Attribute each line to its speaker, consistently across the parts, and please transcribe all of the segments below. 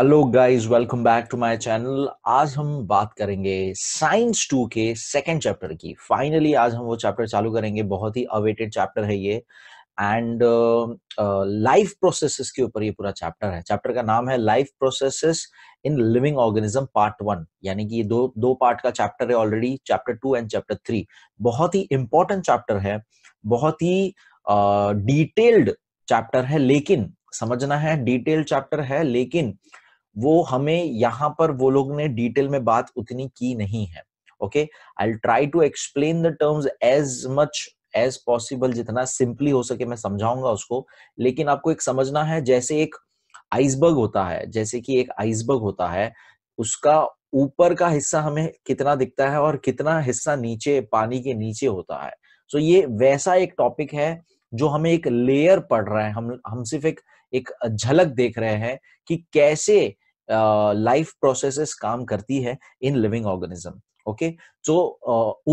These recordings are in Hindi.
Speaker 1: Hello guys welcome back to my channel आज हम बात करेंगे साइंस टू के सेकंड चैप्टर की फाइनली आज हम वो चैप्टर चालू करेंगे बहुत ही अवेटेड चैप्टर है ये एंड लाइफ प्रोसेसेस के ऊपर ये पूरा चैप्टर है चैप्टर का नाम है life processes in living organism part one यानी कि ये दो दो पार्ट का चैप्टर है already chapter two and chapter three बहुत ही इंपॉर्टेंट चैप्टर है बहुत ही डिटेल्ड uh, चैप्टर है लेकिन समझना है डिटेल चैप्टर है लेकिन uh, वो हमें यहाँ पर वो लोग ने डिटेल में बात उतनी की नहीं है okay I try to explain the terms as much as possible जितना सिंपली हो सके मैं समझाऊंगा उसको लेकिन आपको एक समझना है जैसे एक आइसबर्ग होता है जैसे कि एक आइसबर्ग होता है उसका ऊपर का हिस्सा हमें कितना दिखता है और कितना हिस्सा नीचे पानी के नीचे होता है सो so ये वैसा एक टॉपिक है जो हमें एक लेयर पढ़ रहा है हम हम सिर्फ एक एक झलक देख रहे हैं कि कैसे लाइफ प्रोसेसेस काम करती है इन लिविंग ऑर्गेनिज्म ओके तो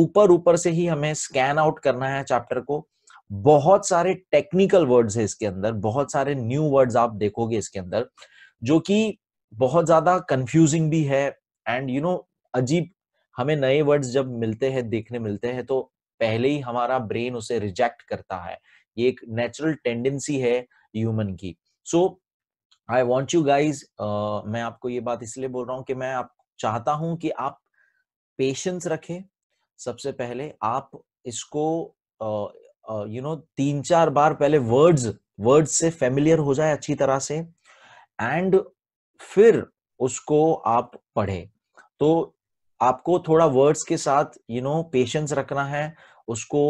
Speaker 1: ऊपर ऊपर से ही हमें स्कैन आउट करना है चैप्टर को बहुत सारे टेक्निकल वर्ड्स है इसके अंदर बहुत सारे न्यू वर्ड्स आप देखोगे इसके अंदर जो कि बहुत ज्यादा कंफ्यूजिंग भी है एंड यू नो अजीब हमें नए वर्ड्स जब मिलते हैं देखने मिलते हैं तो पहले ही हमारा ब्रेन उसे रिजेक्ट करता है ये एक नेचुरल टेंडेंसी है ह्यूमन की so I want you guys मैं आपको ये बात इसलिए बोल रहा हूँ कि मैं आप चाहता हूं कि आप पेशेंस रखें सबसे पहले आप इसको यू नो तीन चार बार पहले वर्ड्स वर्ड्स से फेमिलियर हो जाए अच्छी तरह से एंड फिर उसको आप पढ़े तो आपको थोड़ा वर्ड्स के साथ यू नो पेशेंस रखना है उसको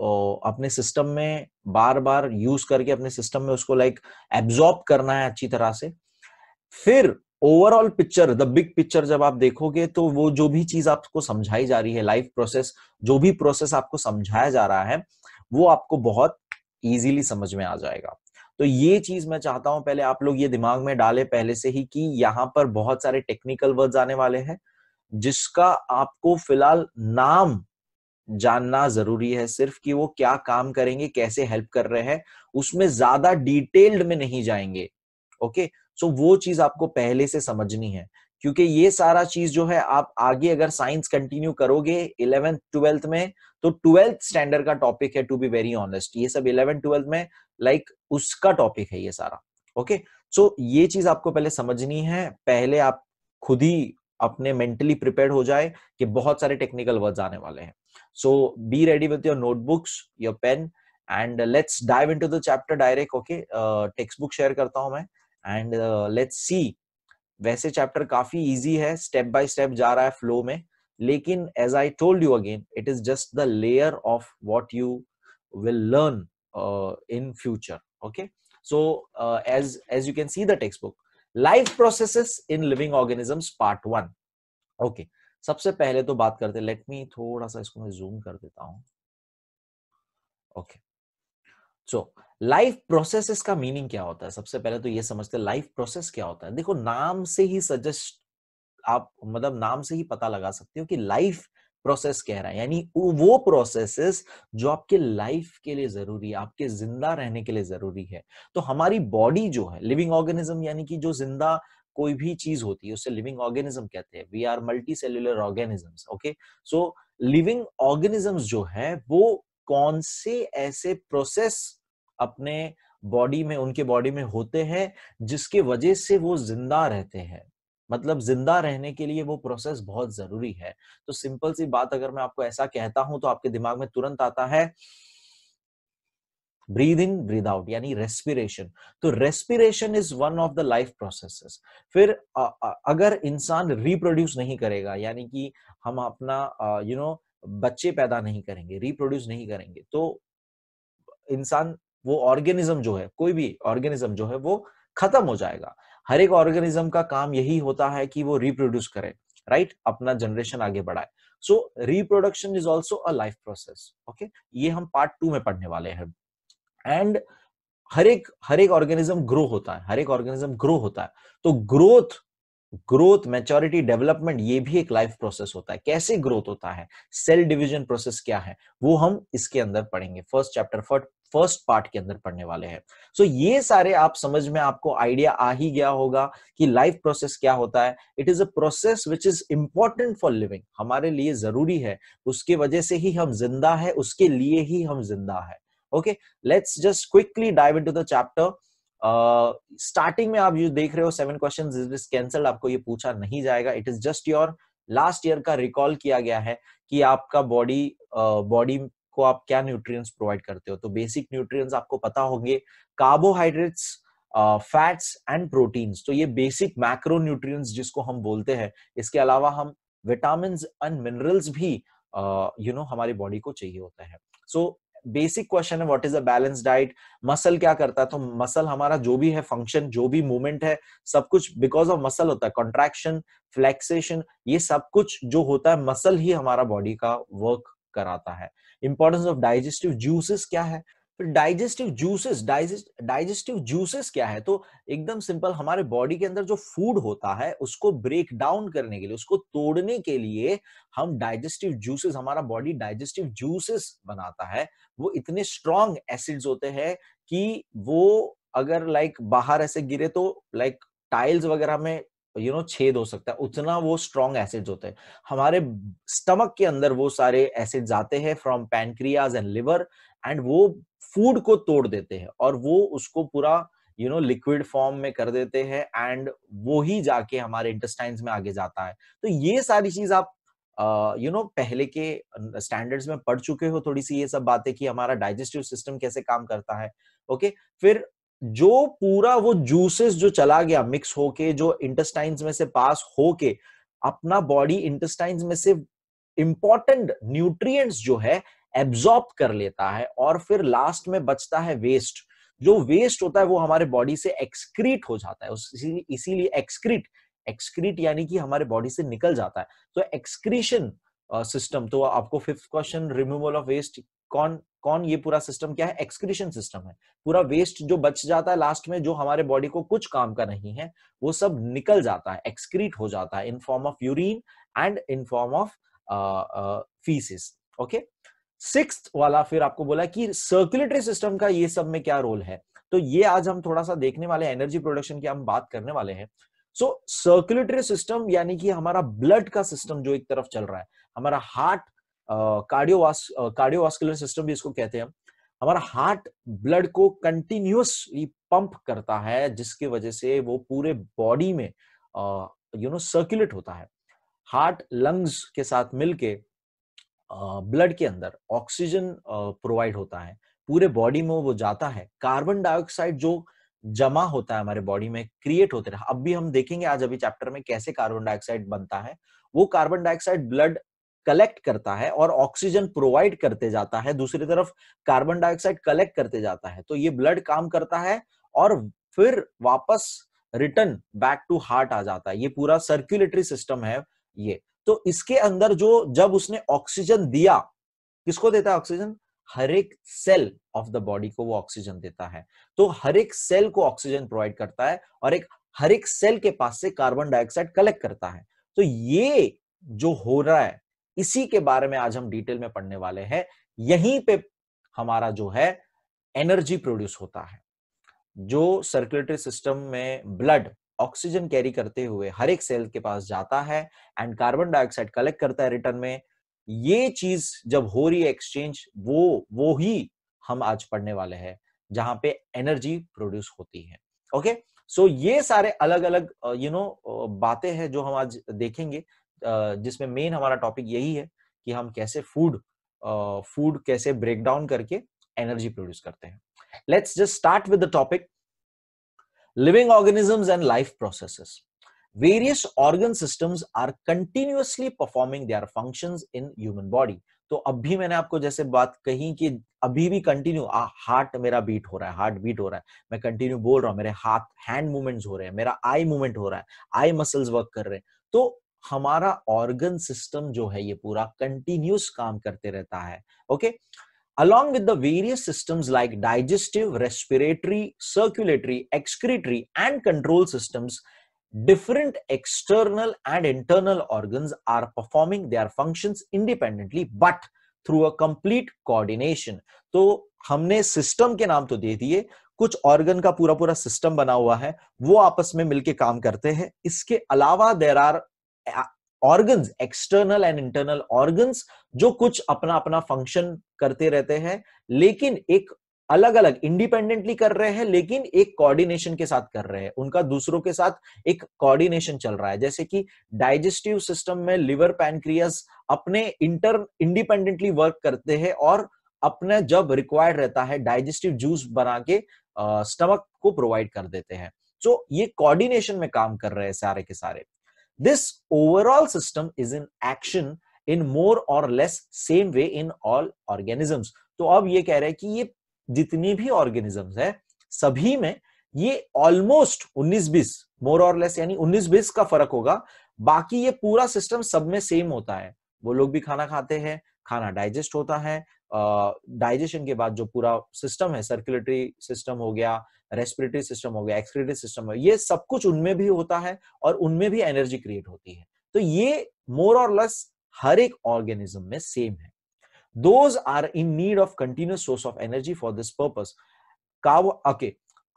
Speaker 1: uh, अपने सिस्टम में बार बार यूज करके अपने सिस्टम में उसको लाइक एब्जॉर्ब करना है अच्छी तरह से फिर overall picture the big picture जब आप देखोगे तो वो जो भी चीज आपको समझाई जा रही है लाइफ प्रोसेस जो भी प्रोसेस आपको समझाया जा रहा है वो आपको बहुत इजीली समझ में आ जाएगा तो ये चीज मैं चाहता हूं पहले आप लोग ये दिमाग में डाले पहले से ही कि यहां पर बहुत सारे टेक्निकल वर्ड्स आने वाले हैं जिसका आपको फिलहाल नाम जानना जरूरी है सिर्फ कि वो क्या काम करेंगे कैसे हेल्प कर रहे हैं उसमें ज्यादा डिटेल्ड में नहीं जाएंगे ओके सो वो चीज आपको पहले से समझनी है क्योंकि ये सारा चीज जो है आप आगे अगर साइंस कंटिन्यू करोगे इलेवेंथ ट्वेल्थ में तो ट्वेल्थ स्टैंडर्ड का टॉपिक है टू बी वेरी ऑनेस्ट ये सब इलेवेंथ ट्वेल्थ में लाइक like, उसका टॉपिक है ये सारा ओके सो so, ये चीज आपको पहले समझनी है पहले आप खुद ही अपने मेंटली प्रिपेयर हो जाए कि बहुत सारे टेक्निकल वर्ड्स आने वाले हैं so be ready with your notebooks your pen and uh, let's dive into the chapter direct okay uh, textbook share karta hu main and uh, let's see वैसे चैप्टर काफी इजी है स्टेप बाय स्टेप जा रहा है फ्लो में लेकिन as I told you again it is just the layer of what you will learn in future okay so as as you can see the textbook life processes in living organisms part one okay सबसे पहले तो बात करते लेट मी थोड़ा सा इसको मैं जूम कर देता हूं ओके सो लाइफ प्रोसेस का मीनिंग क्या होता है सबसे पहले तो ये समझते हैं लाइफ प्रोसेस क्या होता है देखो नाम से ही सजेस्ट आप मतलब नाम से ही पता लगा सकते हो कि लाइफ प्रोसेस कह रहा है यानी वो प्रोसेसेस जो आपके लाइफ के लिए जरूरी है आपके जिंदा रहने के लिए जरूरी है तो हमारी बॉडी जो है लिविंग ऑर्गेनिज्म यानी कि जो जिंदा कोई भी चीज होती है उसे लिविंग ऑर्गेनिज्म कहते हैं we are multicellular organisms okay so living organisms जो है वो कौन से ऐसे प्रोसेस अपने बॉडी में उनके बॉडी में होते हैं जिसके वजह से वो जिंदा रहते हैं मतलब जिंदा रहने के लिए वो प्रोसेस बहुत जरूरी है तो सिंपल सी बात अगर मैं आपको ऐसा कहता हूं तो आपके दिमाग में तुरंत आता है ब्रीद इन ब्रीद आउट यानी रेस्पिरेशन तो respiration is one of the life process फिर आ, आ, अगर इंसान रिप्रोड्यूस नहीं करेगा यानी कि हम अपना यू नो you know, बच्चे पैदा नहीं करेंगे रिप्रोड्यूस नहीं करेंगे तो इंसान वो ऑर्गेनिज्म जो है कोई भी ऑर्गेनिज्म जो है वो खत्म हो जाएगा हर एक ऑर्गेनिज्म का काम यही होता है कि वो रिप्रोड्यूस करे राइट right? अपना जनरेशन आगे बढ़ाए so reproduction is also a life process okay ये हम पार्ट टू में पढ़ने वाले हैं एंड हर एक हर एक ऑर्गेनिज्म ग्रो होता है हर एक ऑर्गेनिज्म ग्रो होता है तो ग्रोथ ग्रोथ मैच्योरिटी डेवलपमेंट ये भी एक लाइफ प्रोसेस होता है कैसे ग्रोथ होता है सेल डिवीजन प्रोसेस क्या है वो हम इसके अंदर पढ़ेंगे फर्स्ट चैप्टर फर्स्ट पार्ट के अंदर पढ़ने वाले हैं सो so, ये सारे आप समझ में आपको आइडिया आ ही गया होगा कि लाइफ प्रोसेस क्या होता है it is a process which is important for living हमारे लिए जरूरी है उसके वजह से ही हम जिंदा है उसके लिए ही हम जिंदा है okay let's just quickly dive into the chapter uh, में आप देख रहे हो सेवन क्वेश्चन इज आपको ये पूछा नहीं जाएगा it is just your last year का रिकॉल किया गया है कि आपका बॉडी बॉडी uh, को आप क्या न्यूट्रिएंट्स प्रोवाइड करते हो तो बेसिक न्यूट्रिएंट्स आपको पता होंगे कार्बोहाइड्रेट्स फैट्स एंड प्रोटीन्स तो ये बेसिक मैक्रो न्यूट्रिएंट्स जिसको हम बोलते हैं इसके अलावा हम विटामिन एंड मिनरल्स भी you uh, know you know, हमारी बॉडी को चाहिए होता है सो बेसिक क्वेश्चन है what is a balance diet muscle क्या करता है तो मसल हमारा जो भी है फंक्शन जो भी मूवमेंट है सब कुछ बिकॉज ऑफ मसल होता है कॉन्ट्रैक्शन फ्लेक्सेशन ये सब कुछ जो होता है मसल ही हमारा बॉडी का वर्क कराता है इंपॉर्टेंस ऑफ डाइजेस्टिव जूसेस क्या है फिर डाइजेस्टिव जूसेस डाइजेस्टिव जूसेस क्या है तो एकदम सिंपल हमारे बॉडी के अंदर जो फूड होता है उसको ब्रेक डाउन करने के लिए उसको तोड़ने के लिए हम डाइजेस्टिव जूसेस हमारा बॉडी डाइजेस्टिव जूसेस बनाता है वो इतने स्ट्रॉन्ग एसिड्स होते हैं कि वो अगर लाइक बाहर ऐसे गिरे तो लाइक टाइल्स वगैरह में यू नो छेद हो सकता है उतना वो स्ट्रॉन्ग एसिड्स होते हैं हमारे स्टमक के अंदर वो सारे एसिड्स आते हैं from pancreas and liver and वो फूड को तोड़ देते हैं और वो उसको पूरा यू नो लिक्विड फॉर्म में कर देते हैं एंड वो ही जाके हमारे इंटेस्टाइन्स में आगे जाता है तो ये सारी चीज आप you uh, know you know, पहले के स्टैंडर्ड्स में पढ़ चुके हो थोड़ी सी ये सब बातें कि हमारा डाइजेस्टिव सिस्टम कैसे काम करता है ओके okay? फिर जो पूरा वो जूसेस जो चला गया मिक्स होके जो इंटेस्टाइन्स में से पास होके अपना बॉडी इंटेस्टाइन्स में से इंपॉर्टेंट न्यूट्रिएंट्स जो है एब्जॉर्ब कर लेता है और फिर लास्ट में बचता है वेस्ट जो वेस्ट होता है वो हमारे बॉडी से एक्सक्रीट हो जाता है इसीलिए एक्सक्रीट एक्सक्रीट यानी कि हमारे बॉडी से निकल जाता है तो एक्सक्रीशन सिस्टम तो आपको fifth question removal of waste कौन कौन ये पूरा सिस्टम क्या है एक्सक्रीशन सिस्टम है पूरा वेस्ट जो बच जाता है लास्ट में जो हमारे बॉडी को कुछ काम का नहीं है वो सब निकल जाता है एक्सक्रीट हो जाता है in form of urine and in form of faeces okay six वाला फिर आपको बोला कि सर्कुलेटरी सिस्टम का ये सब में क्या रोल है तो ये आज हम थोड़ा सा देखने वाले एनर्जी प्रोडक्शन की हम बात करने वाले हैं सो सर्कुलेटरी सिस्टम यानी कि हमारा ब्लड का सिस्टम जो एक तरफ चल रहा है हमारा हार्ट कार्डियो कार्डियोवास्कुलर सिस्टम भी इसको कहते हैं हमारा हार्ट ब्लड को कंटिन्यूसली पंप करता है जिसकी वजह से वो पूरे बॉडी में यू नो सर्कुलेट होता है हार्ट लंग्स के साथ मिलके ब्लड के अंदर ऑक्सीजन प्रोवाइड होता है पूरे बॉडी में वो जाता है कार्बन डाइऑक्साइड जो जमा होता है हमारे बॉडी में क्रिएट होते रहा अब भी हम देखेंगे आज अभी चैप्टर में कैसे कार्बन डाइऑक्साइड बनता है वो कार्बन डाइऑक्साइड ब्लड कलेक्ट करता है और ऑक्सीजन प्रोवाइड करते जाता है दूसरी तरफ कार्बन डाइऑक्साइड कलेक्ट करते जाता है तो ये ब्लड काम करता है और फिर वापस रिटर्न बैक टू हार्ट आ जाता है ये पूरा सर्क्यूलेटरी सिस्टम है ये तो इसके अंदर जो जब उसने ऑक्सीजन दिया किसको देता है ऑक्सीजन हर एक सेल ऑफ द बॉडी को वो ऑक्सीजन देता है तो हर एक सेल को ऑक्सीजन प्रोवाइड करता है और एक हर एक सेल के पास से कार्बन डाइऑक्साइड कलेक्ट करता है तो ये जो हो रहा है इसी के बारे में आज हम डिटेल में पढ़ने वाले हैं यहीं पे हमारा जो है एनर्जी प्रोड्यूस होता है जो सर्कुलेटरी सिस्टम में ब्लड ऑक्सीजन कैरी करते हुए हर एक सेल के पास जाता है एंड कार्बन डाइऑक्साइड कलेक्ट करता है रिटर्न में ये चीज जब हो रही है एक्सचेंज वो वो ही हम आज पढ़ने वाले हैं जहां पे एनर्जी प्रोड्यूस होती है ओके okay? सो so, ये सारे अलग अलग यू नो बातें हैं जो हम आज देखेंगे जिसमें मेन हमारा टॉपिक यही है कि हम कैसे फूड फूड कैसे ब्रेक डाउन करके एनर्जी प्रोड्यूस करते हैं let's just start with the topic living organisms and life processes. Various organ systems are continuously performing their functions in human body. तो अभी मैंने आपको जैसे बात कही कि अभी भी कंटिन्यू हार्ट मेरा बीट हो रहा है हार्ट बीट हो रहा है मैं कंटिन्यू बोल रहा हूं मेरे हाथ हैंड मूवमेंट्स हो रहे हैं मेरा आई मूवमेंट हो रहा है आई मसल्स वर्क कर रहे हैं तो हमारा ऑर्गन सिस्टम जो है ये पूरा कंटिन्यूस काम करते रहता है okay okay? along with the various systems like digestive, respiratory, circulatory, excretory, and control systems, different external and internal organs are performing their functions independently but through a complete coordination. to humne system ke naam to de diye कुछ ऑर्गन का पूरा पूरा सिस्टम बना हुआ है वो आपस में मिलके काम करते हैं इसके अलावा there are organs external and internal organs जो कुछ अपना अपना फंक्शन करते रहते हैं लेकिन एक अलग अलग इंडिपेंडेंटली कर रहे हैं लेकिन एक कोऑर्डिनेशन के साथ कर रहे हैं उनका दूसरों के साथ एक कोऑर्डिनेशन चल रहा है जैसे कि डाइजेस्टिव सिस्टम में लिवर पैनक्रियास अपने इंटर इंडिपेंडेंटली वर्क करते हैं और अपने जब रिक्वायर्ड रहता है डाइजेस्टिव जूस बना के स्टमक को प्रोवाइड कर देते हैं सो ये कोऑर्डिनेशन में काम कर रहे हैं सारे के सारे This overall system is in action in more or less same way in all organisms तो अब ये कह रहे हैं कि ये जितनी भी ऑर्गेनिजम्स है सभी में ये ऑलमोस्ट 19 बीस मोर और लेस यानी 19 बीस का फर्क होगा बाकी ये पूरा सिस्टम सब में सेम होता है वो लोग भी खाना खाते हैं खाना डाइजेस्ट होता है डाइजेशन के बाद जो पूरा सिस्टम है सर्कुलेटरी सिस्टम हो गया रेस्पिरेटरी सिस्टम हो गया एक्सक्रेटरी सिस्टम हो ये सब कुछ उनमें भी होता है और उनमें भी एनर्जी क्रिएट होती है तो ये मोर और लेस हर एक ऑर्गेनिज्म में सेम है those are in need of continuous source of energy for this purpose का वो ओके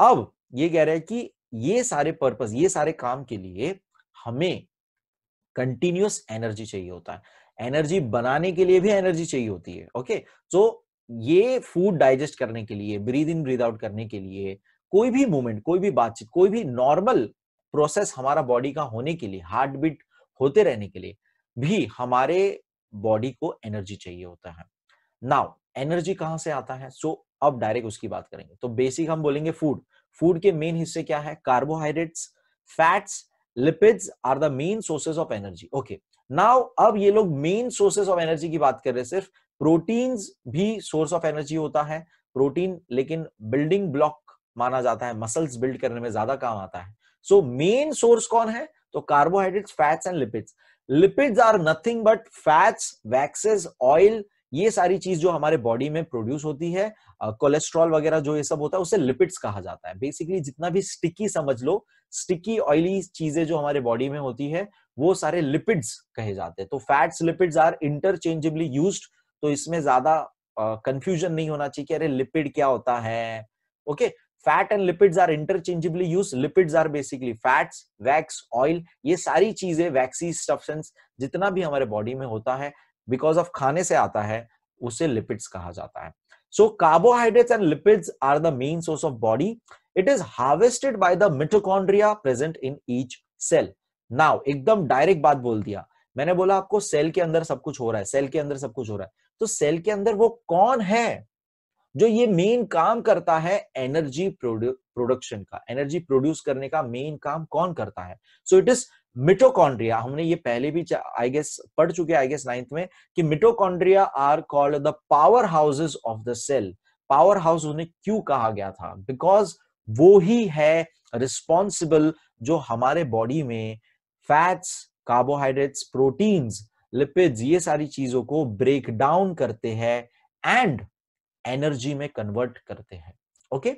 Speaker 1: अब ये कह रहे हैं कि ये सारे पर्पज ये सारे काम के लिए हमें कंटिन्यूस एनर्जी चाहिए होता है एनर्जी बनाने के लिए भी एनर्जी चाहिए होती है ओके सो ये फूड डाइजेस्ट करने के लिए ब्रीद इन ब्रीद आउट करने के लिए कोई भी मूवमेंट कोई भी बातचीत कोई भी नॉर्मल प्रोसेस हमारा बॉडी का होने के लिए हार्ट बीट होते रहने के लिए भी हमारे बॉडी को एनर्जी चाहिए होता है नाउ एनर्जी कहाँ से आता है सो so, अब डायरेक्ट उसकी बात करेंगे तो बेसिक हम बोलेंगे फूड फूड के मेन हिस्से क्या है carbohydrates fats lipids are the main sources of energy okay now अब ये लोग मेन सोर्सेस ऑफ एनर्जी की बात कर रहे हैं सिर्फ प्रोटीन्स भी सोर्स ऑफ एनर्जी होता है प्रोटीन लेकिन बिल्डिंग ब्लॉक माना जाता है मसल्स बिल्ड करने में ज्यादा काम आता है सो मेन सोर्स कौन है तो carbohydrates fats and lipids lipids are nothing but fats waxes oil ये सारी चीज जो हमारे बॉडी में प्रोड्यूस होती है कोलेस्ट्रॉल वगैरह जो ये सब होता है उसे लिपिड्स कहा जाता है बेसिकली जितना भी स्टिकी समझ लो स्टिकी ऑयली चीजें जो हमारे बॉडी में होती है वो सारे लिपिड्स कहे जाते हैं तो fats lipids are interchangeably use तो इसमें ज्यादा कंफ्यूजन uh, नहीं होना चाहिए कि अरे लिपिड क्या होता है okay fat and lipids are interchangeably use lipids are basically fats wax oil ये सारी चीजें वैक्सी सब्सटेंस जितना भी हमारे बॉडी में होता है बिकॉज ऑफ खाने से आता है उसे लिपिड्स कहा जाता है so carbohydrates and lipids are the main source of body it is harvested by the mitochondria present in each cell now एकदम डायरेक्ट बात बोल दिया मैंने बोला आपको सेल के अंदर सब कुछ हो रहा है सेल के अंदर सब कुछ हो रहा है तो सेल के अंदर वो कौन है जो ये मेन काम करता है एनर्जी प्रोडक्शन का एनर्जी प्रोड्यूस करने का मेन काम कौन करता है सो इट इज मिटोकॉन्ड्रिया हमने ये पहले भी आई गेस पढ़ चुके आई गेस नाइन्थ में कि mitochondria are called the powerhouses of the cell powerhouse उन्हें क्यों कहा गया था बिकॉज वो ही है रिस्पॉन्सिबल जो हमारे बॉडी में फैट्स कार्बोहाइड्रेट्स प्रोटीन्स लिपिड्स ये सारी चीजों को ब्रेक डाउन करते हैं एंड एनर्जी में कन्वर्ट करते हैं ओके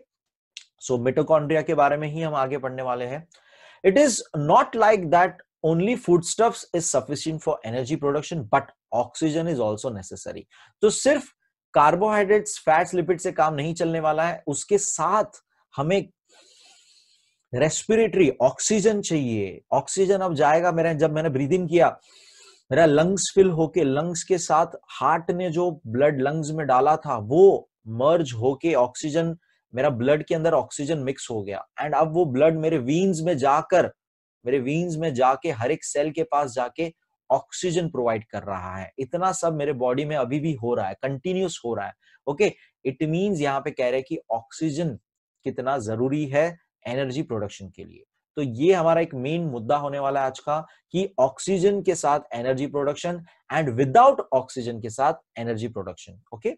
Speaker 1: सो मिटोकॉन्ड्रिया के बारे में ही हम आगे पढ़ने वाले हैं it is not like that only food stuff is sufficient for energy production but oxygen is also necessary तो सिर्फ कार्बोहाइड्रेट्स फैट्स लिपिड से काम नहीं चलने वाला है उसके साथ हमें रेस्पिरेटरी ऑक्सीजन चाहिए ऑक्सीजन अब जाएगा मेरा जब मैंने ब्रीदिंग किया मेरा लंग्स फिल होके लंग्स के साथ हार्ट ने जो ब्लड लंग्स में डाला था वो मर्ज होके ऑक्सीजन मेरा ब्लड के अंदर ऑक्सीजन मिक्स हो गया एंड अब वो ब्लड मेरे वीन्स में जाकर मेरे वीन्स में जाके हर एक सेल के पास जाके ऑक्सीजन प्रोवाइड कर रहा है इतना सब मेरे बॉडी में अभी भी हो रहा है कंटिन्यूस हो रहा है ओके इट मीन्स यहाँ पे कह रहे हैं कि ऑक्सीजन कितना जरूरी है एनर्जी प्रोडक्शन के लिए तो ये हमारा एक मेन मुद्दा होने वाला है आज का कि ऑक्सीजन के साथ energy production and without oxygen के साथ energy production okay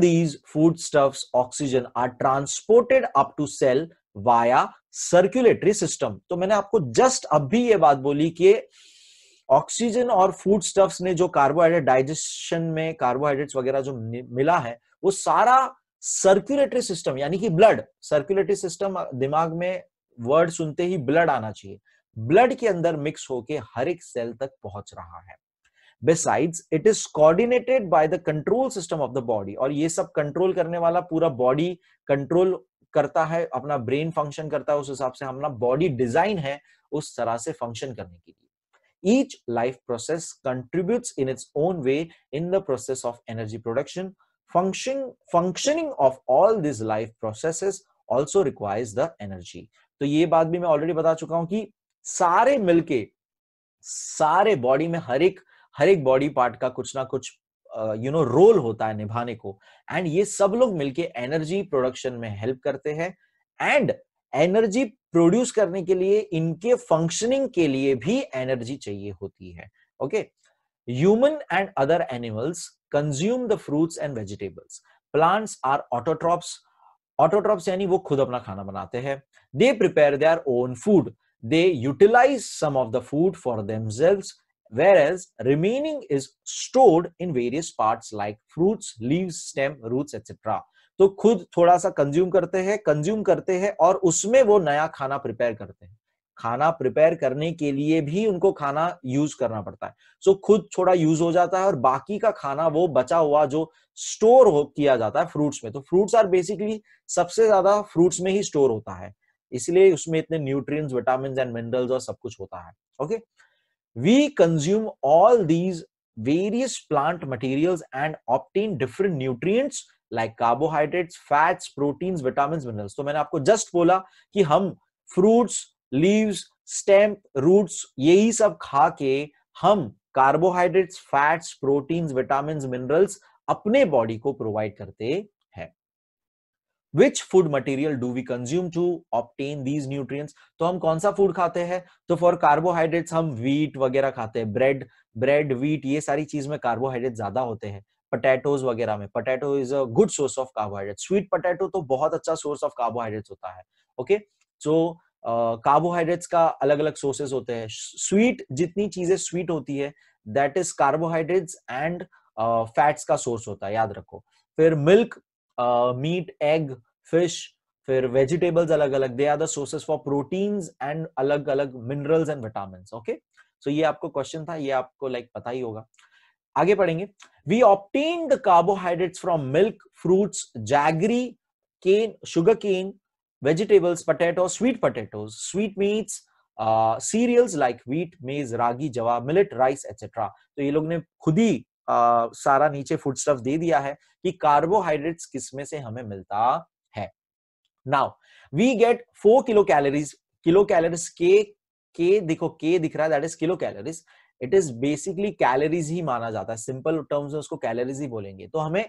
Speaker 1: these food stuff oxygen are transported up to cell via circulatory system तो मैंने आपको जस्ट अभी ये बात बोली कि ऑक्सीजन और फूड स्टफ्स ने जो कार्बोहाइड्रेट डाइजेशन में कार्बोहाइड्रेट्स वगैरह जो मिला है वो सारा सर्कुलेटरी सिस्टम यानी कि ब्लड सर्कुलेटरी सिस्टम दिमाग में वर्ड सुनते ही ब्लड आना चाहिए ब्लड के अंदर मिक्स होके हर एक सेल तक पहुंच रहा है besides it is coordinated by the control system of the body और ये सब कंट्रोल करने वाला पूरा बॉडी कंट्रोल करता है अपना ब्रेन फंक्शन करता है उस हिसाब से हमारा बॉडी डिजाइन है उस तरह से फंक्शन करने के लिए each life process contribute in its own way in the process of energy production function functioning of all this life process also requires the energy तो ये बात भी मैं ऑलरेडी बता चुका हूं कि सारे मिलके सारे बॉडी में हर एक हर एक बॉडी पार्ट का कुछ ना कुछ यू नो रोल होता है निभाने को एंड ये सब लोग मिलके एनर्जी प्रोडक्शन में हेल्प करते हैं एंड एनर्जी प्रोड्यूस करने के लिए इनके फंक्शनिंग के लिए भी एनर्जी चाहिए होती है okay human and other animals consume the fruits and vegetables plants are autotrophs autotrophs यानी वो खुद अपना खाना बनाते हैं they prepare their own food they utilise some of the food for themselves whereas remaining is stored in various parts like fruits leaves stem roots etc तो खुद थोड़ा सा कंज्यूम करते हैं कंज्यूम करते हैं और उसमें वो नया खाना प्रिपेयर करते हैं खाना प्रिपेयर करने के लिए भी उनको खाना यूज करना पड़ता है सो so, खुद थोड़ा यूज हो जाता है और बाकी का खाना वो बचा हुआ जो स्टोर हो किया जाता है फ्रूट्स में तो फ्रूट्स आर बेसिकली सबसे ज्यादा फ्रूट्स में ही स्टोर होता है इसलिए उसमें इतने न्यूट्रिय विटामिन एंड मिनरल्स और सब कुछ होता है okay we consume all these various plant material and obtain different nutrients like carbohydrates fats protein vitamin minerals तो मैंने आपको जस्ट बोला कि हम फ्रूट्स लीव्स स्टेम रूट्स यही सब खा के हम carbohydrates fats proteins vitamin minerals अपने बॉडी को प्रोवाइड करते हैं which food material do we consume to obtain these nutrients तो हम कौन सा फूड खाते हैं तो फॉर कार्बोहाइड्रेट्स हम वीट वगैरह खाते हैं ब्रेड ब्रेड वीट ये सारी चीज में कार्बोहाइड्रेट ज्यादा होते हैं पटेटोज वगैरह में potato is a good source of carbohydrate sweet potato तो बहुत अच्छा सोर्स ऑफ कार्बोहाइड्रेट होता है okay okay? So so, carbohydrates का अलग अलग सोर्सेस होते हैं स्वीट जितनी चीजें स्वीट होती है that is carbohydrates and fats का सोर्स होता है याद रखो फिर मिल्क मीट एग फिश फिर वेजिटेबल्स अलग अलग they are the sources for proteins and अलग अलग minerals and vitamin okay so ये आपको क्वेश्चन था ये आपको लाइक like, पता ही होगा आगे पढ़ेंगे we obtained carbohydrates from milk fruits jaggery cane sugar cane vegetables, potatoes, sweet potatoes, sweetmeats, cereals like wheat maize ragi जवा मिलेट राइस एक्सेट्रा तो ये लोग ने खुद ही uh, सारा नीचे फूड स्टफ दे दिया है कि कार्बोहाइड्रेट्स किसमें से हमें मिलता है now we get four kilocalories kilocalories के के देखो के दिख रहा है kilocalories it is basically calories ही माना जाता है सिंपल टर्म्स में उसको कैलोरीज ही बोलेंगे तो हमें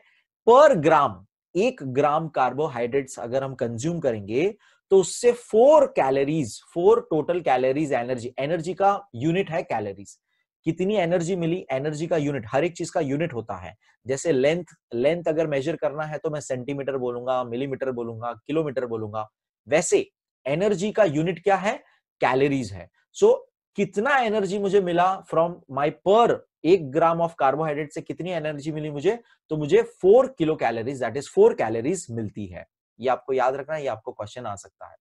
Speaker 1: पर ग्राम एक ग्राम कार्बोहाइड्रेट्स अगर हम कंज्यूम करेंगे तो उससे four calories four total calories energy energy का यूनिट है कैलोरीज कितनी एनर्जी मिली एनर्जी का यूनिट हर एक चीज का यूनिट होता है जैसे लेंथ लेंथ अगर मेजर करना है तो मैं सेंटीमीटर बोलूंगा मिलीमीटर बोलूंगा किलोमीटर बोलूंगा वैसे एनर्जी का यूनिट क्या है कैलोरीज है सो so, कितना एनर्जी मुझे मिला फ्रॉम माई पर एक ग्राम ऑफ कार्बोहाइड्रेट से कितनी एनर्जी मिली मुझे तो मुझे four kilocalories that is four calories मिलती है ये आपको याद रखना ये आपको क्वेश्चन आ सकता है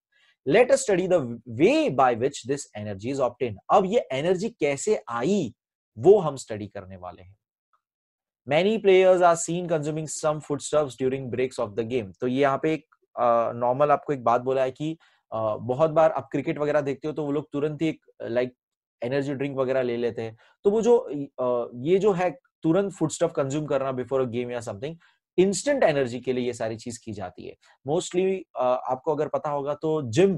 Speaker 1: let study the way by which this energy is obtain अब ये एनर्जी कैसे आई वो हम स्टडी करने वाले हैं many players are seen consuming some food foodstuffs during breaks of the game तो ये यहाँ पे एक नॉर्मल uh, आपको एक बात बोला है कि uh, बहुत बार आप क्रिकेट वगैरह देखते हो तो वो लोग तुरंत ही एक लाइक एनर्जी ड्रिंक वगैरह ले लेते हैं तो वो जो ये जो है तुरंत फूड स्टफ कंज्यूम करना बिफोर अ गेम या समथिंग इंस्टेंट एनर्जी के लिए ये सारी चीज की जाती है मोस्टली आपको अगर पता होगा तो जिम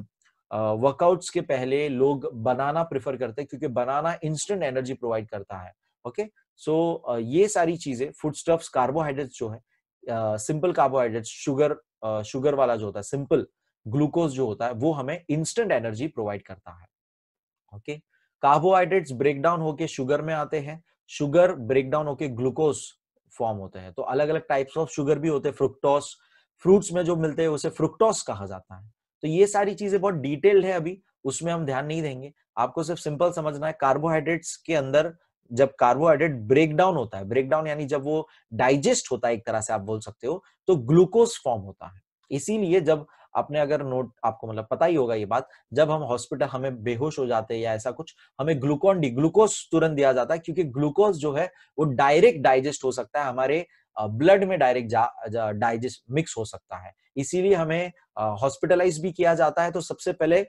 Speaker 1: वर्कआउट्स के पहले लोग बनाना प्रेफर करते हैं क्योंकि बनाना इंस्टेंट एनर्जी प्रोवाइड करता है ओके सो ये सारी चीजें फूड स्टफ्स कार्बोहाइड्रेट्स जो है सिंपल कार्बोहाइड्रेट्स शुगर शुगर वाला जो होता है सिंपल ग्लूकोज जो होता है वो हमें इंस्टेंट एनर्जी प्रोवाइड करता है ओके okay? कार्बोहाइड्रेट्स ब्रेकडाउन होके शुगर में आते हैं शुगर ब्रेकडाउन होके ग्लूकोज फॉर्म होते हैं तो अलग अलग टाइप्स ऑफ शुगर भी होते हैं फ्रुक्टोस फ्रूट्स में जो मिलते हैं उसे फ्रुक्टोस कहा जाता है तो ये सारी चीजें बहुत डिटेल्ड है अभी उसमें हम ध्यान नहीं देंगे आपको सिर्फ सिंपल समझना है कार्बोहाइड्रेट्स के अंदर जब कार्बोहाइड्रेट ब्रेकडाउन होता है ब्रेकडाउन यानी जब वो डाइजेस्ट होता है एक तरह से आप बोल सकते हो तो ग्लूकोज फॉर्म होता है इसीलिए जब आपने अगर नोट आपको मतलब पता ही होगा ये बात जब हम हॉस्पिटल हमें बेहोश हो जाते हैं या ऐसा कुछ हमें ग्लूकोन डी ग्लूकोज तुरंत दिया जाता है क्योंकि ग्लूकोज जो है वो डायरेक्ट डाइजेस्ट हो सकता है हमारे ब्लड में डायरेक्ट डाइजेस्ट मिक्स हो सकता है इसीलिए हमें हॉस्पिटलाइज भी किया जाता है तो सबसे पहले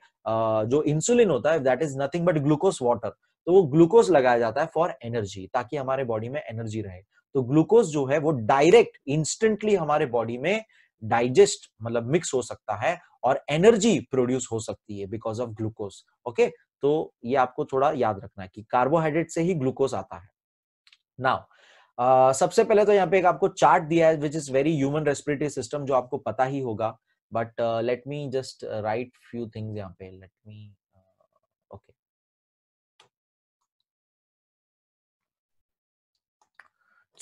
Speaker 1: जो इंसुलिन होता है that is nothing but glucose water तो वो ग्लूकोज लगाया जाता है फॉर एनर्जी ताकि हमारे बॉडी में एनर्जी रहे तो ग्लूकोज जो है वो डायरेक्ट इंस्टेंटली हमारे बॉडी में डाइजेस्ट मतलब मिक्स हो सकता है और एनर्जी प्रोड्यूस हो सकती है बिकॉज ऑफ ग्लूकोज ओके तो ये आपको थोड़ा याद रखना है कि कार्बोहाइड्रेट से ही ग्लूकोज आता है नाउ Uh, सबसे पहले तो यहाँ पे एक आपको चार्ट दिया है which is very human respiratory system जो आपको पता ही होगा but let me just write few things यहाँ पे लेट मी ओके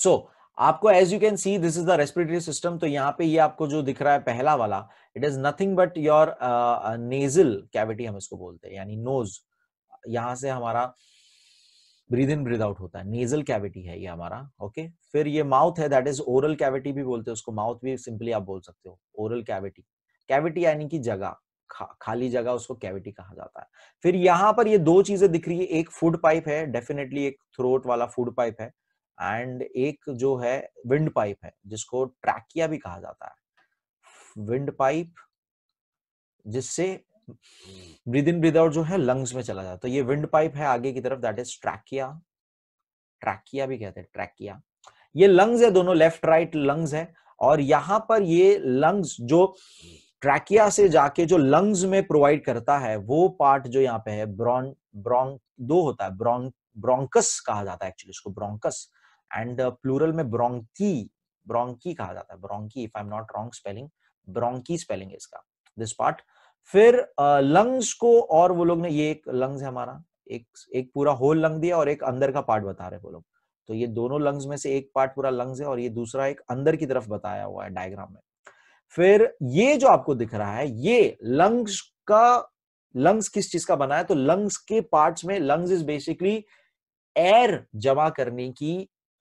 Speaker 1: सो आपको as you can see this is the respiratory system तो यहाँ पे ये आपको जो दिख रहा है पहला वाला it is nothing but your nasal cavity हम इसको बोलते हैं यानी नोज यहां से हमारा ब्रीद इन ब्रीद आउट होता है नेजल कैविटी है ये हमारा ओके okay? फिर ये माउथ है दैट इज ओरल कैविटी भी बोलते हैं उसको माउथ भी सिंपली आप बोल सकते हो ओरल कैविटी कैविटी यानी कि जगह खा, खाली जगह उसको कैविटी कहा जाता है फिर यहाँ पर ये दो चीजें दिख रही है एक फूड पाइप है डेफिनेटली एक थ्रोट वाला फूड पाइप है एंड एक जो है विंड पाइप है जिसको ट्रैकिया भी कहा जाता है विंड पाइप जिससे ब्रिद इन ब्रिद आउट जो है लंग्स में चला जाता है तो ये विंड पाइप है आगे की तरफ दैट इज ट्रैकिया ट्रैकिया भी कहते हैं ट्रैकिया ये लंग्स है दोनों लेफ्ट राइट लंग्स है और यहां पर ये लंग्स जो ट्रैकिया से जाके जो लंग्स में प्रोवाइड करता है वो पार्ट जो यहाँ पे है ब्रॉन ब्रॉन दो होता है ब्रॉन ब्रोंकस कहा जाता है एक्चुअली इसको ब्रोंकस एंड प्लूरल में ब्रोंकी ब्रोंकी कहा जाता है bronchi if I am not wrong spelling bronchi spelling है इसका दिस पार्ट फिर लंग्स uh, को और वो लोग ने ये एक लंग्स है हमारा एक एक पूरा होल लंग दिया और एक अंदर का पार्ट बता रहे वो लोग तो ये दोनों लंग्स में से एक पार्ट पूरा लंग्स है और ये दूसरा एक अंदर की तरफ बताया हुआ है डायग्राम में फिर ये जो आपको दिख रहा है ये लंग्स का लंग्स किस चीज का बना है तो लंग्स के पार्ट्स में लंग्स इज बेसिकली एयर जमा करने की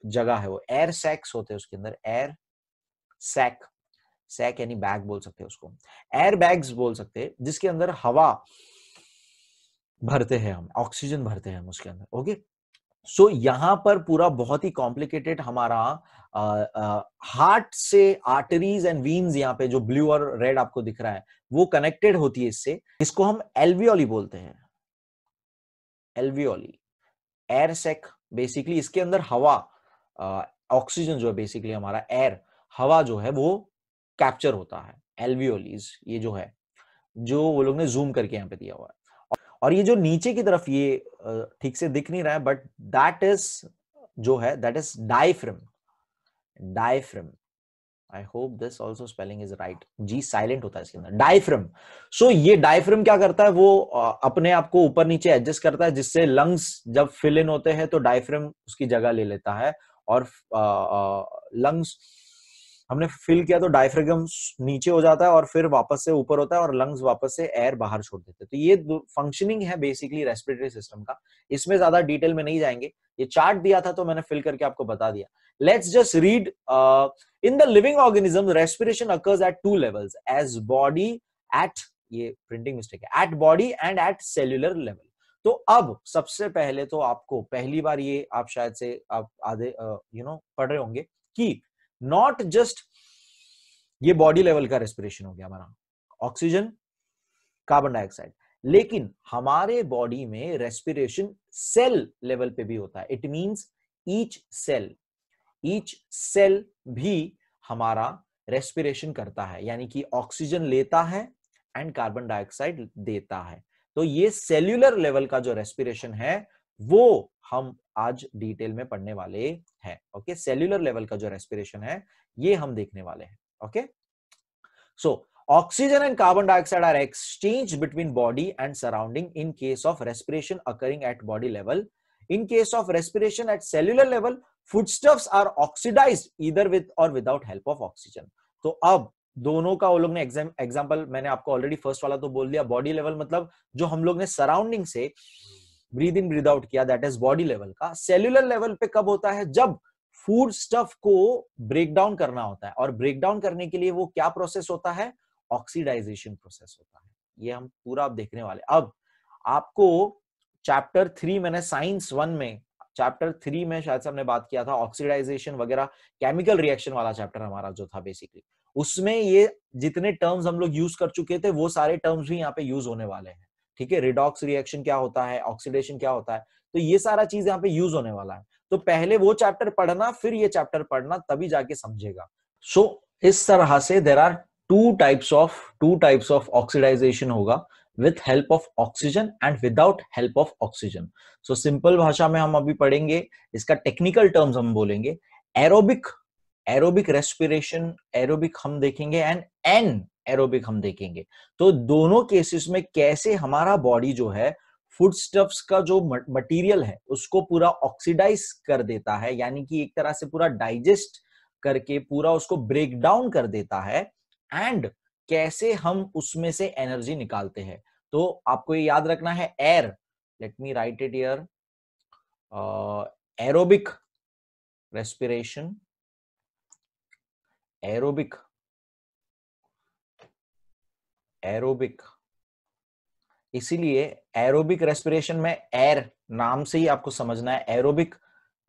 Speaker 1: जगह है वो एयर सैक्स होते हैं उसके अंदर एयर सैक सैक यानी बैग बोल सकते हैं उसको एयर बैग्स बोल सकते हैं जिसके अंदर हवा भरते हैं हम ऑक्सीजन भरते हैं हम उसके अंदर ओके सो so, यहां पर पूरा बहुत ही कॉम्प्लिकेटेड हमारा हार्ट से आर्टरीज एंड वीन्स यहाँ पे जो ब्लू और रेड आपको दिख रहा है वो कनेक्टेड होती है इससे इसको हम एल्वियोली बोलते हैं एल्वियोली एयर सेक बेसिकली इसके अंदर हवा ऑक्सीजन जो है बेसिकली हमारा एयर हवा जो है वो कैप्चर होता है एल्वियोलीज ये जो है जो वो लोग ने जूम करके यहाँ पे दिया हुआ है और ये जो नीचे की तरफ ये ठीक से दिख नहीं रहा है बट दैट इज जो है that is diaphragm diaphragm I hope this also spelling is right G silent होता है इसके अंदर डायफ्रम सो ये डायफ्रम क्या करता है वो अपने आप को ऊपर नीचे एडजस्ट करता है जिससे लंग्स जब फिल इन होते हैं तो डायफ्रम उसकी जगह ले लेता है और लंग्स हमने फिल किया तो डायफ्रेगम नीचे हो जाता है और फिर वापस से ऊपर होता है और लंग्स वापस से एयर बाहर छोड़ देते हैं तो ये फंक्शनिंग है बेसिकली रेस्पिरेटरी सिस्टम का इसमें ज्यादा डिटेल में नहीं जाएंगे ये चार्ट दिया था तो मैंने फिल करके आपको बता दिया let's just read in the living organism respiration occurs at two levels as body at ये प्रिंटिंग मिस्टेक है at body and at cellular level तो अब सबसे पहले तो आपको पहली बार ये आप शायद से आप आधे यू नो पढ़ रहे होंगे कि नॉट जस्ट ये बॉडी लेवल का रेस्पिरेशन हो गया हमारा ऑक्सीजन कार्बन डाइऑक्साइड लेकिन हमारे बॉडी में रेस्पिरेशन सेल लेवल पे भी होता है it means each cell each cell भी हमारा रेस्पिरेशन करता है यानी कि ऑक्सीजन लेता है एंड कार्बन डाइऑक्साइड देता है तो ये सेल्यूलर लेवल का जो रेस्पिरेशन है वो हम आज डिटेल में पढ़ने वाले हैं ओके सेल्यूलर लेवल का जो रेस्पिरेशन है ये हम देखने वाले हैं okay so oxygen and carbon dioxide are exchange between body and surrounding in case of respiration occurring at body level in case of respiration at cellular level foodstuffs are oxidize इधर विद और विदाउट हेल्प ऑफ ऑक्सीजन तो अब दोनों का वो लोग ने एग्जाम एग्जाम्पल मैंने आपको ऑलरेडी फर्स्ट वाला तो बोल दिया बॉडी लेवल मतलब जो हम लोग ने सराउंडिंग से ब्रीद इन ब्रीद आउट किया दैट इज बॉडी लेवल का सेल्यूलर लेवल पे कब होता है जब फूड स्टफ को ब्रेक डाउन करना होता है और ब्रेक डाउन करने के लिए वो क्या प्रोसेस होता है ऑक्सीडाइजेशन प्रोसेस होता है ये हम पूरा आप देखने वाले अब आपको चैप्टर थ्री मैंने साइंस वन में चैप्टर थ्री में शायद साहब ने बात किया था ऑक्सीडाइजेशन वगैरह केमिकल रिएक्शन वाला चैप्टर हमारा जो था बेसिकली उसमें ये जितने टर्म्स हम लोग यूज कर चुके थे वो सारे टर्म्स भी यहाँ पे यूज होने वाले हैं ठीक है रिडॉक्स रिएक्शन क्या होता है ऑक्सीडेशन क्या होता है तो ये सारा चीज यहाँ पे यूज होने वाला है तो पहले वो चैप्टर पढ़ना फिर ये चैप्टर पढ़ना तभी जाके समझेगा सो so, इस तरह से there are two types of two types of oxidization होगा with help of oxygen and without help of oxygen so simple भाषा में हम अभी पढ़ेंगे इसका टेक्निकल टर्म्स हम बोलेंगे एरोबिक एरोबिक रेस्पिरेशन एरोबिक हम देखेंगे एंड एन एरोबिक हम देखेंगे तो दोनों केसेस में कैसे हमारा बॉडी जो है फूड स्टफ्स का जो मटेरियल है उसको पूरा ऑक्सीडाइज कर देता है यानी कि एक तरह से पूरा डाइजेस्ट करके पूरा उसको ब्रेक डाउन कर देता है एंड कैसे हम उसमें से एनर्जी निकालते हैं तो आपको ये याद रखना है air let me write it air aerobic respiration aerobic aerobic इसीलिए एरोबिक रेस्पिरेशन में एयर नाम से ही आपको समझना है एरोबिक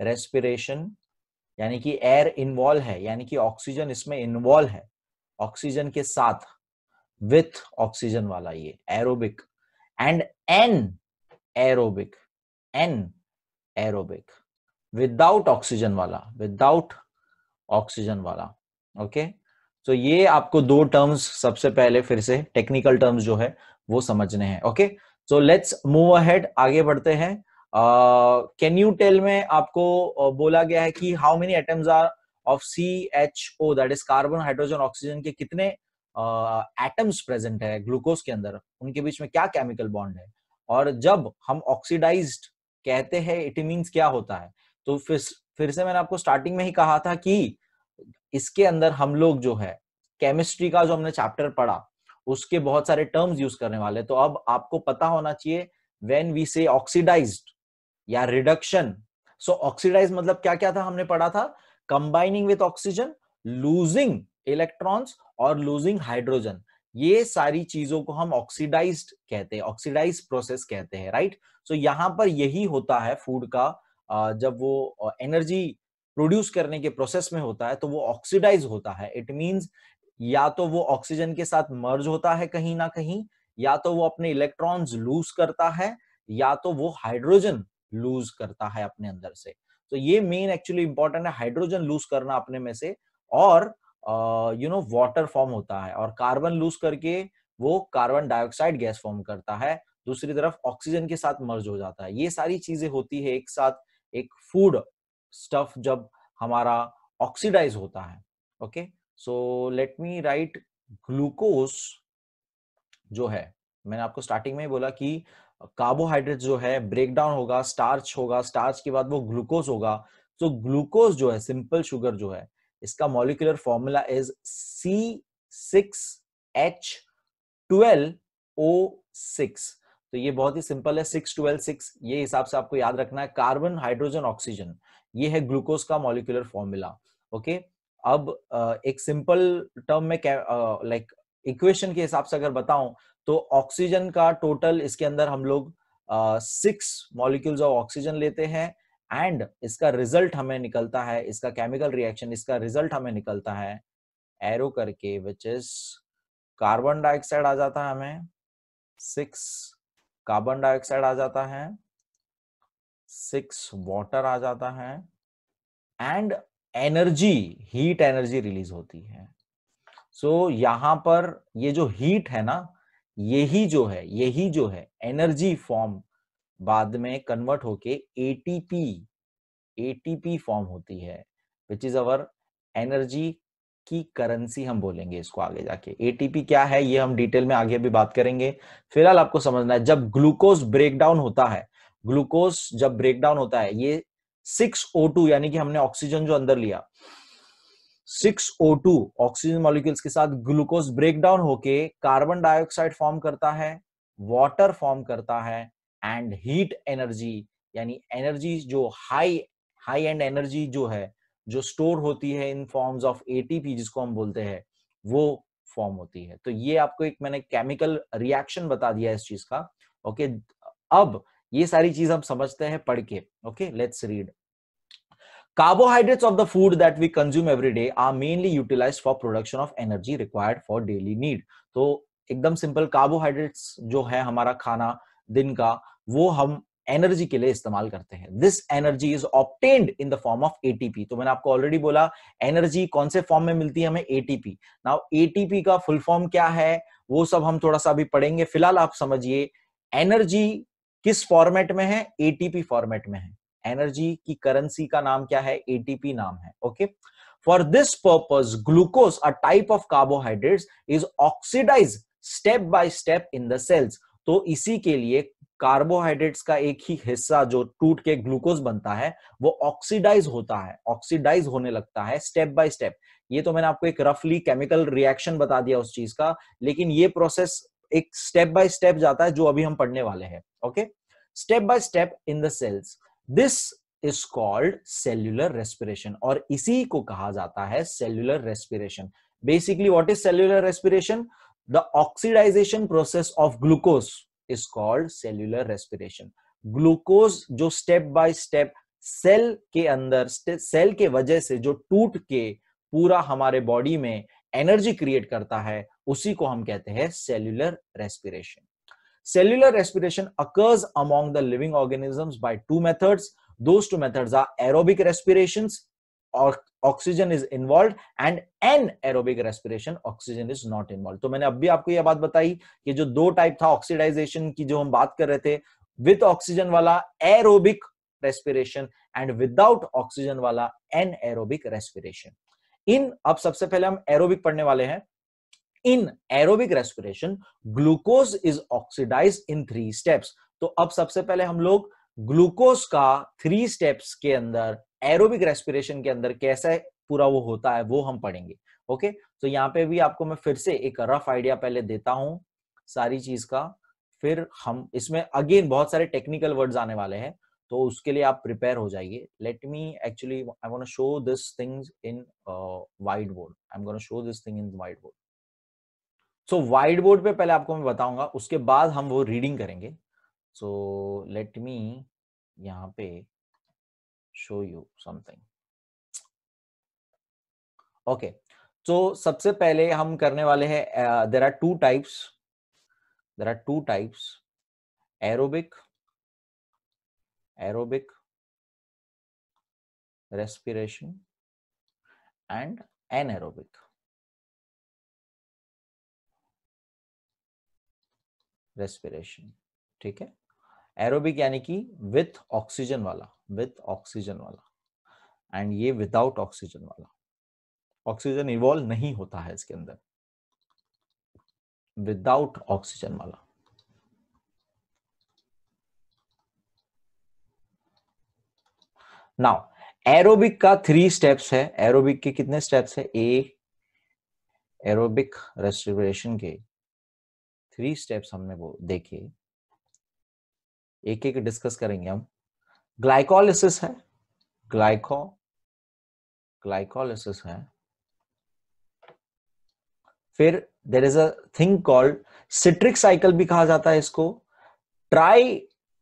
Speaker 1: रेस्पिरेशन यानी कि एयर इन्वॉल्व है यानी कि ऑक्सीजन इसमें इन्वॉल्व है ऑक्सीजन के साथ विथ ऑक्सीजन वाला ये aerobic and N aerobic an aerobic without oxygen वाला विदाउट ऑक्सीजन वाला ओके तो ये आपको दो टर्म्स सबसे पहले फिर से टेक्निकल टर्म्स जो है वो समझने हैं okay so let's move ahead आगे बढ़ते हैं कैन यू टेल में आपको uh, बोला गया है कि how many atoms are of C H O that is carbon hydrogen oxygen के कितने एटम्स uh, प्रेजेंट है ग्लूकोज के अंदर उनके बीच में क्या केमिकल बॉन्ड है और जब हम ऑक्सीडाइज कहते हैं इट मीन्स क्या होता है तो फिर फिर से मैंने आपको स्टार्टिंग में ही कहा था कि इसके अंदर हम लोग जो है केमिस्ट्री का जो हमने चैप्टर पढ़ा उसके बहुत सारे टर्म्स यूज करने वाले तो अब आपको पता होना चाहिए व्हेन वी से ऑक्सीडाइज्ड या रिडक्शन सो ऑक्सीडाइज मतलब क्या क्या था हमने पढ़ा था combining with oxygen losing electrons और लूजिंग हाइड्रोजन ये सारी चीजों को हम ऑक्सीडाइज कहते हैं ऑक्सीडाइज प्रोसेस कहते हैं राइट सो यहां पर यही होता है फूड का जब वो एनर्जी प्रोड्यूस करने के प्रोसेस में होता है तो वो ऑक्सीडाइज होता है इट मीन्स या तो वो ऑक्सीजन के साथ मर्ज होता है कहीं ना कहीं या तो वो अपने इलेक्ट्रॉन्स लूज करता है या तो वो हाइड्रोजन लूज करता है अपने अंदर से तो ये मेन एक्चुअली इंपॉर्टेंट है हाइड्रोजन लूज करना अपने में से और यू नो वाटर फॉर्म होता है और कार्बन लूज करके वो कार्बन डाइऑक्साइड गैस फॉर्म करता है दूसरी तरफ ऑक्सीजन के साथ मर्ज हो जाता है ये सारी चीजें होती है एक साथ एक फूड स्टफ जब हमारा ऑक्सीडाइज होता है okay so let me write glucose जो है मैंने आपको स्टार्टिंग में बोला कि कार्बोहाइड्रेट जो है ब्रेक डाउन होगा स्टार्च होगा स्टार्च के बाद वो ग्लूकोज होगा तो ग्लूकोज जो है सिंपल शुगर जो है इसका molecular formula is C six H twelve O six तो ये बहुत ही सिंपल है सिक्स ट्वेल्व सिक्स ये हिसाब से आपको याद रखना है कार्बन हाइड्रोजन ऑक्सीजन ये है ग्लूकोज का मॉलिकुलर फॉर्मूला ओके अब एक सिंपल टर्म में लाइक इक्वेशन के हिसाब से अगर बताऊं तो ऑक्सीजन का टोटल इसके अंदर हम लोग सिक्स मॉलिक्यूल्स ऑफ ऑक्सीजन लेते हैं एंड इसका रिजल्ट हमें निकलता है इसका केमिकल रिएक्शन इसका रिजल्ट हमें निकलता है एरो करके विच इज कार्बन डाइऑक्साइड आ जाता है हमें सिक्स कार्बन डाइऑक्साइड आ जाता है सिक्स वाटर आ जाता है and energy heat energy release होती है सो so, यहां पर ये जो हीट है ना यही जो है यही जो है एनर्जी फॉर्म बाद में कन्वर्ट होके एटीपी एटीपी फॉर्म होती है विच इज अवर एनर्जी की करेंसी हम बोलेंगे इसको आगे जाके एटीपी क्या है ये हम डिटेल में आगे भी बात करेंगे फिलहाल आपको समझना है जब ग्लूकोज ब्रेकडाउन होता है ग्लूकोज जब ब्रेकडाउन होता है ये सिक्स ओ टू यानी कि हमने ऑक्सीजन जो अंदर लिया six O two oxygen molecules के साथ ग्लूकोज ब्रेकडाउन होके कार्बन डाइऑक्साइड फॉर्म करता है वॉटर फॉर्म करता है एंड हीट एनर्जी यानी एनर्जी जो हाई हाई एंड एनर्जी जो है जो स्टोर होती है इन फॉर्म्स ऑफ एटीपी जिसको हम बोलते हैं वो फॉर्म होती है तो ये आपको एक मैंने केमिकल रिएक्शन बता दिया इस चीज का ओके okay, अब ये सारी चीज हम समझते हैं पढ़ के okay let's read carbohydrates of the food that we consume every day are mainly utilize for production of energy required for daily need तो एकदम सिंपल कार्बोहाइड्रेट्स जो है हमारा खाना दिन का वो हम एनर्जी के लिए इस्तेमाल करते हैं this energy is obtained in the form of ATP तो मैंने आपको ऑलरेडी बोला एनर्जी कौन से फॉर्म में मिलती है हमें एटीपी नाउ एटीपी का फुल फॉर्म क्या है वो सब हम थोड़ा सा अभी पढ़ेंगे फिलहाल आप समझिए एनर्जी किस फॉर्मेट में है एटीपी फॉर्मेट में है एनर्जी की करेंसी का नाम क्या है एटीपी नाम है okay for this purpose glucose a type of carbohydrate is oxidize step by step in the cells तो इसी के लिए कार्बोहाइड्रेट्स का एक ही हिस्सा जो टूट के ग्लूकोज बनता है वो ऑक्सीडाइज होता है ऑक्सीडाइज होने लगता है स्टेप बाय स्टेप ये तो मैंने आपको एक रफली केमिकल रिएक्शन बता दिया उस चीज का लेकिन ये प्रोसेस एक स्टेप बाय स्टेप जाता है जो अभी हम पढ़ने वाले हैं okay step by step in the cells this is called cellular respiration और इसी को कहा जाता है cellular respiration basically what is cellular respiration the oxidization process of glucose is called cellular respiration glucose जो स्टेप बाय स्टेप सेल के अंदर सेल के वजह से जो टूट के पूरा हमारे बॉडी में एनर्जी क्रिएट करता है उसी को हम कहते हैं cellular respiration cellular respiration occurs among the living organisms by two methods those two methods are aerobic respiration oxygen is involve and N aerobic respiration oxygen is not involve तो मैंने अब भी आपको यह बात बताई कि जो दो टाइप था ऑक्सीडाइजेशन की जो हम बात कर रहे थे विथ ऑक्सीजन वाला aerobic respiration and without oxygen वाला एन एरोबिक रेस्पिरेशन इन अब सबसे पहले हम एरोबिक पढ़ने वाले हैं in aerobic respiration glucose is oxidize in three steps तो अब सबसे पहले हम लोग ग्लूकोज का थ्री स्टेप्स के अंदर एरोबिक रेस्पिरेशन के अंदर कैसे पूरा वो होता है वो हम पढ़ेंगे ओके तो यहाँ पे भी आपको मैं फिर से एक रफ आइडिया पहले देता हूं सारी चीज का फिर हम इसमें अगेन बहुत सारे टेक्निकल वर्ड्स आने वाले हैं तो उसके लिए आप प्रिपेयर हो जाइए let me actually I want to show this things in white board I am gonna show this thing in white board so white board पे पहले आपको मैं बताऊंगा उसके बाद हम वो रीडिंग करेंगे सो लेट मी यहाँ पे शो यू समथिंग ओके तो सबसे पहले हम करने वाले हैं there are two types there are two types aerobic aerobic and N aerobic respiration ठीक है एरोबिक यानी कि विथ ऑक्सीजन वाला विथ ऑक्सीजन वाला एंड ये विदाउट ऑक्सीजन वाला ऑक्सीजन इवॉल्व नहीं होता है इसके अंदर विदाउट ऑक्सीजन वाला नाउ एरोबिक का थ्री स्टेप्स है एरोबिक के कितने स्टेप्स है ए एरोबिक रेस्पिरेशन के थ्री स्टेप्स हमने वो देखे एक एक डिस्कस करेंगे हम ग्लाइकोलिसिस है ग्लाइको ग्लाइकोलिसिस है फिर there is a thing called citric cycle भी कहा जाता है इसको ट्राई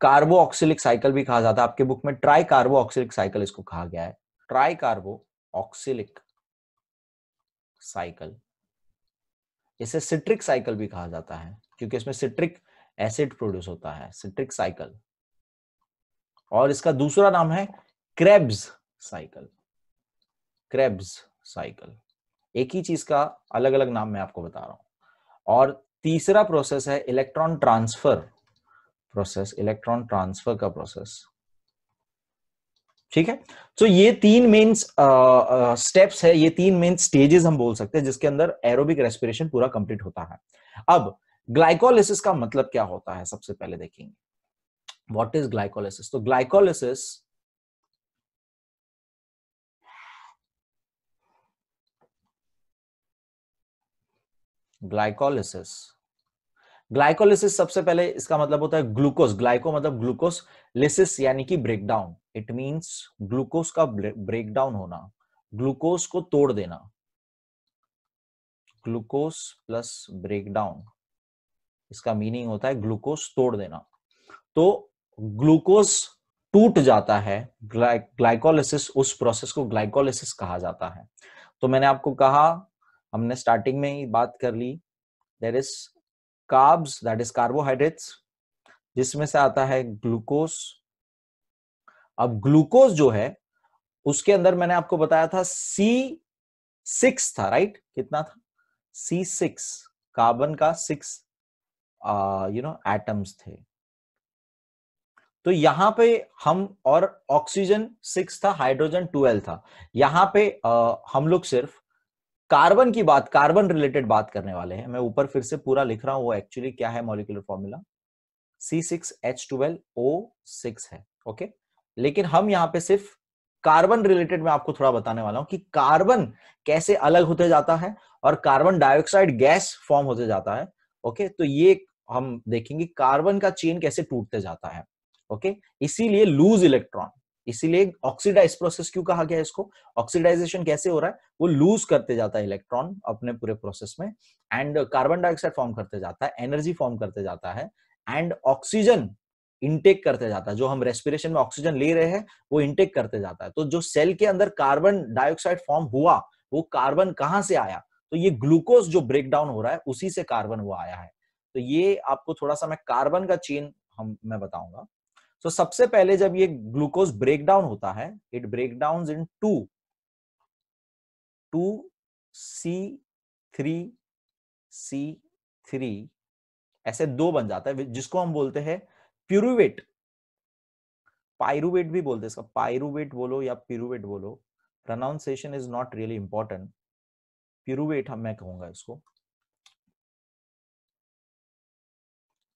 Speaker 1: कार्बो ऑक्सिलिक साइकिल भी कहा जाता है आपके बुक में ट्राई कार्बो ऑक्सिलिक साइकिल इसको कहा गया है ट्राई कार्बो ऑक्सिलिक साइकिल इसे सिट्रिक साइकिल भी कहा जाता है क्योंकि इसमें सिट्रिक एसिड प्रोड्यूस होता है सिट्रिक साइकिल और इसका दूसरा नाम है क्रेब्स साइकिल क्रेब्स साइकिल एक ही चीज का अलग अलग नाम मैं आपको बता रहा हूं और तीसरा प्रोसेस है electron transfer process electron transfer का प्रोसेस ठीक है तो so, ये तीन मेन स्टेप्स है ये तीन मेन स्टेजेस हम बोल सकते हैं जिसके अंदर एरोबिक रेस्पिरेशन पूरा कंप्लीट होता है अब ग्लाइकोलिसिस का मतलब क्या होता है सबसे पहले देखेंगे वॉट इज ग्लाइकोलिसिस तो ग्लाइकोलिसिस ग्लाइकोलिसिस ग्लाइकोलिसिस सबसे पहले इसका मतलब होता है ग्लूकोज ग्लाइको मतलब ग्लूकोस लिसिस यानी कि ब्रेकडाउन इट मींस ग्लूकोज का ब्रेकडाउन होना ग्लूकोस को तोड़ देना ग्लूकोस प्लस ब्रेकडाउन इसका मीनिंग होता है ग्लूकोज तोड़ देना तो ग्लूकोज टूट जाता है ग्ला, ग्लाइकोलिसिस उस प्रोसेस को ग्लाइकोलिसिस कहा जाता है तो मैंने आपको कहा हमने स्टार्टिंग में ही बात कर ली there is carbs that is carbohydrates जिसमें से आता है ग्लूकोज अब ग्लूकोज जो है उसके अंदर मैंने आपको बताया था सी सिक्स था राइट कितना था सी सिक्स कार्बन का सिक्स यू नो एटम्स थे तो यहां पे हम और ऑक्सीजन सिक्स था हाइड्रोजन ट्वेल्व था यहां पे आ, हम लोग सिर्फ कार्बन की बात कार्बन रिलेटेड बात करने वाले हैं मैं ऊपर फिर से पूरा लिख रहा हूँ वो एक्चुअली क्या है molecular formula C six H twelve O six है ओके लेकिन हम यहाँ पे सिर्फ कार्बन रिलेटेड में आपको थोड़ा बताने वाला हूं कि कार्बन कैसे अलग होते जाता है और कार्बन डाइऑक्साइड गैस फॉर्म होते जाता है ओके तो ये हम देखेंगे कार्बन का चेन कैसे टूटते जाता है ओके इसीलिए लूज इलेक्ट्रॉन इसीलिए ऑक्सीडाइज प्रोसेस क्यों कहा गया इसको ऑक्सीडाइजेशन कैसे हो रहा है वो लूज करते जाता है इलेक्ट्रॉन अपने पूरे प्रोसेस में एंड कार्बन डाइऑक्साइड फॉर्म करते जाता है एनर्जी फॉर्म करते जाता है एंड ऑक्सीजन इंटेक करते जाता है जो हम रेस्पिरेशन में ऑक्सीजन ले रहे हैं वो इंटेक करते जाता है तो जो सेल के अंदर कार्बन डाइऑक्साइड फॉर्म हुआ वो कार्बन कहां से आया तो ये ग्लूकोज जो ब्रेकडाउन हो रहा है उसी से कार्बन वो आया है तो ये आपको थोड़ा सा मैं कार्बन का चेन हम मैं बताऊंगा तो so, सबसे पहले जब ये ग्लूकोज ब्रेकडाउन होता है it break down into two C three C three ऐसे दो बन जाता है जिसको हम बोलते हैं प्यूरुवेट पायरुवेट भी बोलते हैं इसका पायरुवेट बोलो या प्यूरुवेट बोलो pronunciation is not really important pyruvate हम मैं कहूंगा इसको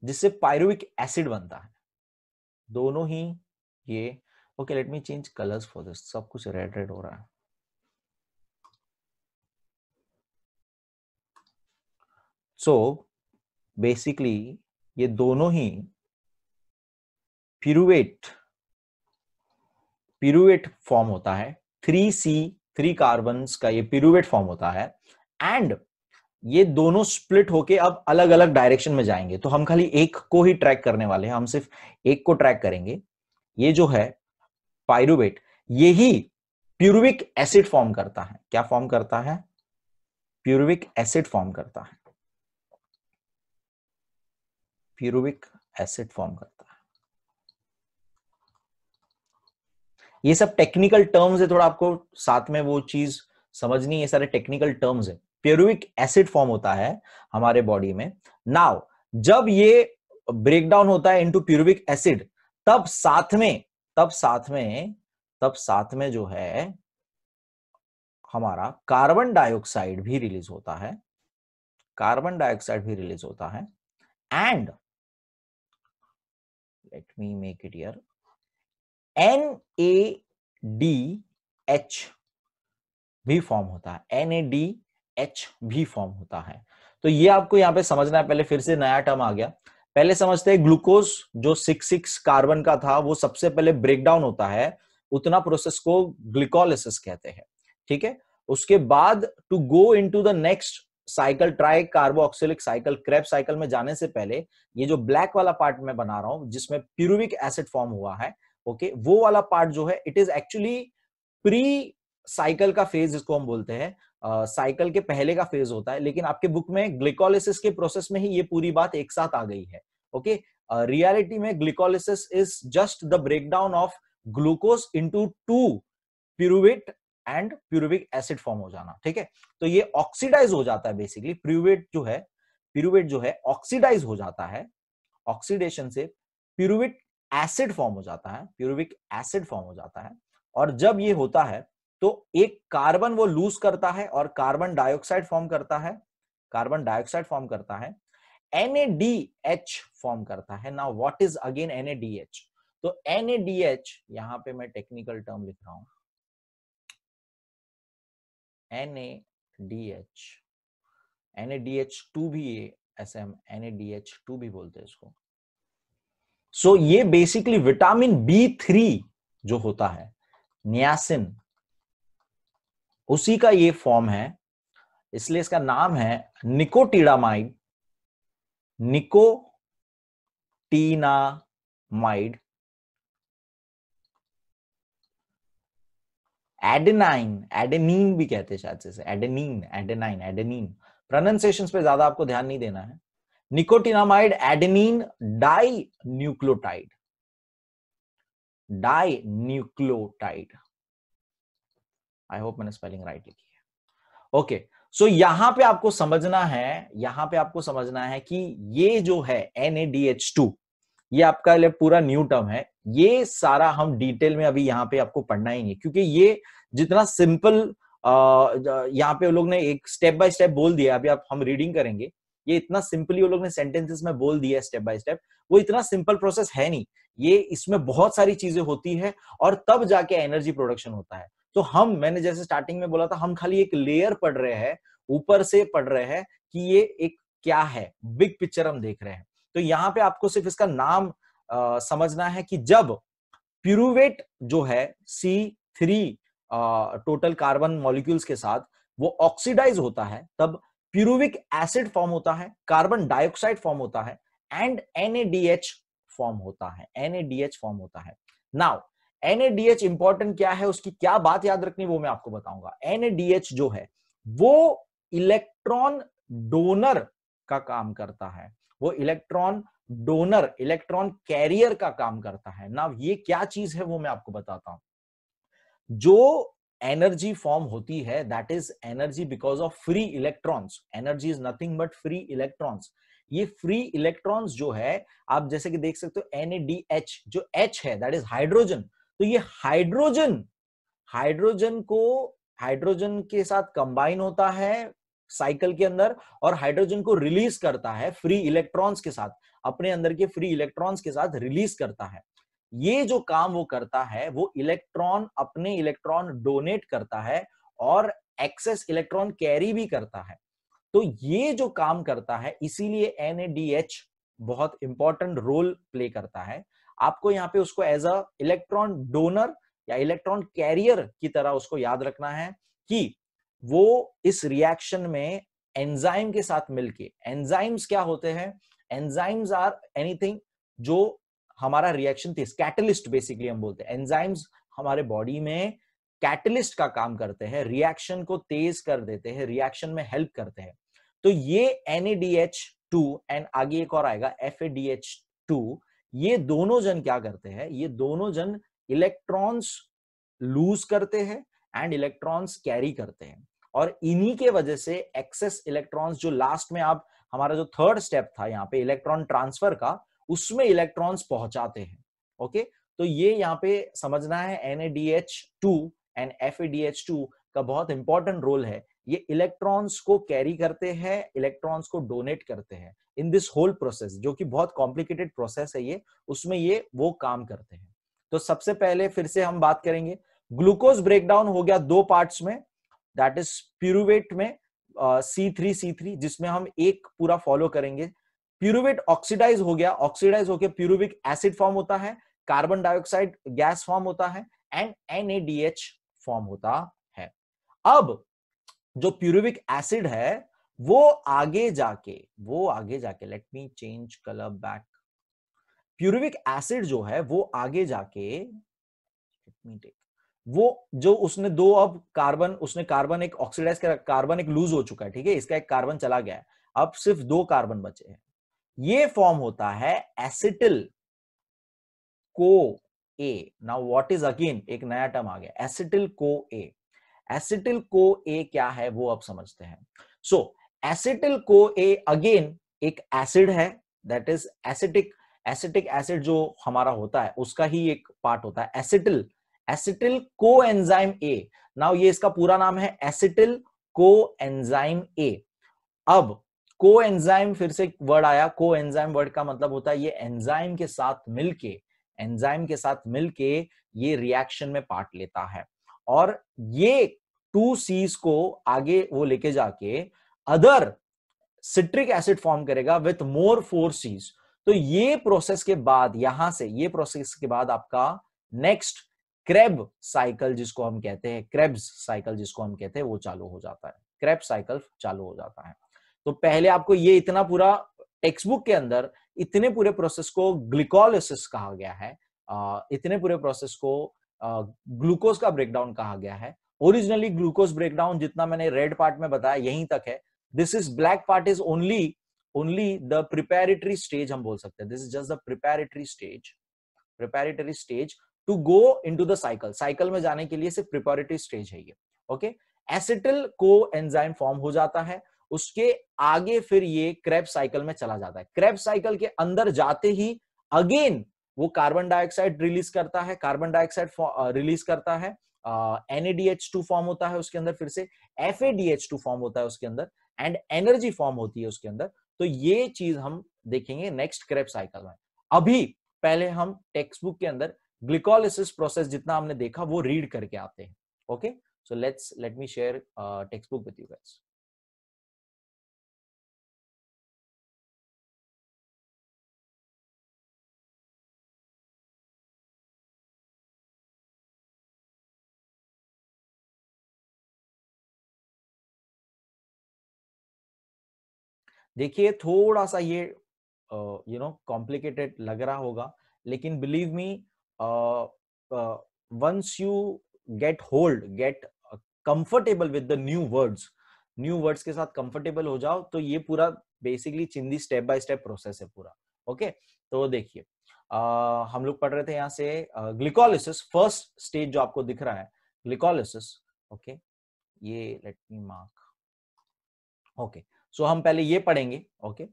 Speaker 1: जिससे पायरुविक एसिड बनता है दोनों ही ये okay let me change colours for this सब कुछ रेड रेड हो रहा है सो so, बेसिकली ये दोनों ही पिरुवेट पिरुवेट फॉर्म होता है थ्री सी थ्री कार्बन का ये पिरुवेट फॉर्म होता है एंड ये दोनों स्प्लिट होके अब अलग अलग डायरेक्शन में जाएंगे तो हम खाली एक को ही ट्रैक करने वाले हैं हम सिर्फ एक को ट्रैक करेंगे ये जो है पायरुबेट ये ही प्यूरविक एसिड फॉर्म करता है क्या फॉर्म करता है प्यूरविक एसिड फॉर्म करता है प्यूरविक एसिड फॉर्म करता है ये सब टेक्निकल टर्म्स है थोड़ा आपको साथ में वो चीज समझनी ये सारे टेक्निकल टर्म्स है प्यूरिक एसिड फॉर्म होता है हमारे बॉडी में नाउ जब ये ब्रेकडाउन होता है इनटू प्यूरिक एसिड तब साथ में तब साथ में तब साथ में जो है हमारा कार्बन डाइऑक्साइड भी रिलीज होता है कार्बन डाइऑक्साइड भी रिलीज होता है and let me make it here N A D H भी फॉर्म होता है एन ए डी एच भी फॉर्म होता है तो ये आपको यहाँ पे समझना है पहले फिर से नया टर्म आ गया पहले समझते हैं ग्लूकोज जो सिक्स सिक्स कार्बन का था वो सबसे पहले ब्रेक डाउन होता है उतना प्रोसेस को ग्लिकोलिसिस कहते हैं ठीक है उसके बाद to go into the next cycle tricarboxylic cycle Krebs cycle में जाने से पहले ये जो ब्लैक वाला पार्ट मैं बना रहा हूं जिसमें प्यूरिक एसिड फॉर्म हुआ है ओके वो वाला पार्ट जो है it is actually pre cycle का फेज जिसको हम बोलते हैं साइकिल के पहले का फेज होता है लेकिन आपके बुक में ग्लिकोलिसिस के प्रोसेस में ही ये पूरी बात एक साथ आ गई है ओके रियलिटी में glycolysis is just the breakdown of glucose into two pyruvate and pyruvic acid form हो जाना ठीक है तो ये ऑक्सीडाइज हो जाता है बेसिकली प्यूरुवेट जो है प्यूरुवेट जो है ऑक्सीडाइज हो जाता है ऑक्सीडेशन से प्यूरुविट एसिड फॉर्म हो जाता है प्यूरुविक एसिड फॉर्म हो जाता है और जब ये होता है तो एक कार्बन वो लूज करता है और कार्बन डाइऑक्साइड फॉर्म करता है कार्बन डाइऑक्साइड फॉर्म करता है NADH फॉर्म करता है ना व्हाट इज अगेन NADH तो NADH यहां पे मैं टेक्निकल टर्म लिख रहा हूं NADH NADH2 भी ये ऐसे हम NADH2 भी बोलते हैं इसको सो so, ये बेसिकली विटामिन बी थ्री जो होता है नियासिन उसी का ये फॉर्म है इसलिए इसका नाम है निकोटीडामाइड निकोटीनामाइड एडेनाइन एडेनिन भी कहते हैं शायद से एडेनिन एडेनाइन एडेनिन प्रोनाउंसिएशन पे ज्यादा आपको ध्यान नहीं देना है nicotinamide adenine di nucleotide di nucleotide I hope मैंने स्पेलिंग राइट लिखी है ओके सो यहां पे आपको समझना है यहां पे आपको समझना है कि ये जो है N A D H two ये आपका लिए पूरा न्यू टर्म है ये सारा हम डिटेल में अभी यहाँ पे आपको पढ़ना ही नहीं क्योंकि ये जितना सिंपल यहाँ पे लोग ने एक स्टेप बाय स्टेप बोल दिया अभी आप हम रीडिंग करेंगे ये इतना सिंपली वो लोग ने सेंटेंसेस में बोल दिया स्टेप बाय स्टेप वो इतना सिंपल प्रोसेस है नहीं ये इसमें बहुत सारी चीजें होती है और तब जाके एनर्जी प्रोडक्शन होता है तो हम मैंने जैसे स्टार्टिंग में बोला था हम खाली एक लेयर पढ़ रहे हैं ऊपर से पढ़ रहे हैं कि ये एक क्या है बिग पिक्चर हम देख रहे हैं तो यहाँ पे आपको सिर्फ इसका नाम आ, समझना है कि जब प्यूरुवेट जो है C three total carbon molecules के साथ वो ऑक्सीडाइज होता है तब प्यूरुविक एसिड फॉर्म होता है कार्बन डाइऑक्साइड फॉर्म होता है एंड एनएडीएच फॉर्म होता है एनएडीएच फॉर्म होता है नाउ एनएडीएच इंपॉर्टेंट क्या है उसकी क्या बात याद रखनी वो मैं आपको बताऊंगा एनएडीएच जो है वो इलेक्ट्रॉन डोनर का काम करता है वो इलेक्ट्रॉन डोनर इलेक्ट्रॉन कैरियर का काम करता है ना ये क्या चीज है वो मैं आपको बताता हूं जो एनर्जी फॉर्म होती है that is energy because of free electrons energy is nothing but free electrons ये फ्री इलेक्ट्रॉन्स जो है आप जैसे कि देख सकते हो एन जो एच है दैट इज हाइड्रोजन तो ये हाइड्रोजन हाइड्रोजन को हाइड्रोजन के साथ कंबाइन होता है साइकिल के अंदर और हाइड्रोजन को रिलीज करता है फ्री इलेक्ट्रॉन्स के साथ अपने अंदर के फ्री इलेक्ट्रॉन्स के साथ रिलीज करता है ये जो काम वो करता है वो इलेक्ट्रॉन अपने इलेक्ट्रॉन डोनेट करता है और एक्सेस इलेक्ट्रॉन कैरी भी करता है तो ये जो काम करता है इसीलिए एन बहुत इंपॉर्टेंट रोल प्ले करता है आपको यहाँ पे उसको एज अ इलेक्ट्रॉन डोनर या इलेक्ट्रॉन कैरियर की तरह उसको याद रखना है कि वो इस रिएक्शन में एंजाइम के साथ मिलके एंजाइम्स क्या होते हैं एंजाइम्स आर एनीथिंग जो हमारा रिएक्शन थी कैटलिस्ट बेसिकली हम बोलते हैं एंजाइम्स हमारे बॉडी में कैटलिस्ट का काम करते हैं रिएक्शन को तेज कर देते हैं रिएक्शन में हेल्प करते हैं तो ये एन एंड आगे एक और आएगा F A D H two ये दोनों जन क्या करते हैं ये दोनों जन इलेक्ट्रॉन्स लूज करते हैं एंड इलेक्ट्रॉन्स कैरी करते हैं और इन्हीं के वजह से एक्सेस इलेक्ट्रॉन्स जो लास्ट में आप हमारा जो थर्ड स्टेप था यहाँ पे इलेक्ट्रॉन ट्रांसफर का उसमें इलेक्ट्रॉन्स पहुंचाते हैं ओके तो ये यहाँ पे समझना है एन एंड एफ का बहुत इंपॉर्टेंट रोल है ये इलेक्ट्रॉन्स को कैरी करते हैं इलेक्ट्रॉन्स को डोनेट करते हैं इन दिस होल प्रोसेस जो कि बहुत कॉम्प्लिकेटेड प्रोसेस है ये उसमें ये वो काम करते हैं तो सबसे पहले फिर से हम बात करेंगे ग्लूकोज ब्रेकडाउन हो गया दो पार्ट्स में दैट इज प्यूरुवेट में सी थ्री सी थ्री जिसमें हम एक पूरा फॉलो करेंगे प्यूरुवेट ऑक्सीडाइज हो गया ऑक्सीडाइज होकर प्यूरुविक एसिड फॉर्म होता है कार्बन डाइऑक्साइड गैस फॉर्म होता है एंड एनएडीएच फॉर्म होता है अब जो प्यूरिविक एसिड है वो आगे जाके वो आगे जाके let me change colour back pyruvic acid जो है वो आगे जाके लेट मी टेक वो जो उसने दो अब कार्बन उसने कार्बन एक ऑक्सीडाइज कर कार्बन एक लूज हो चुका है ठीक है इसका एक कार्बन चला गया है अब सिर्फ दो कार्बन बचे हैं ये फॉर्म होता है acetyl co A now what is again एक नया टर्म आ गया एसिटिल को ए एसिटिल को ए क्या है वो आप समझते हैं so acetyl co A again एक एसिड है that is acetic acetic acid जो हमारा होता है उसका ही एक पार्ट होता है acetyl acetyl coenzyme A now ये इसका पूरा नाम है एसिटिल को एंजाइम ए अब को एंजाइम फिर से वर्ड आया को एंजाइम वर्ड का मतलब होता है ये एंजाइम के साथ मिलके एंजाइम के साथ मिलके ये रिएक्शन में पार्ट लेता है और ये टू सीज को आगे वो लेके जाके अदर सिट्रिक एसिड फॉर्म करेगा विथ मोर फोर सीज तो ये प्रोसेस के बाद यहां से ये प्रोसेस के बाद आपका नेक्स्ट क्रेब साइकिल जिसको हम कहते हैं क्रेब्स साइकिल जिसको हम कहते हैं वो चालू हो जाता है क्रेब साइकिल चालू हो जाता है तो पहले आपको ये इतना पूरा टेक्स्ट बुक के अंदर इतने पूरे प्रोसेस को ग्लिकोलिस कहा गया है इतने पूरे प्रोसेस को ग्लूकोज का ब्रेकडाउन कहा गया है ओरिजिनली ग्लूकोज ब्रेकडाउन जितना मैंने रेड पार्ट में बताया यहीं तक है this is black part is only only the preparatory stage हम बोल सकते हैं this is just the preparatory stage preparatory stage to go into the cycle cycle में जाने के लिए सिर्फ प्रिपेरेटरी स्टेज है ये okay acetyl coenzyme form हो जाता है उसके आगे फिर ये क्रेब साइकिल में चला जाता है क्रेब साइकिल के अंदर जाते ही अगेन वो कार्बन डाइऑक्साइड रिलीज करता है कार्बन डाइऑक्साइड रिलीज करता है एनएडीएच टू फॉर्म होता है उसके अंदर फिर से एफ टू फॉर्म होता है उसके अंदर एंड एनर्जी फॉर्म होती है उसके अंदर तो ये चीज हम देखेंगे नेक्स्ट क्रेप साइकिल में अभी पहले हम टेक्स्ट बुक के अंदर ग्लिकोलिसिस प्रोसेस जितना हमने देखा वो रीड करके आते हैं okay so let's let me share textbook with you guys देखिए थोड़ा सा ये यू नो कॉम्प्लिकेटेड लग रहा होगा लेकिन believe me once you get hold get comfortable with the new words new words के साथ कंफर्टेबल हो जाओ तो ये पूरा बेसिकली चिंदी स्टेप बाय स्टेप प्रोसेस है पूरा ओके okay? तो देखिए हम लोग पढ़ रहे थे यहाँ से ग्लिकोलिसिस फर्स्ट स्टेज जो आपको दिख रहा है ग्लिकोलिसिस ओके okay? ये let me mark okay so हम पहले ये पढ़ेंगे ओके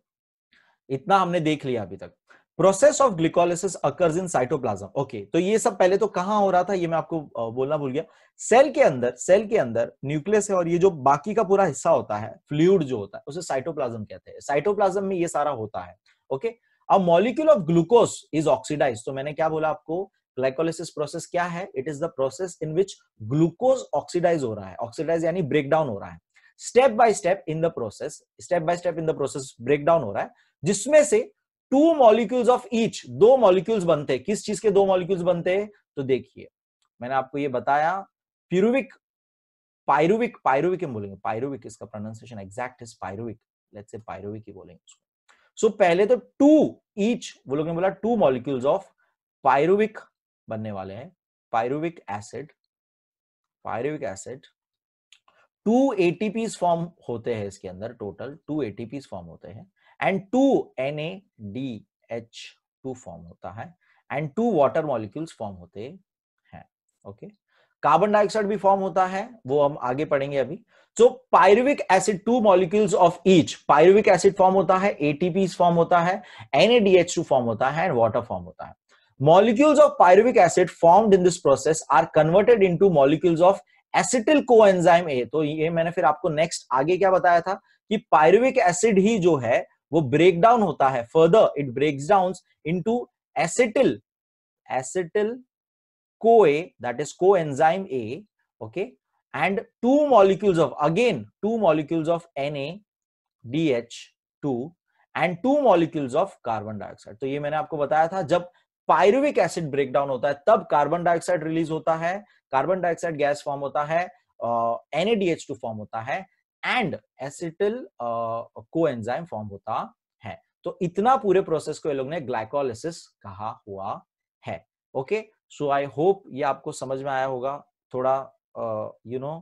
Speaker 1: इतना हमने देख लिया अभी तक process of glycolysis occurs in cytoplasm okay तो ये सब पहले तो कहां हो रहा था ये मैं आपको बोलना भूल गया सेल के अंदर सेल के अंदर न्यूक्लियस है और ये जो बाकी का पूरा हिस्सा होता है फ्लूड जो होता है उसे साइटोप्लाज्म कहते हैं साइटोप्लाज्म में ये सारा होता है ओके अब molecule of glucose is oxidize तो मैंने क्या बोला आपको ग्लाइकोलिसिस प्रोसेस क्या है it is the process in which glucose oxidize हो रहा है ऑक्सीडाइज यानी ब्रेकडाउन हो रहा है step by step in the process step by step in the process break down हो रहा है जिसमें से टू मॉलिक्यूल्स ऑफ ईच दो मॉलिक्यूल्स बनते हैं किस चीज के दो मॉलिक्यूल्स बनते हैं तो देखिए मैंने आपको ये बताया प्यूरुविक पायरुविक पायरुविक हम बोलेंगे पायरुविक इसका pronunciation exact is pyruvic let's say pyruvic ही बोलेंगे उसको सो so, पहले तो टू ईच वो लोग ने बोला टू मॉलिक्यूल्स ऑफ पायरुविक बनने वाले हैं pyruvic acid pyruvic acid two ATPs form होते हैं इसके अंदर टोटल टू एटीपीस फॉर्म होते हैं and two N A D H two form होता है and two water molecules form होते हैं ओके कार्बन डाइऑक्साइड भी फॉर्म होता है वो हम आगे पढ़ेंगे अभी so pyruvic acid two molecules of each pyruvic acid form होता है एटीपीस फॉर्म होता है एनएडीएच टू फॉर्म होता है एंड वाटर फॉर्म होता है of pyruvic acid form in this process are converted into molecules of acetyl coenzyme A तो ये मैंने फिर आपको नेक्स्ट आगे क्या बताया था कि पायरुविक एसिड ही जो है वो ब्रेक डाउन होता है further it breaks down into acetyl acetyl A that is coenzyme A okay of again two molecules of N A D H two and two molecules of carbon dioxide तो ये मैंने आपको बताया था जब पायरुविक एसिड ब्रेकडाउन होता है तब कार्बन डाइऑक्साइड रिलीज होता है कार्बन डाइऑक्साइड गैस फॉर्म होता है एनएडीएच टू फॉर्म होता है and acetyl coenzyme form होता है तो इतना पूरे प्रोसेस को ये लोग ने ग्लाइकोलिसिस कहा हुआ है ओके सो आई होप ये आपको समझ में आया होगा थोड़ा यू नो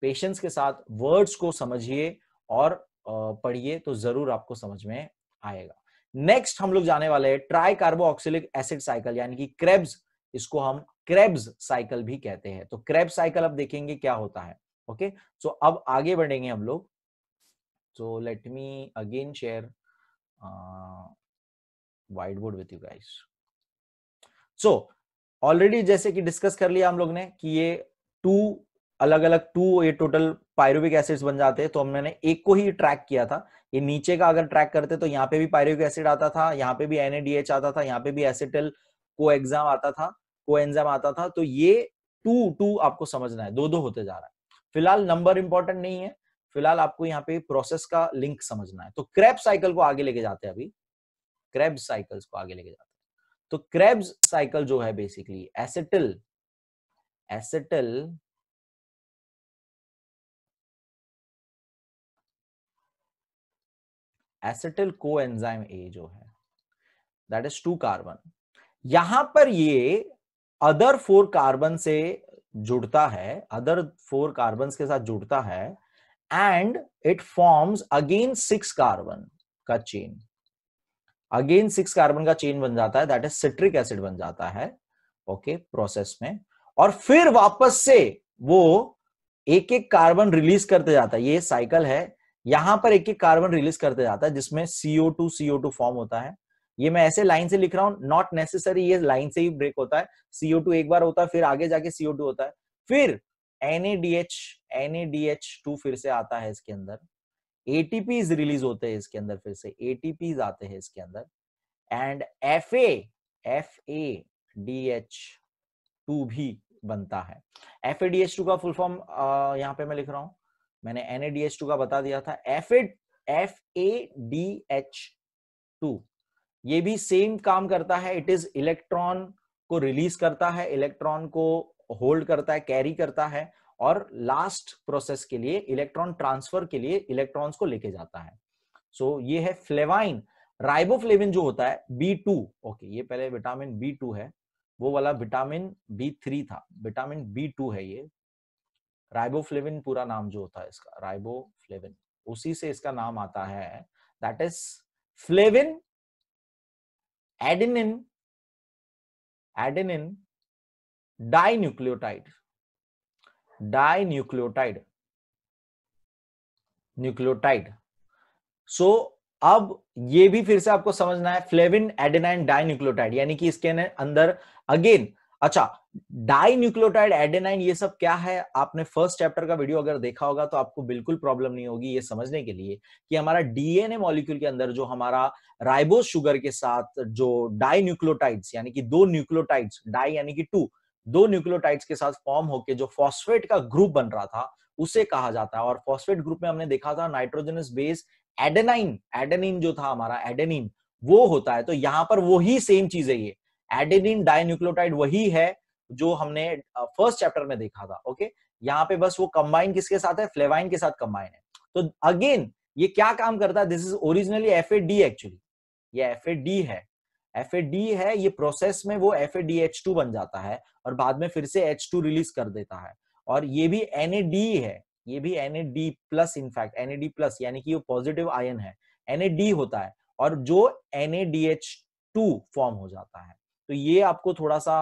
Speaker 1: पेशेंस के साथ वर्ड्स को समझिए और uh, पढ़िए तो जरूर आपको समझ में आएगा नेक्स्ट हम लोग जाने वाले हैं ट्राई कार्बोक्सिलिक एसिड साइकिल यानी कि क्रेब्स इसको हम क्रेब्स साइकिल भी कहते हैं तो क्रेब साइकिल अब देखेंगे क्या होता है ओके सो so, अब आगे बढ़ेंगे हम लोग so let me again share whiteboard with you guys so already जैसे कि डिस्कस कर लिया हम लोग ने कि ये टू अलग अलग टू ये टोटल पायरुविक एसिड्स बन जाते हैं तो हमने एक को ही ट्रैक किया था ये नीचे का अगर ट्रैक करते तो यहाँ पे भी पायरुविक एसिड आता था यहाँ पे भी एनएडीएच आता था यहाँ पे भी एसिटल को एग्जाम आता था कोएंजाइम आता था तो ये टू टू आपको समझना है दो दो होते जा रहा है फिलहाल नंबर इंपॉर्टेंट नहीं है फिलहाल आपको यहाँ पे प्रोसेस का लिंक समझना है तो क्रेब साइकिल को आगे लेके जाते हैं अभी क्रेब साइकिल्स को आगे लेके जाते हैं तो क्रेब्स साइकिल जो है बेसिकली एसेटिल एसेटिल एसेटिल को एंजाइम ए जो है दैट इज टू कार्बन यहां पर ये अदर फोर कार्बन से जुड़ता है अदर फोर कार्बन के साथ जुड़ता है and it forms again six carbon का चेन अगेन सिक्स कार्बन का चेन बन जाता है दैट इज सिट्रिक एसिड बन जाता है ओके okay, प्रोसेस में और फिर वापस से वो एक एक कार्बन रिलीज करते जाता है ये साइकिल है यहां पर एक एक कार्बन रिलीज करते जाता है जिसमें CO two CO two form होता है ये मैं ऐसे लाइन से लिख रहा हूँ नॉट नेसेसरी ये लाइन से ही ब्रेक होता है सीओ टू एक बार होता है फिर आगे जाके सीओ टू होता है फिर एनएडीएच एनएडीएच टू फिर से आता है इसके अंदर एटीपी रिलीज होते हैं इसके अंदर फिर से एटीपी आते हैं इसके अंदर and F F A D H two भी बनता है F A D H two का फुल फॉर्म यहाँ पे मैं लिख रहा हूं मैंने N A D H two का बता दिया था F F A D H two ये भी सेम काम करता है इट इज इलेक्ट्रॉन को रिलीज करता है इलेक्ट्रॉन को होल्ड करता है कैरी करता है और लास्ट प्रोसेस के लिए इलेक्ट्रॉन ट्रांसफर के लिए इलेक्ट्रॉन्स को लेके जाता है सो so, ये है फ्लेवाइन राइबोफ्लेविन जो होता है बी टू ओके ये पहले विटामिन बी टू है वो वाला विटामिन बी थ्री था विटामिन बी टू है ये राइबोफ्लेविन पूरा नाम जो होता है इसका राइबोफ्लेविन उसी से इसका नाम आता है that is flavin adenine adenine dinucleotide dinucleotide nucleotide so so, अब ये भी फिर से आपको समझना है फ्लेविन एडेनाइन डाइन्यूक्लियोटाइड यानी कि इसके अंदर अगेन अच्छा डाई न्यूक्लियोटाइड एडेनाइन ये सब क्या है आपने फर्स्ट चैप्टर का वीडियो अगर देखा होगा तो आपको बिल्कुल प्रॉब्लम नहीं होगी ये समझने के लिए कि हमारा डीएनए मॉलिक्यूल के अंदर जो हमारा राइबोस शुगर के साथ जो डाई न्यूक्लियोटाइड्स यानी कि दो न्यूक्लियोटाइड्स डाई यानी कि टू दो न्यूक्लियोटाइड्स के साथ फॉर्म होकर जो फॉस्फेट का ग्रुप बन रहा था उसे कहा जाता है और फॉस्फेट ग्रुप में हमने देखा था नाइट्रोजनस बेस एडेनाइन एडेनिन जो था हमारा एडेनिन वो होता है तो यहाँ पर वही सेम चीज है ये एडेनिन डायन्यूक्लोटाइड वही है जो हमने फर्स्ट चैप्टर में देखा था ओके यहाँ पे बस वो कंबाइन किसके साथ है फ्लेवाइन के साथ कंबाइन है तो अगेन ये क्या काम करता है this is originally F actually ये एफ है एफ है ये प्रोसेस में वो एफ बन जाता है और बाद में फिर से एच रिलीज कर देता है और ये भी एन है ये भी N A D plus in fact N plus यानी कि वो पॉजिटिव आयन है एन होता है और जो एन फॉर्म हो जाता है तो ये आपको थोड़ा सा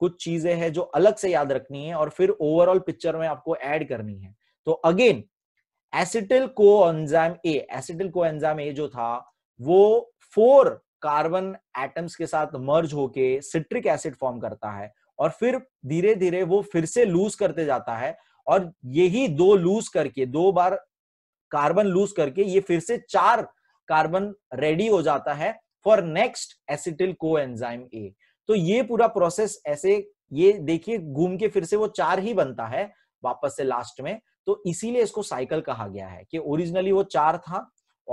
Speaker 1: कुछ चीजें हैं जो अलग से याद रखनी है और फिर ओवरऑल पिक्चर में आपको ऐड करनी है तो again acetyl coenzyme A acetyl coenzyme A जो था वो फोर कार्बन एटम्स के साथ मर्ज होके सिट्रिक एसिड फॉर्म करता है और फिर धीरे धीरे वो फिर से लूज करते जाता है और यही दो लूज करके दो बार कार्बन लूज करके ये फिर से चार कार्बन रेडी हो जाता है for next acetyl coenzyme A तो ये पूरा प्रोसेस ऐसे ये देखिए घूम के फिर से वो चार ही बनता है वापस से लास्ट में तो इसीलिए इसको साइकिल कहा गया है कि ओरिजिनली वो चार था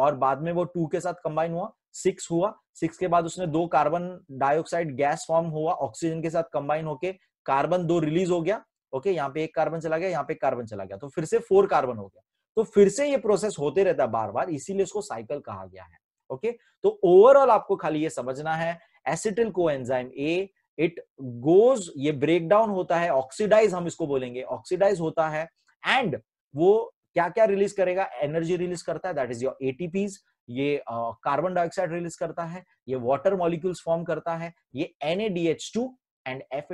Speaker 1: और बाद में वो टू के साथ कंबाइन हुआ सिक्स हुआ सिक्स के बाद उसने दो कार्बन डाइऑक्साइड गैस फॉर्म हुआ ऑक्सीजन के साथ कंबाइन होके कार्बन दो रिलीज हो गया ओके यहाँ पे एक कार्बन चला गया यहाँ पे कार्बन चला गया तो फिर से फोर कार्बन हो गया तो फिर से ये प्रोसेस होते रहता बार बार इसीलिए इसको साइकिल कहा गया है ओके तो ओवरऑल आपको खाली ये समझना है acetyl coenzyme A it goes ये ब्रेक डाउन होता है ऑक्सीडाइज हम इसको बोलेंगे ऑक्सीडाइज होता है एंड वो क्या क्या रिलीज करेगा एनर्जी रिलीज करता है दैट इज योर एटीपीज ये कार्बन uh, डाइऑक्साइड रिलीज करता है ये वाटर मॉलिक्यूल्स फॉर्म करता है ये two and F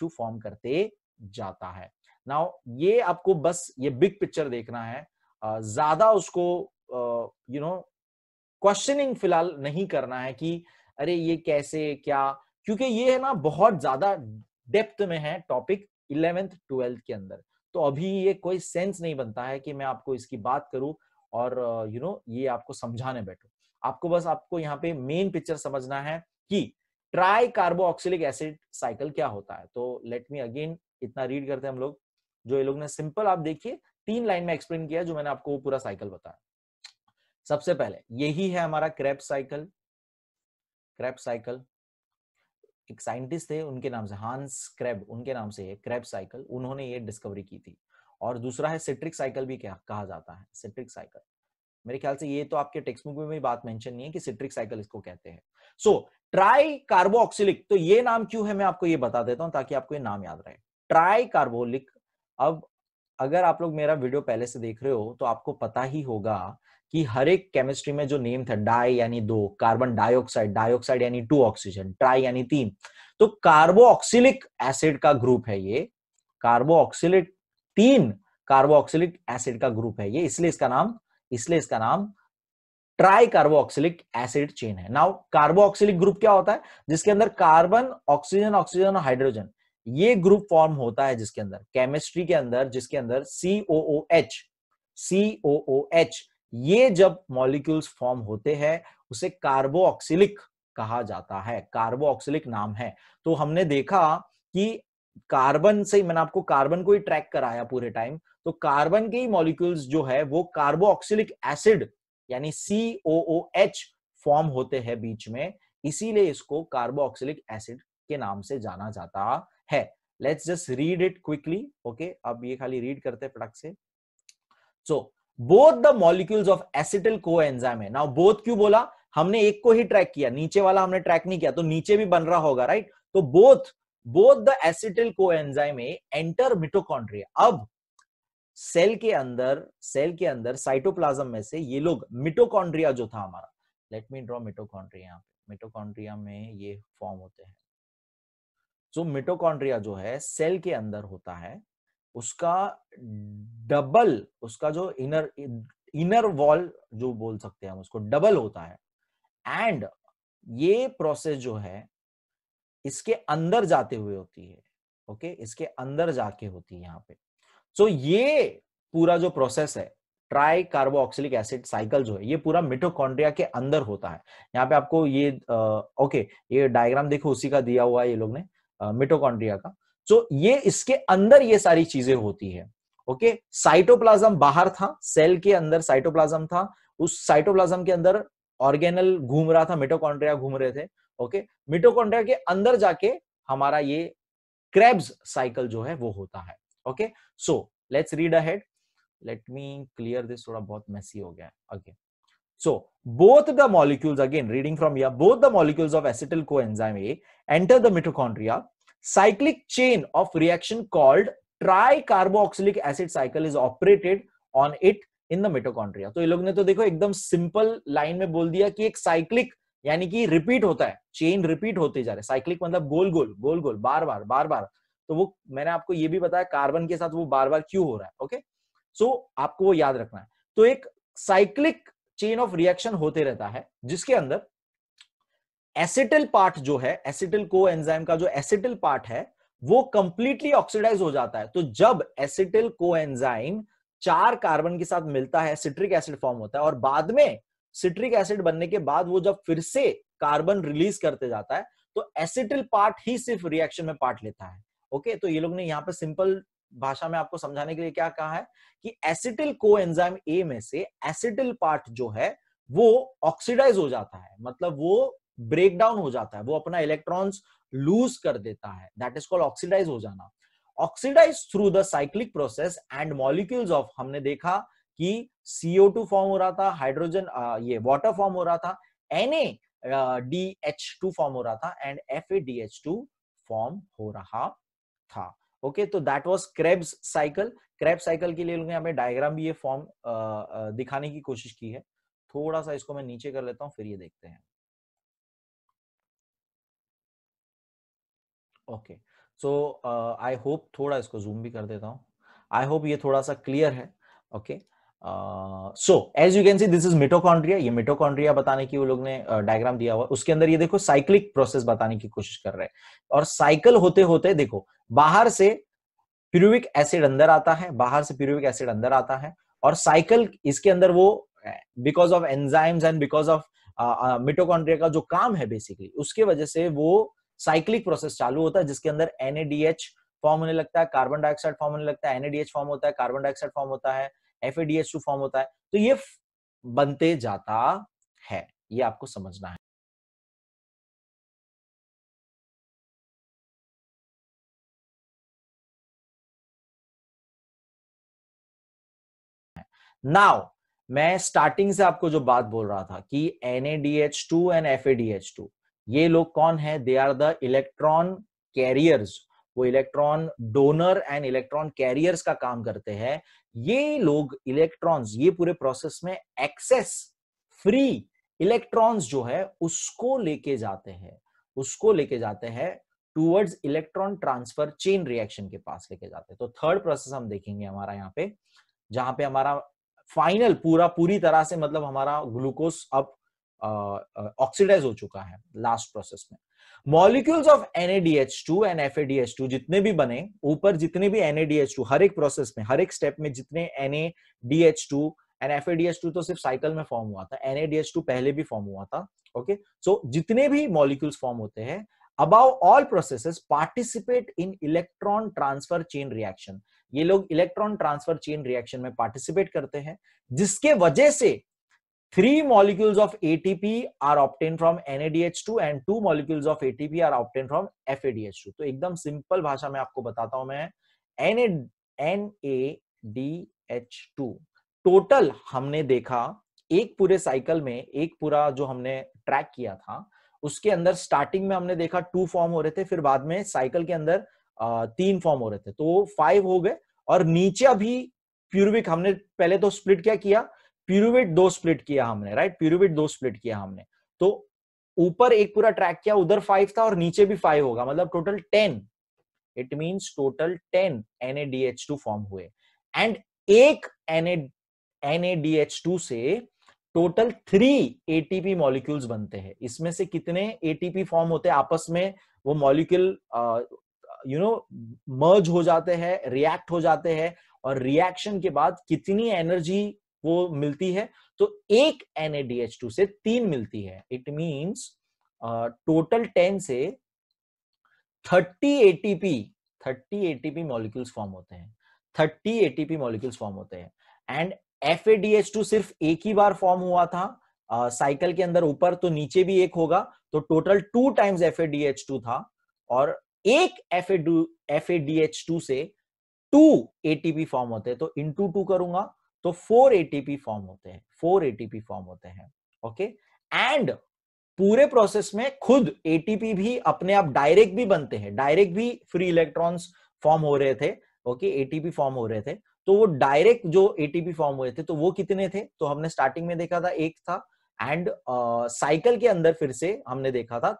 Speaker 1: two form करते जाता है नाउ ये आपको बस ये बिग पिक्चर देखना है uh, ज्यादा उसको you uh, know you know, questioning फिलहाल नहीं करना है कि अरे ये कैसे क्या क्योंकि ये है ना बहुत ज्यादा डेप्थ में है टॉपिक इलेवेंथ ट्वेल्थ के अंदर तो अभी ये कोई सेंस नहीं बनता है कि मैं आपको इसकी बात करूं और यू नो ये आपको समझाने बैठू आपको बस आपको यहाँ पे मेन पिक्चर समझना है कि ट्राई कार्बो एसिड साइकिल क्या होता है तो लेट मी अगेन इतना रीड करते हैं हम लोग जो ये लोग ने सिंपल आप देखिए तीन लाइन में एक्सप्लेन किया जो मैंने आपको पूरा साइकिल बताया सबसे पहले यही है हमारा क्रेप साइकिल क्रेप साइकिल एक साइंटिस्ट थे उनके नाम से हांस क्रेब उनके नाम से ये क्रेब साइकिल उन्होंने ये डिस्कवरी की थी और दूसरा है सिट्रिक साइकिल भी क्या कहा जाता है सिट्रिक साइकिल मेरे ख्याल से ये तो आपके टेक्स्ट बुक में भी बात मेंशन नहीं है कि सिट्रिक साइकिल इसको कहते हैं सो ट्राई कार्बोक्सिलिक तो ये नाम क्यों है मैं आपको ये बता देता हूं ताकि आपको ये नाम याद रहे ट्राई कार्बोलिक अब अगर आप लोग मेरा वीडियो पहले से देख रहे हो तो आपको पता ही होगा कि हर एक केमिस्ट्री में जो नेम था डाई यानी दो कार्बन डाइऑक्साइड डाइऑक्साइड यानी टू ऑक्सीजन ट्राई यानी तीन तो कार्बो एसिड का ग्रुप है ये कार्बोक्सिलिक तीन कार्बो एसिड का ग्रुप है ये इसलिए इसका नाम इसलिए इसका नाम ट्राई कार्बो एसिड चेन है नाउ कार्बो ग्रुप क्या होता है जिसके अंदर कार्बन ऑक्सीजन ऑक्सीजन और हाइड्रोजन ये ग्रुप फॉर्म होता है जिसके अंदर केमिस्ट्री के अंदर जिसके अंदर सीओओ एच सीओओ एच ये जब मॉलिक्यूल्स फॉर्म होते हैं उसे कार्बोक्सिलिक कहा जाता है कार्बोक्सिलिक नाम है तो हमने देखा कि कार्बन से मैंने आपको कार्बन को ही ट्रैक कराया पूरे टाइम तो कार्बन के ही मॉलिक्यूल्स जो है वो कार्बोक्सिलिक एसिड यानी सी एच फॉर्म होते हैं बीच में इसीलिए इसको कार्बोक्सिलिक एसिड के नाम से जाना जाता है let's just read it quickly okay अब ये खाली रीड करते हैं फटक से so both the molecules of acetyl coenzyme है नाउ बोथ क्यों बोला हमने एक को ही ट्रैक किया नीचे वाला हमने ट्रैक नहीं किया तो नीचे भी बन रहा होगा राइट तो both both the acetyl coenzyme enter mitochondria अब सेल के अंदर सेल के अंदर साइटोप्लाज्म में से ये लोग मिटोकॉन्ड्रिया जो था हमारा let me draw mitochondria mitochondria में ये फॉर्म होते हैं जो मिटोकॉन्ड्रिया जो है सेल के अंदर होता है उसका डबल उसका जो इनर इनर वॉल जो बोल सकते हैं हम उसको डबल होता है एंड ये प्रोसेस जो है इसके अंदर जाते हुए होती है ओके okay? इसके अंदर जाके होती है यहाँ पे सो so, ये पूरा जो प्रोसेस है ट्राई कार्बोक्सिलिक एसिड साइकिल जो है ये पूरा मिटोकॉन्ड्रिया के अंदर होता है यहाँ पे आपको ये ओके ये डायग्राम देखो उसी का दिया हुआ है ये लोग ने मिटोकॉन्ड्रिया का सो so, ये इसके अंदर ये सारी चीजें होती है ओके okay? साइटोप्लाज्म बाहर था सेल के अंदर साइटोप्लाज्म था उस साइटोप्लाज्म के अंदर ऑर्गेनल घूम रहा था मिटोकॉन्ड्रिया घूम रहे थे ओके okay? मिटोकॉन्ड्रिया के अंदर जाके हमारा ये क्रेब्स साइकिल जो है वो होता है okay so let's read ahead let me clear this थोड़ा बहुत मैसी हो गया okay both the molecules again reading from from both the molecules of acetyl coenzyme A enter the mitochondria cyclic chain of reaction called tricarboxylic acid cycle is operated on it in the mitochondria तो ये लोग ने तो देखो एकदम सिंपल लाइन में बोल दिया कि एक साइक्लिक यानी कि रिपीट होता है चेन रिपीट होते जा रहे साइक्लिक मतलब गोल गोल गोल गोल बार बार बार बार तो वो मैंने आपको ये भी बताया कार्बन के साथ वो बार बार क्यों हो रहा है ओके सो so, आपको वो याद रखना है तो एक साइक्लिक चेन ऑफ रिएक्शन होते रहता है जिसके अंदर एसिटल पार्ट जो है एसिटल को एंजाइम का जो एसिटल पार्ट है वो कंप्लीटली ऑक्सीडाइज हो जाता है तो जब एसिटल को एंजाइम चार कार्बन के साथ मिलता है सिट्रिक एसिड फॉर्म होता है और बाद में सिट्रिक एसिड बनने के बाद वो जब फिर से कार्बन रिलीज करते जाता है तो एसिटल पार्ट ही सिर्फ रिएक्शन में पार्ट लेता है ओके तो ये लोग ने यहाँ पे सिंपल भाषा में आपको समझाने के लिए क्या कहा है कि एसिटिल को एंजाइम ए में से एसिटिल पार्ट जो है वो ऑक्सीडाइज हो जाता है मतलब वो ब्रेक डाउन हो जाता है वो अपना इलेक्ट्रॉन्स लूज कर देता है दैट इज कॉल्ड ऑक्सीडाइज हो जाना oxidize through the cyclic process and molecules of हमने देखा कि CO2 फॉर्म हो रहा था हाइड्रोजन ये वाटर फॉर्म हो रहा था Na DH2 फॉर्म हो रहा था एंड FaDH2 फॉर्म हो रहा था ओके तो that was Krebs cycle Krebs cycle के लिए हमें डायग्राम भी ये फॉर्म दिखाने की कोशिश की है थोड़ा सा इसको मैं नीचे कर लेता हूँ फिर ये देखते हैं ओके सो आई होप थोड़ा इसको जूम भी कर देता हूँ आई होप ये थोड़ा सा क्लियर है okay so as you can see this is mitochondria ये मिटोकॉन्ड्रिया बताने की वो लोग ने डायग्राम uh, दिया हुआ उसके अंदर ये देखो साइक्लिक प्रोसेस बताने की कोशिश कर रहे हैं और साइकिल होते होते देखो बाहर से प्यूरिक एसिड अंदर आता है बाहर से प्यूरिक एसिड अंदर आता है और साइकिल इसके अंदर वो because of enzymes and because of mitochondria का जो काम है बेसिकली उसके वजह से वो साइक्लिक प्रोसेस चालू होता है जिसके अंदर एनएडीएच फॉर्म होने लगता है कार्बन डाइऑक्साइड फॉर्म होने लगता है एनएडीएच फॉर्म होता है कार्बन डाइऑक्साइड फॉर्म होता है एफ फॉर्म होता है तो ये बनते जाता है ये आपको समझना है नाउ मैं स्टार्टिंग से आपको जो बात बोल रहा था कि NADH two and F ADH two ये लोग कौन है they are the electron carriers वो electron donor and electron carriers का काम करते हैं ये लोग इलेक्ट्रॉन्स ये पूरे प्रोसेस में एक्सेस फ्री इलेक्ट्रॉन्स जो है उसको लेके जाते हैं उसको लेके जाते हैं towards electron transfer chain reaction के पास लेके जाते हैं तो थर्ड प्रोसेस हम देखेंगे हमारा यहाँ पे जहां पे हमारा फाइनल पूरा पूरी तरह से मतलब हमारा ग्लूकोज अब ऑक्सीडाइज हो चुका है लास्ट प्रोसेस में molecules of NADH two and F ADH two जितने भी बने ऊपर जितने भी एनएडीएच टू हर एक प्रोसेस में हर एक स्टेप में जितने NADH two and F ADH two तो सिर्फ साइकिल में फॉर्म हुआ था एनएडीएच टू पहले भी फॉर्म हुआ था ओके सो जितने भी मॉलिक्यूल्स फॉर्म होते हैं above all process participate in electron transfer chain reaction ये लोग इलेक्ट्रॉन ट्रांसफर चेन रिएक्शन में पार्टिसिपेट करते हैं जिसके वजह से Three molecules of ATP are obtained from NADH2 and two molecules of ATP are obtained from FADH2. तो एकदम सिंपल भाषा में आपको बताता हूं मैं एन टू टोटल हमने देखा एक पूरे साइकिल में एक पूरा जो हमने ट्रैक किया था उसके अंदर स्टार्टिंग में हमने देखा टू फॉर्म हो रहे थे फिर बाद में साइकिल के अंदर तीन फॉर्म हो रहे थे तो फाइव हो गए और नीचे अभी प्यूरविक हमने पहले तो स्प्लिट क्या किया प्यूरोविट दो स्प्लिट किया हमने राइट प्यूरोविट दो स्प्लिट किया हमने तो ऊपर एक पूरा ट्रैक किया उधर फाइव था और नीचे भी फाइव होगा मतलब total ten it mean total ten NADH two form हुए एंड एक एनएडीएच टू से टोटल थ्री एटीपी मॉलिक्यूल्स बनते हैं इसमें से कितने एटीपी फॉर्म होते हैं आपस में वो मॉलिक्यूल यू नो मर्ज हो जाते हैं रिएक्ट हो जाते हैं और रिएक्शन के बाद कितनी एनर्जी वो मिलती है तो एक एन से तीन मिलती है इट मीन्स टोटल टेन से thirty ATP thirty ATP molecules form होते हैं थर्टी एटीपी मॉलिक्यूल्स फॉर्म होते हैं एंड एफ टू सिर्फ एक ही बार फॉर्म हुआ था साइकिल uh, के अंदर ऊपर तो नीचे भी एक होगा तो total two times F two था और एक एफ एफ टू से टू एटीपी फॉर्म होते हैं तो इन टू टू करूंगा तो फोर एटीपी फॉर्म होते हैं फोर एटीपी फॉर्म होते हैं ओके एंड पूरे प्रोसेस में खुद एटीपी भी अपने आप डायरेक्ट भी बनते हैं डायरेक्ट भी फ्री इलेक्ट्रॉन्स फॉर्म हो रहे थे ओके एटीपी फॉर्म हो रहे थे तो वो डायरेक्ट जो एटीपी फॉर्म हुए थे तो वो कितने थे तो हमने स्टार्टिंग में देखा था एक था एंड साइकिल uh, के अंदर फिर से हमने देखा था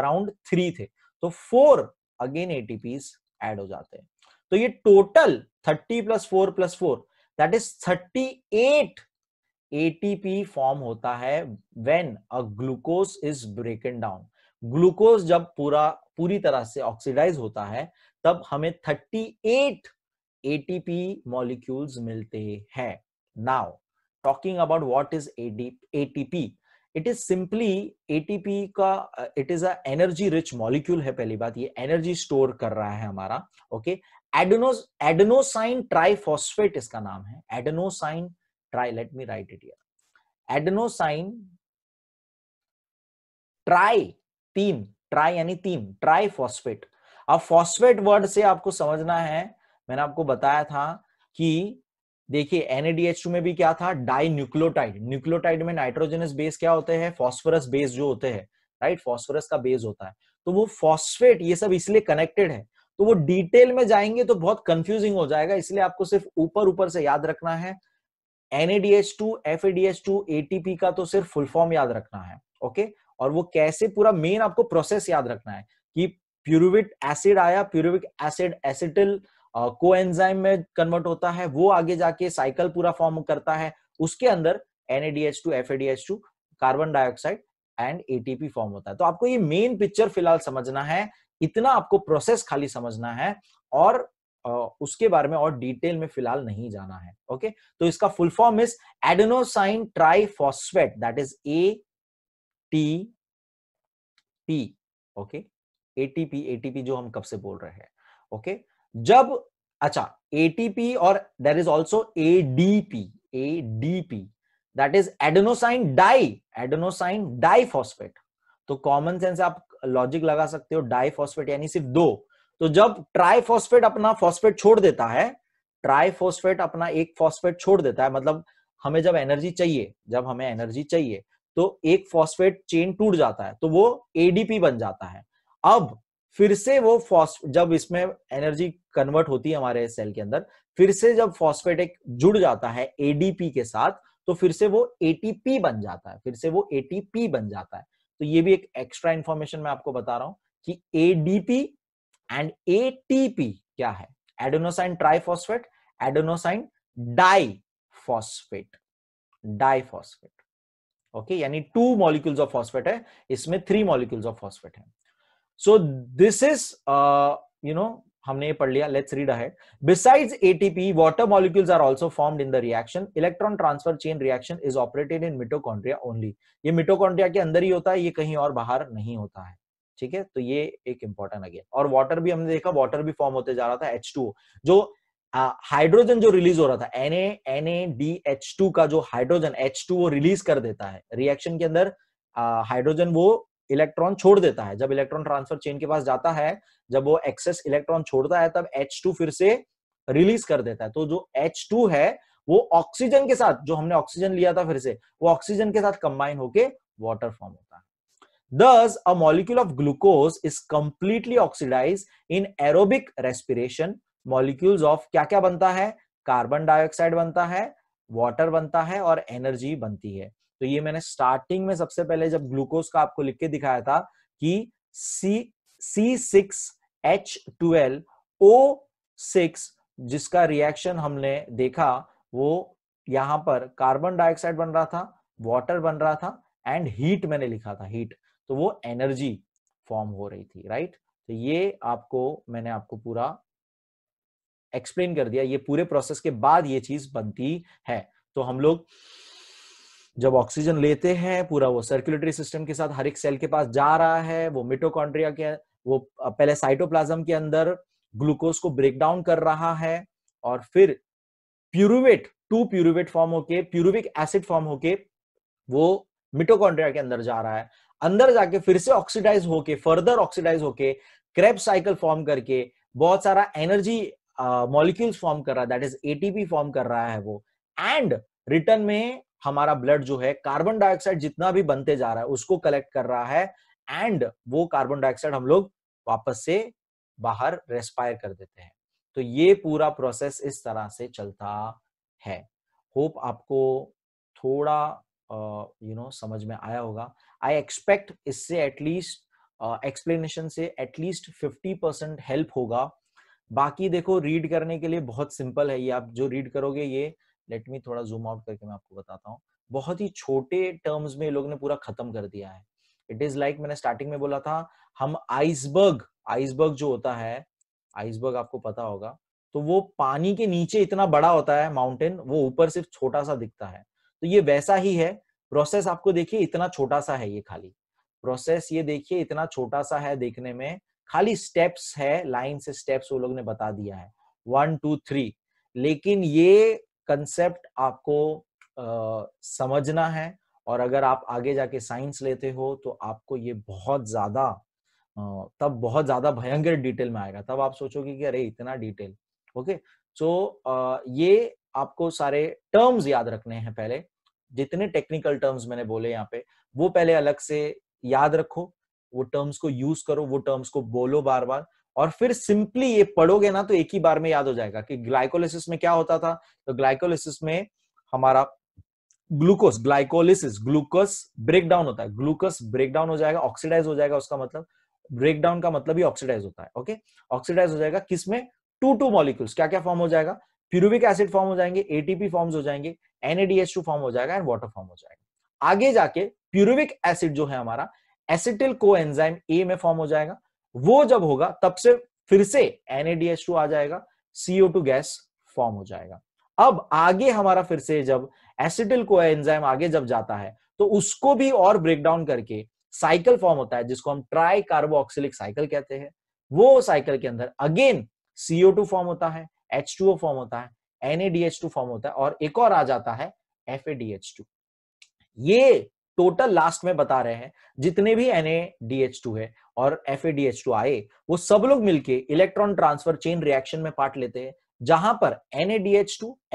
Speaker 1: अराउंड uh, थ्री थे तो फोर अगेन एटीपीज एड हो जाते हैं तो ये total thirty plus four plus four that is 38 ATP form होता है when a glucose is broken down glucose जब पूरा पूरी तरह से ऑक्सीडाइज होता है तब हमें 38 एटीपी मॉलिक्यूल्स मिलते हैं now talking about what is ATP it is simply ATP का it is a energy rich molecule है पहली बात ये एनर्जी स्टोर कर रहा है हमारा ओके एडनोस एडनोसाइन ट्राइफॉस्फेट इसका नाम है adenosine tri let me write it here adenosine tri तीन ट्राई यानी तीन ट्राइफॉस्फेट अब फॉस्फेट वर्ड से आपको समझना है मैंने आपको बताया था कि देखिए एनएडीएच में भी क्या था डाई न्यूक्लोटाइड न्यूक्लोटाइड में नाइट्रोजनस बेस क्या होते हैं फॉस्फोरस बेस जो होते हैं राइट फॉस्फोरस का बेस होता है तो वो फॉस्फेट ये सब इसलिए कनेक्टेड है तो वो डिटेल में जाएंगे तो बहुत कंफ्यूजिंग हो जाएगा इसलिए आपको सिर्फ ऊपर ऊपर से याद रखना है NADH two F ADH two ATP का तो सिर्फ फुल फॉर्म याद रखना है ओके और वो कैसे पूरा मेन आपको प्रोसेस याद रखना है कि प्यूरुविट एसिड आया pyruvic acid acetyl coenzyme में कन्वर्ट होता है वो आगे जाके साइकिल पूरा फॉर्म करता है उसके अंदर NADH two F ADH two carbon dioxide and ATP form होता है तो आपको ये मेन पिक्चर फिलहाल समझना है इतना आपको प्रोसेस खाली समझना है और उसके बारे में और डिटेल में फिलहाल नहीं जाना है ओके तो इसका full form is adenosine triphosphate that is A T P okay ATP ATP जो हम कब से बोल रहे हैं ओके जब अच्छा एटीपी और there is also A D P that is adenosine di adenosine diphosphate तो कॉमन सेंस आप लॉजिक लगा सकते हो डाइफॉस्फेट यानी सिर्फ दो तो जब ट्राइफॉस्फेट अपना फॉस्फेट छोड़ देता है ट्राइफॉस्फेट अपना एक फॉस्फेट छोड़ देता है मतलब हमें जब एनर्जी चाहिए जब हमें एनर्जी चाहिए तो एक फॉस्फेट चेन टूट जाता है तो वो एडीपी बन जाता है अब फिर से वो फॉस्फ जब इसमें एनर्जी कन्वर्ट होती है हमारे सेल के अंदर फिर से जब फॉस्फेट एक जुड़ जाता है एडीपी के साथ तो फिर से वो एटीपी बन जाता है फिर से वो एटीपी बन जाता है तो ये भी एक एक्स्ट्रा इंफॉर्मेशन मैं आपको बता रहा हूं कि एडीपी एंड एटीपी क्या है adenosine triphosphate adenosine diphosphate diphosphate okay यानी टू मॉलिक्यूल्स ऑफ फॉस्फेट है इसमें थ्री मॉलिक्यूल्स ऑफ फॉस्फेट है so this is you know हमने ये पढ़ लिया let's read ahead besides ATP water molecules are also formed in the reaction electron transfer chain reaction is operated in mitochondria only ये मिटोकॉन्ड्रिया के अंदर ही होता है ये कहीं और बाहर नहीं होता है ठीक है तो ये एक इंपॉर्टेंट अगेन और वाटर भी हमने देखा वाटर भी फॉर्म होते जा रहा था H2O जो हाइड्रोजन uh, जो रिलीज हो रहा था एन एन का जो हाइड्रोजन एच वो रिलीज कर देता है रिएक्शन के अंदर हाइड्रोजन uh, वो इलेक्ट्रॉन छोड़ देता है जब इलेक्ट्रॉन ट्रांसफर चेन के पास जाता है जब वो एक्सेस इलेक्ट्रॉन छोड़ता है तब H2 फिर से रिलीज कर देता है तो जो H2 है वो ऑक्सीजन के साथ जो हमने ऑक्सीजन लिया था फिर से वो ऑक्सीजन के साथ कंबाइन होके वॉटर फॉर्म होता है thus a molecule of glucose is completely oxidise in aerobic respiration Molecules of क्या क्या बनता है कार्बन डाइऑक्साइड बनता है वाटर बनता है और एनर्जी बनती है तो ये मैंने स्टार्टिंग में सबसे पहले जब ग्लूकोज का आपको लिख के दिखाया था कि सी सी जिसका रिएक्शन हमने देखा वो यहां पर कार्बन डाइऑक्साइड बन रहा था वाटर बन रहा था एंड हीट मैंने लिखा था हीट तो वो एनर्जी फॉर्म हो रही थी राइट तो ये आपको मैंने आपको पूरा एक्सप्लेन कर दिया ये पूरे प्रोसेस के बाद ये चीज बनती है तो हम लोग जब ऑक्सीजन लेते हैं पूरा वो सर्कुलेटरी सिस्टम के साथ हर एक सेल के पास जा रहा है वो मिटोकॉन्ड्रिया के वो पहले साइटोप्लाज्म के अंदर ग्लूकोज को ब्रेक डाउन कर रहा है और फिर प्यूरुवेट टू प्यूरुवेट फॉर्म होके प्यूरुविक एसिड फॉर्म होके वो मिटोकॉन्ड्रिया के अंदर जा रहा है अंदर जाके फिर से ऑक्सीडाइज होके फर्दर ऑक्सीडाइज होके क्रेप साइकिल फॉर्म करके बहुत सारा एनर्जी मॉलिक्यूल्स फॉर्म कर रहा है दैट इज एटीपी फॉर्म कर रहा है वो एंड रिटर्न में हमारा ब्लड जो है कार्बन डाइऑक्साइड जितना भी बनते जा रहा है उसको कलेक्ट कर रहा है एंड वो कार्बन डाइऑक्साइड हम लोग वापस से बाहर रेस्पायर कर देते हैं तो ये पूरा प्रोसेस इस तरह से चलता है होप आपको थोड़ा यू नो समझ में आया होगा आई एक्सपेक्ट इससे एटलीस्ट एक्सप्लेनेशन से एटलीस्ट फिफ्टी परसेंट हेल्प होगा बाकी देखो रीड करने के लिए बहुत सिंपल है ये आप जो रीड करोगे ये लेट मी थोड़ा जूम आउट करके मैं आपको बताता हूँ बहुत ही छोटे टर्म्स में लोग ने पूरा खत्म कर दिया है इट इज लाइक मैंने स्टार्टिंग में बोला था हम आइसबर्ग आइसबर्ग जो होता है आइसबर्ग आपको पता होगा तो वो पानी के नीचे इतना बड़ा होता है माउंटेन वो ऊपर सिर्फ छोटा सा दिखता है तो ये वैसा ही है प्रोसेस आपको देखिए इतना छोटा सा है ये खाली प्रोसेस ये देखिए इतना छोटा सा है देखने में खाली स्टेप्स है लाइन से स्टेप्स वो लोग ने बता दिया है वन टू थ्री लेकिन ये कंसेप्ट आपको आ, समझना है और अगर आप आगे जाके साइंस लेते हो तो आपको ये बहुत ज्यादा तब बहुत ज्यादा भयंकर डिटेल में आएगा तब आप सोचोगे कि अरे इतना डिटेल ओके सो ये आपको सारे टर्म्स याद रखने हैं पहले जितने टेक्निकल टर्म्स मैंने बोले यहाँ पे वो पहले अलग से याद रखो वो टर्म्स को यूज करो वो टर्म्स को बोलो बार बार और फिर सिंपली ये पढ़ोगे ना तो एक ही बार में याद हो जाएगा कि ग्लाइकोलिसिस में क्या होता था तो ग्लाइकोलिसिस में हमारा ग्लूकोस ग्लाइकोलिसिस ग्लूकोस ब्रेकडाउन होता है ग्लूकोस ब्रेकडाउन हो जाएगा ऑक्सीडाइज हो जाएगा उसका मतलब ब्रेकडाउन का मतलब ही ऑक्सीडाइज होता है ओके ऑक्सीडाइज हो जाएगा किसमें टू टू मॉलिक्यूल्स क्या क्या फॉर्म हो जाएगा प्यूरुविक एसिड फॉर्म हो जाएंगे एटीपी फॉर्म्स हो जाएंगे एनएडीएस टू फॉर्म हो जाएगा एंड वाटर फॉर्म हो जाएगा आगे जाके प्यूरुविक एसिड जो है हमारा एसिटिल को एंजाइम ए में फॉर्म हो जाएगा वो जब होगा तब से फिर से NADH2 आ जाएगा CO2 गैस फॉर्म हो जाएगा अब आगे हमारा फिर से जब एसिटिल को एंजाइम आगे जब जाता है तो उसको भी और डाउन करके साइकिल फॉर्म होता है जिसको हम ट्राई कार्बोक्सिलिक साइकिल कहते हैं वो साइकिल के अंदर अगेन CO2 फॉर्म होता है H2O फॉर्म होता है NADH2 फॉर्म होता है और एक और आ जाता है FADH2 ये टोटल लास्ट में बता रहे हैं जितने भी एन है और एफ आए वो सब लोग मिलके इलेक्ट्रॉन ट्रांसफर चेन रिएक्शन में पार्ट लेते हैं जहां पर एन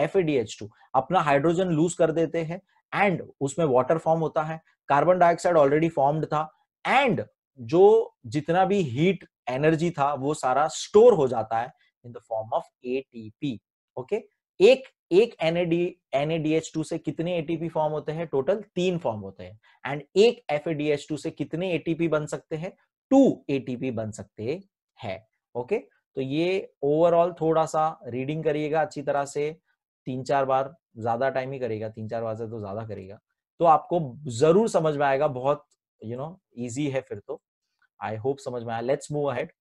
Speaker 1: FADH2 अपना हाइड्रोजन लूज कर देते हैं एंड उसमें वाटर फॉर्म होता है कार्बन डाइऑक्साइड ऑलरेडी फॉर्म्ड था एंड जो जितना भी हीट एनर्जी था वो सारा स्टोर हो जाता है in the form of ATP okay एक एक एनएडी एनएडीएच टू से कितने एटीपी फॉर्म होते हैं टोटल तीन फॉर्म होते हैं एंड एक एफ टू से कितने एटीपी बन सकते हैं टू एटीपी बन सकते हैं ओके तो ये ओवरऑल थोड़ा सा रीडिंग करिएगा अच्छी तरह से तीन चार बार ज्यादा टाइम ही करेगा तीन चार बार से तो ज्यादा करेगा तो आपको जरूर समझ में आएगा बहुत यू नो इजी है फिर तो आई होप समझ में आया लेट्स मूव अहेड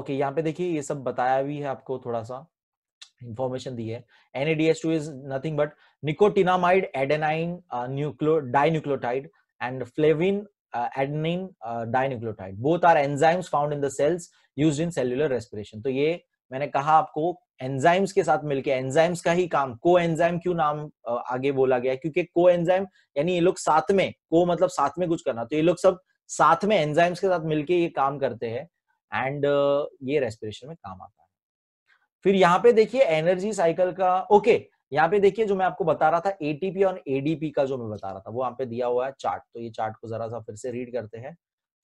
Speaker 1: ओके यहाँ पे देखिए ये सब बताया भी है आपको थोड़ा सा information दी है NADH2 is nothing but nicotinamide adenine uh, nucleo dinucleotide and flavin uh, adenine uh, dinucleotide both are enzymes found in the cells used in cellular respiration तो ये मैंने कहा आपको एंजाइम्स के साथ मिलके एंजाइम्स का ही काम को एंजाइम क्यों नाम आगे बोला गया क्योंकि को एंजाइम यानी ये लोग साथ में को मतलब साथ में कुछ करना तो ये लोग सब साथ में एंजाइम्स के साथ मिलके ये काम करते हैं एंड ये रेस्पिरेशन में काम आता है फिर यहाँ पे देखिए एनर्जी साइकिल का ओके यहाँ पे देखिए जो मैं आपको बता रहा था एटीपी और एडीपी का जो मैं बता रहा था वो यहाँ पे दिया हुआ है चार्ट तो ये चार्ट को जरा सा फिर से रीड करते हैं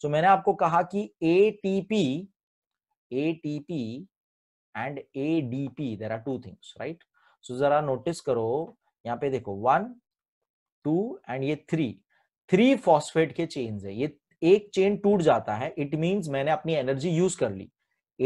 Speaker 1: तो मैंने आपको कहा कि ATP ATP and ADP there are two things right so जरा नोटिस करो यहाँ पे देखो वन टू एंड ये थ्री थ्री फॉस्फेट के चेन्स है ये एक चेन टूट जाता है इट मीन मैंने अपनी एनर्जी यूज कर ली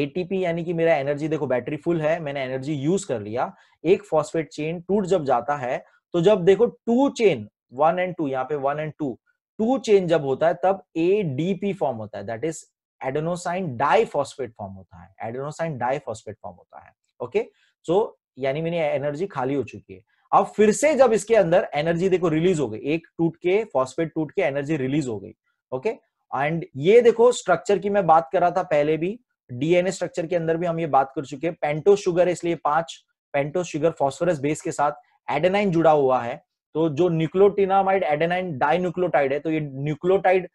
Speaker 1: एटीपी यानी कि मेरा एनर्जी देखो बैटरी फुल है मैंने एनर्जी यूज कर लिया एक फॉस्फेट चेन टूट जब जाता है तो जब देखो two chain one and two यहाँ पे one and two two chain जब होता है तब एडीपी फॉर्म होता है that is adenosine diphosphate form होता है एडेनोसाइन डाइफॉस्फेट फॉर्म होता है ओके सो यानी मेरी एनर्जी खाली हो चुकी है अब फिर से जब इसके अंदर एनर्जी देखो रिलीज हो गई एक टूट के फॉस्फेट टूट के एनर्जी रिलीज हो गई ओके एंड ये देखो स्ट्रक्चर की मैं बात कर रहा था पहले भी डीएनए स्ट्रक्चर के अंदर भी हम ये बात कर चुके हैं पेंटो शुगर इसलिए पांच पेंटो शुगर फॉस्फोरस बेस के साथ एडेनाइन जुड़ा हुआ है तो जो न्यूक्लोटिनामाइड एडेनाइन डाइन्यूक्लोटाइड है तो ये न्यूक्लोटाइड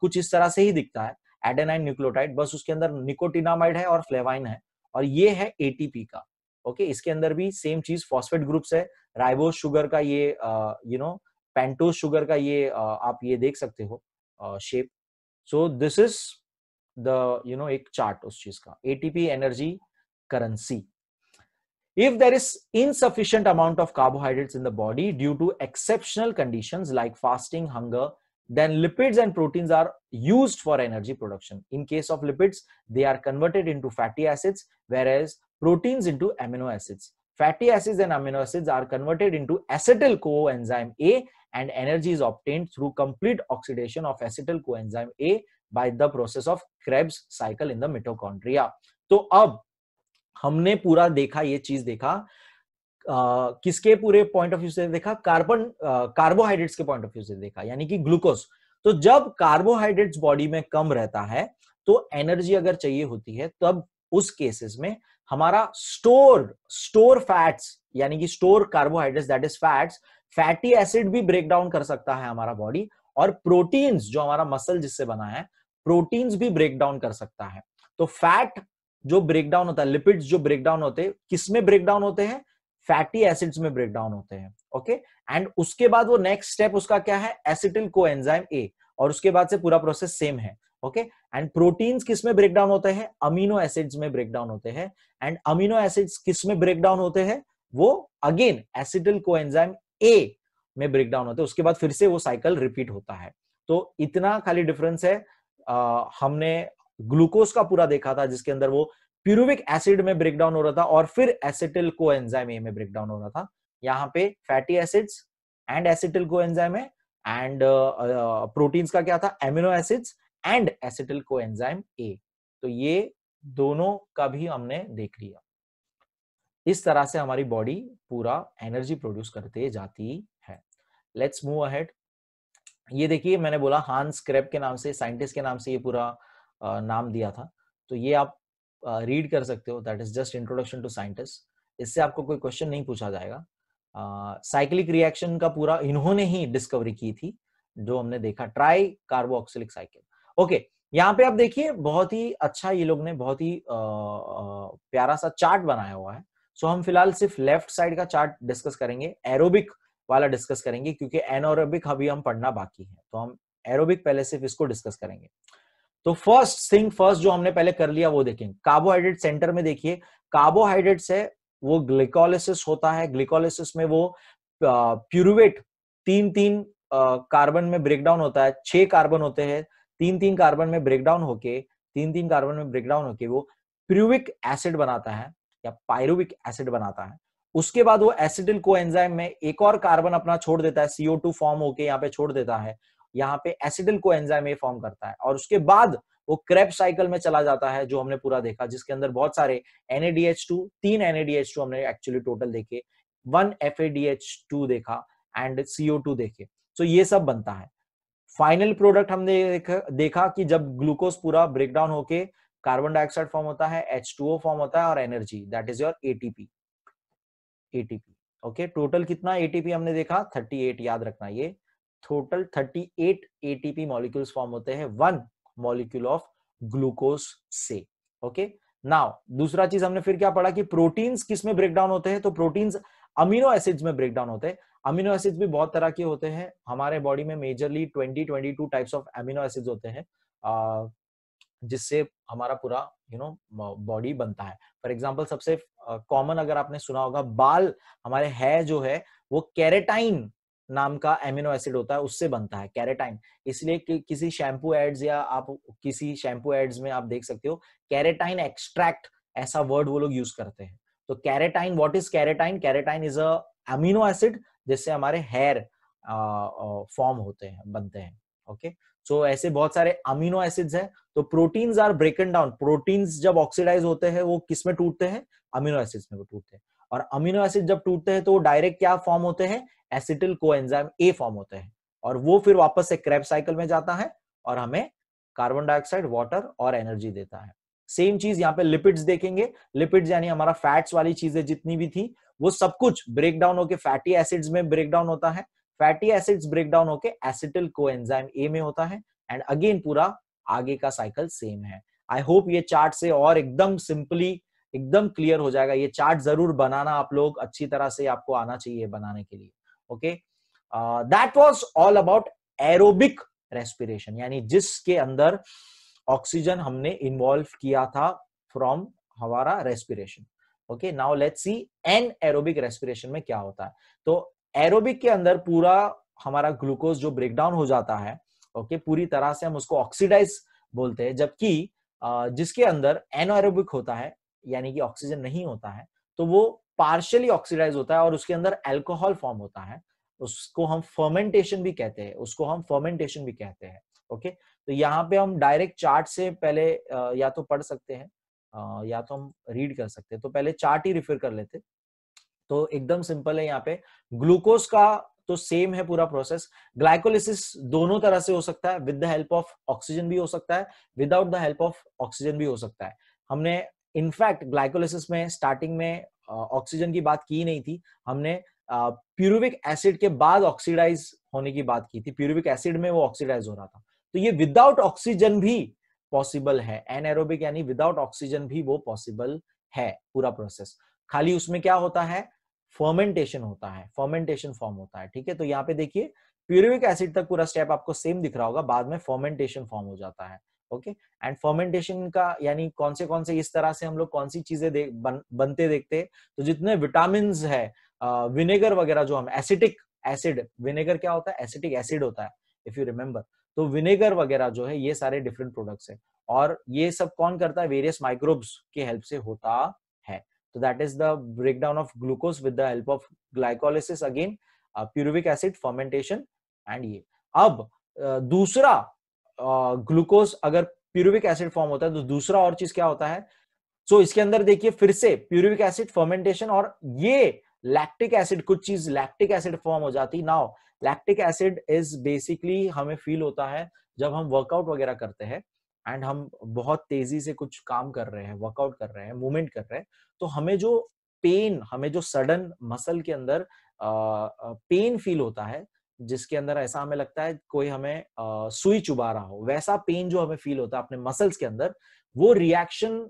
Speaker 1: कुछ इस तरह से ही दिखता है एडेनाइन न्यूक्लोटाइड बस उसके अंदर निकोटिनामाइड है और फ्लेवाइन है और ये है एटीपी का ओके इसके अंदर भी सेम चीज फॉस्फेट ग्रुप्स है राइबोस शुगर का ये यू नो पेंटोस शुगर का ये आ, आप ये देख सकते हो shape so this is The you know एक chart, उस चीज का ATP energy currency. if there is insufficient amount of carbohydrates in the body due to exceptional conditions like fasting hunger then lipids and proteins are used for energy production in case of lipids they are converted into fatty acids whereas proteins into amino acids fatty acids and amino acids are converted into acetyl coenzyme a and energy is obtained through complete oxidation of acetyl coenzyme a by the process of Krebs cycle in the mitochondria तो अब हमने पूरा देखा ये चीज देखा Uh, किसके पूरे पॉइंट ऑफ व्यू से देखा कार्बन कार्बोहाइड्रेट्स uh, के पॉइंट ऑफ व्यू से देखा यानी कि ग्लूकोज तो जब कार्बोहाइड्रेट्स बॉडी में कम रहता है तो एनर्जी अगर चाहिए होती है तब उस केसेस में हमारा स्टोर स्टोर फैट्स यानी कि store carbohydrates that is fats fatty acid भी ब्रेक डाउन कर सकता है हमारा बॉडी और प्रोटीन्स जो हमारा मसल जिससे बना है प्रोटीन्स भी ब्रेक डाउन कर सकता है तो फैट जो ब्रेक डाउन होता है लिपिड्स जो ब्रेक डाउन होते हैं किस में ब्रेक डाउन होते हैं फैटी एसिड्स में ब्रेक डाउन होते हैं ओके एंड उसके बाद वो नेक्स्ट स्टेप उसका क्या है एसिटिल को एंजाइम ए और उसके बाद से पूरा प्रोसेस सेम है ओके एंड प्रोटीन्स किस में ब्रेक डाउन होते हैं अमीनो एसिड्स में ब्रेक डाउन होते हैं एंड अमीनो एसिड्स किस में ब्रेक डाउन होते हैं वो again acetyl coenzyme A में ब्रेक डाउन होते हैं उसके बाद फिर से वो साइकिल रिपीट होता है तो इतना खाली डिफरेंस है हमने ग्लूकोज का पूरा देखा था जिसके अंदर वो प्यूरुविक एसिड में ब्रेकडाउन हो रहा था और फिर एसिटिल को एंजाइम ए में ब्रेकडाउन हो रहा था यहाँ पे fatty acids and acetyl coenzyme है एंड प्रोटीन्स का क्या था amino acids and acetyl coenzyme A तो ये दोनों का भी हमने देख लिया इस तरह से हमारी बॉडी पूरा एनर्जी प्रोड्यूस करते जाती है लेट्स मूव अहेड ये देखिए मैंने बोला हांस क्रेप के नाम से साइंटिस्ट के नाम से ये पूरा नाम दिया था तो ये आप रीड कर सकते हो that is just introduction to scientist इससे आपको कोई क्वेश्चन नहीं पूछा जाएगा साइक्लिक uh, रिएक्शन का पूरा इन्होंने ही डिस्कवरी की थी जो हमने देखा ट्राई कार्बोक्सिलिक साइकिल ओके यहाँ पे आप देखिए बहुत ही अच्छा ये लोग ने बहुत ही आ, आ, प्यारा सा चार्ट बनाया हुआ है सो so, हम फिलहाल सिर्फ लेफ्ट साइड का चार्ट डिस्कस करेंगे एरोबिक वाला डिस्कस करेंगे क्योंकि एनोरबिक अभी हम पढ़ना बाकी है तो हम एरोबिक पहले सिर्फ इसको डिस्कस करेंगे तो फर्स्ट थिंग फर्स्ट जो हमने पहले कर लिया वो देखेंगे कार्बोहाइड्रेट सेंटर में देखिए कार्बोहाइड्रेट है वो ग्लिकोलिसिस होता है ग्लिकोलिसिस में वो प्यूरुवेट तीन तीन कार्बन में ब्रेकडाउन होता है छह कार्बन होते हैं तीन तीन कार्बन में ब्रेकडाउन होके तीन तीन कार्बन में ब्रेकडाउन होके वो प्यूविक एसिड बनाता है या पायरुविक एसिड बनाता है उसके बाद वो एसिडिल को एंजाइम में एक और कार्बन अपना छोड़ देता है सीओ टू फॉर्म होके यहाँ पे छोड़ देता है यहाँ पे एसिडिल को एंजाइम ये फॉर्म करता है और उसके बाद वो क्रेप साइकिल में चला जाता है जो हमने पूरा देखा जिसके अंदर बहुत सारे एनएडीएच टू तीन एनएडीएच टू हमने एक्चुअली टोटल देखे वन एफ देखा एंड सीओ टू देखे सो ये सब बनता है फाइनल प्रोडक्ट हमने देखा कि जब ग्लूकोज पूरा ब्रेकडाउन होके कार्बन डाइऑक्साइड फॉर्म होता है एच फॉर्म होता है और energy that is your ATP ATP okay total कितना एटीपी हमने देखा 38 याद रखना ये टोटल 38 एटीपी मॉलिक्यूल्स फॉर्म होते हैं वन मॉलिक्यूल ऑफ ग्लूकोज से ओके okay? नाउ दूसरा चीज हमने फिर क्या पढ़ा कि प्रोटीन्स किस में डाउन होते हैं तो प्रोटीन्स अमीनो एसिड्स में ब्रेक डाउन होते हैं अमीनो एसिड्स भी बहुत तरह के होते हैं हमारे बॉडी में majorly 20 22 types of amino acids होते हैं जिससे हमारा पूरा यू नो बॉडी बनता है फॉर एग्जाम्पल सबसे कॉमन uh, अगर आपने सुना होगा बाल हमारे है जो है वो कैरेटाइन नाम का एमिनो एसिड होता है उससे बनता है कैरेटाइन इसलिए कि किसी शैम्पू एड्स या आप किसी शैम्पू एड्स में आप देख सकते हो कैरेटाइन एक्सट्रैक्ट ऐसा वर्ड वो लोग यूज करते हैं तो keratin what is keratin keratin is amino acid जिससे हमारे हेयर फॉर्म होते हैं बनते हैं ओके okay? सो so, ऐसे बहुत सारे अमीनो एसिड्स हैं तो proteins are broken down proteins जब ऑक्सीडाइज होते हैं वो किस में टूटते हैं अमीनो एसिड्स में वो टूटते हैं और अमीनो एसिड जब टूटते हैं तो डायरेक्ट क्या फॉर्म होते हैं एसिटिल को एंजाइम ए फॉर्म होते हैं और वो फिर वापस से क्रैप साइकिल में जाता है और हमें कार्बन डाइऑक्साइड वाटर और एनर्जी देता है सेम चीज यहाँ पे लिपिड्स देखेंगे लिपिड्स यानी हमारा फैट्स वाली चीजें जितनी भी थी वो सब कुछ ब्रेक डाउन होकर फैटी एसिड्स में ब्रेक डाउन होता है फैटी एसिड्स ब्रेक डाउन होके एसिटल को एंजाइम ए में होता है एंड अगेन पूरा आगे का साइकिल सेम है आई होप ये चार्ट से और एकदम सिंपली एकदम क्लियर हो जाएगा ये चार्ट जरूर बनाना आप लोग अच्छी तरह से आपको आना चाहिए बनाने के लिए okay that was all about aerobic respiration यानी जिसके अंदर ऑक्सीजन हमने इन्वॉल्व किया था फ्रॉम हमारा respiration okay now let's see N aerobic respiration में क्या होता है तो एरोबिक के अंदर पूरा हमारा ग्लूकोज जो ब्रेकडाउन हो जाता है ओके पूरी तरह से हम उसको ऑक्सीडाइज बोलते हैं जबकि जिसके अंदर एनोरोबिक होता है यानी कि ऑक्सीजन नहीं होता है तो वो पार्शियली ऑक्सीडाइज होता है और उसके अंदर एल्कोहल फॉर्म होता है उसको हम फर्मेंटेशन भी कहते हैं उसको हम फर्मेंटेशन भी कहते हैं ओके तो यहाँ पे हम डायरेक्ट चार्ट से पहले या तो पढ़ सकते हैं या तो हम रीड कर सकते हैं तो पहले चार्ट ही रिफर कर लेते तो एकदम सिंपल है यहाँ पे ग्लूकोज का तो सेम है पूरा प्रोसेस ग्लाइकोलिसिस दोनों तरह से हो सकता है with the help of oxygen भी हो सकता है without the help of oxygen भी हो सकता है हमने इनफैक्ट ग्लाइकोलिसिस में स्टार्टिंग में ऑक्सीजन की बात की नहीं थी हमने प्यूरिविक एसिड के बाद ऑक्सीडाइज होने की बात की थी प्यूरिविक एसिड में वो ऑक्सीडाइज हो रहा था तो ये विदाउट ऑक्सीजन भी पॉसिबल है एनएरोबिक यानी विदाउट ऑक्सीजन भी वो पॉसिबल है पूरा प्रोसेस खाली उसमें क्या होता है फर्मेंटेशन होता है फर्मेंटेशन फॉर्म होता है ठीक है तो यहाँ पे देखिए प्यूरिविक एसिड तक पूरा स्टेप आपको सेम दिख रहा होगा बाद में फर्मेंटेशन फॉर्म हो जाता है ओके एंड फर्मेंटेशन का यानी कौन से कौन से इस तरह से हम लोग कौन सी चीजें दे, बन, बनते देखते तो जितने विटामिन है विनेगर वगैरह जो हम एसिटिक एसिड विनेगर क्या होता है एसिटिक एसिड होता है इफ यू रिमेम्बर तो विनेगर वगैरह जो है ये सारे डिफरेंट प्रोडक्ट्स है और ये सब कौन करता है वेरियस माइक्रोब्स के हेल्प से होता So that is the breakdown of glucose with the help of glycolysis again, uh, pyruvic acid fermentation and ये अब दूसरा ग्लूकोज अगर प्यूरिविक एसिड फॉर्म होता है तो दूसरा और चीज क्या होता है सो so, इसके अंदर देखिए फिर से प्यूरिविक एसिड फर्मेंटेशन और ये लैक्टिक एसिड कुछ चीज लैक्टिक एसिड फॉर्म हो जाती now lactic acid is basically हमें फील होता है जब हम वर्कआउट वगैरह करते हैं एंड हम बहुत तेजी से कुछ काम कर रहे हैं वर्कआउट कर रहे हैं मूवमेंट कर रहे हैं तो हमें जो पेन हमें जो सडन मसल के अंदर पेन फील होता है जिसके अंदर ऐसा हमें लगता है कोई हमें सुई चुबा रहा हो वैसा पेन जो हमें फील होता है अपने मसल्स के अंदर वो reaction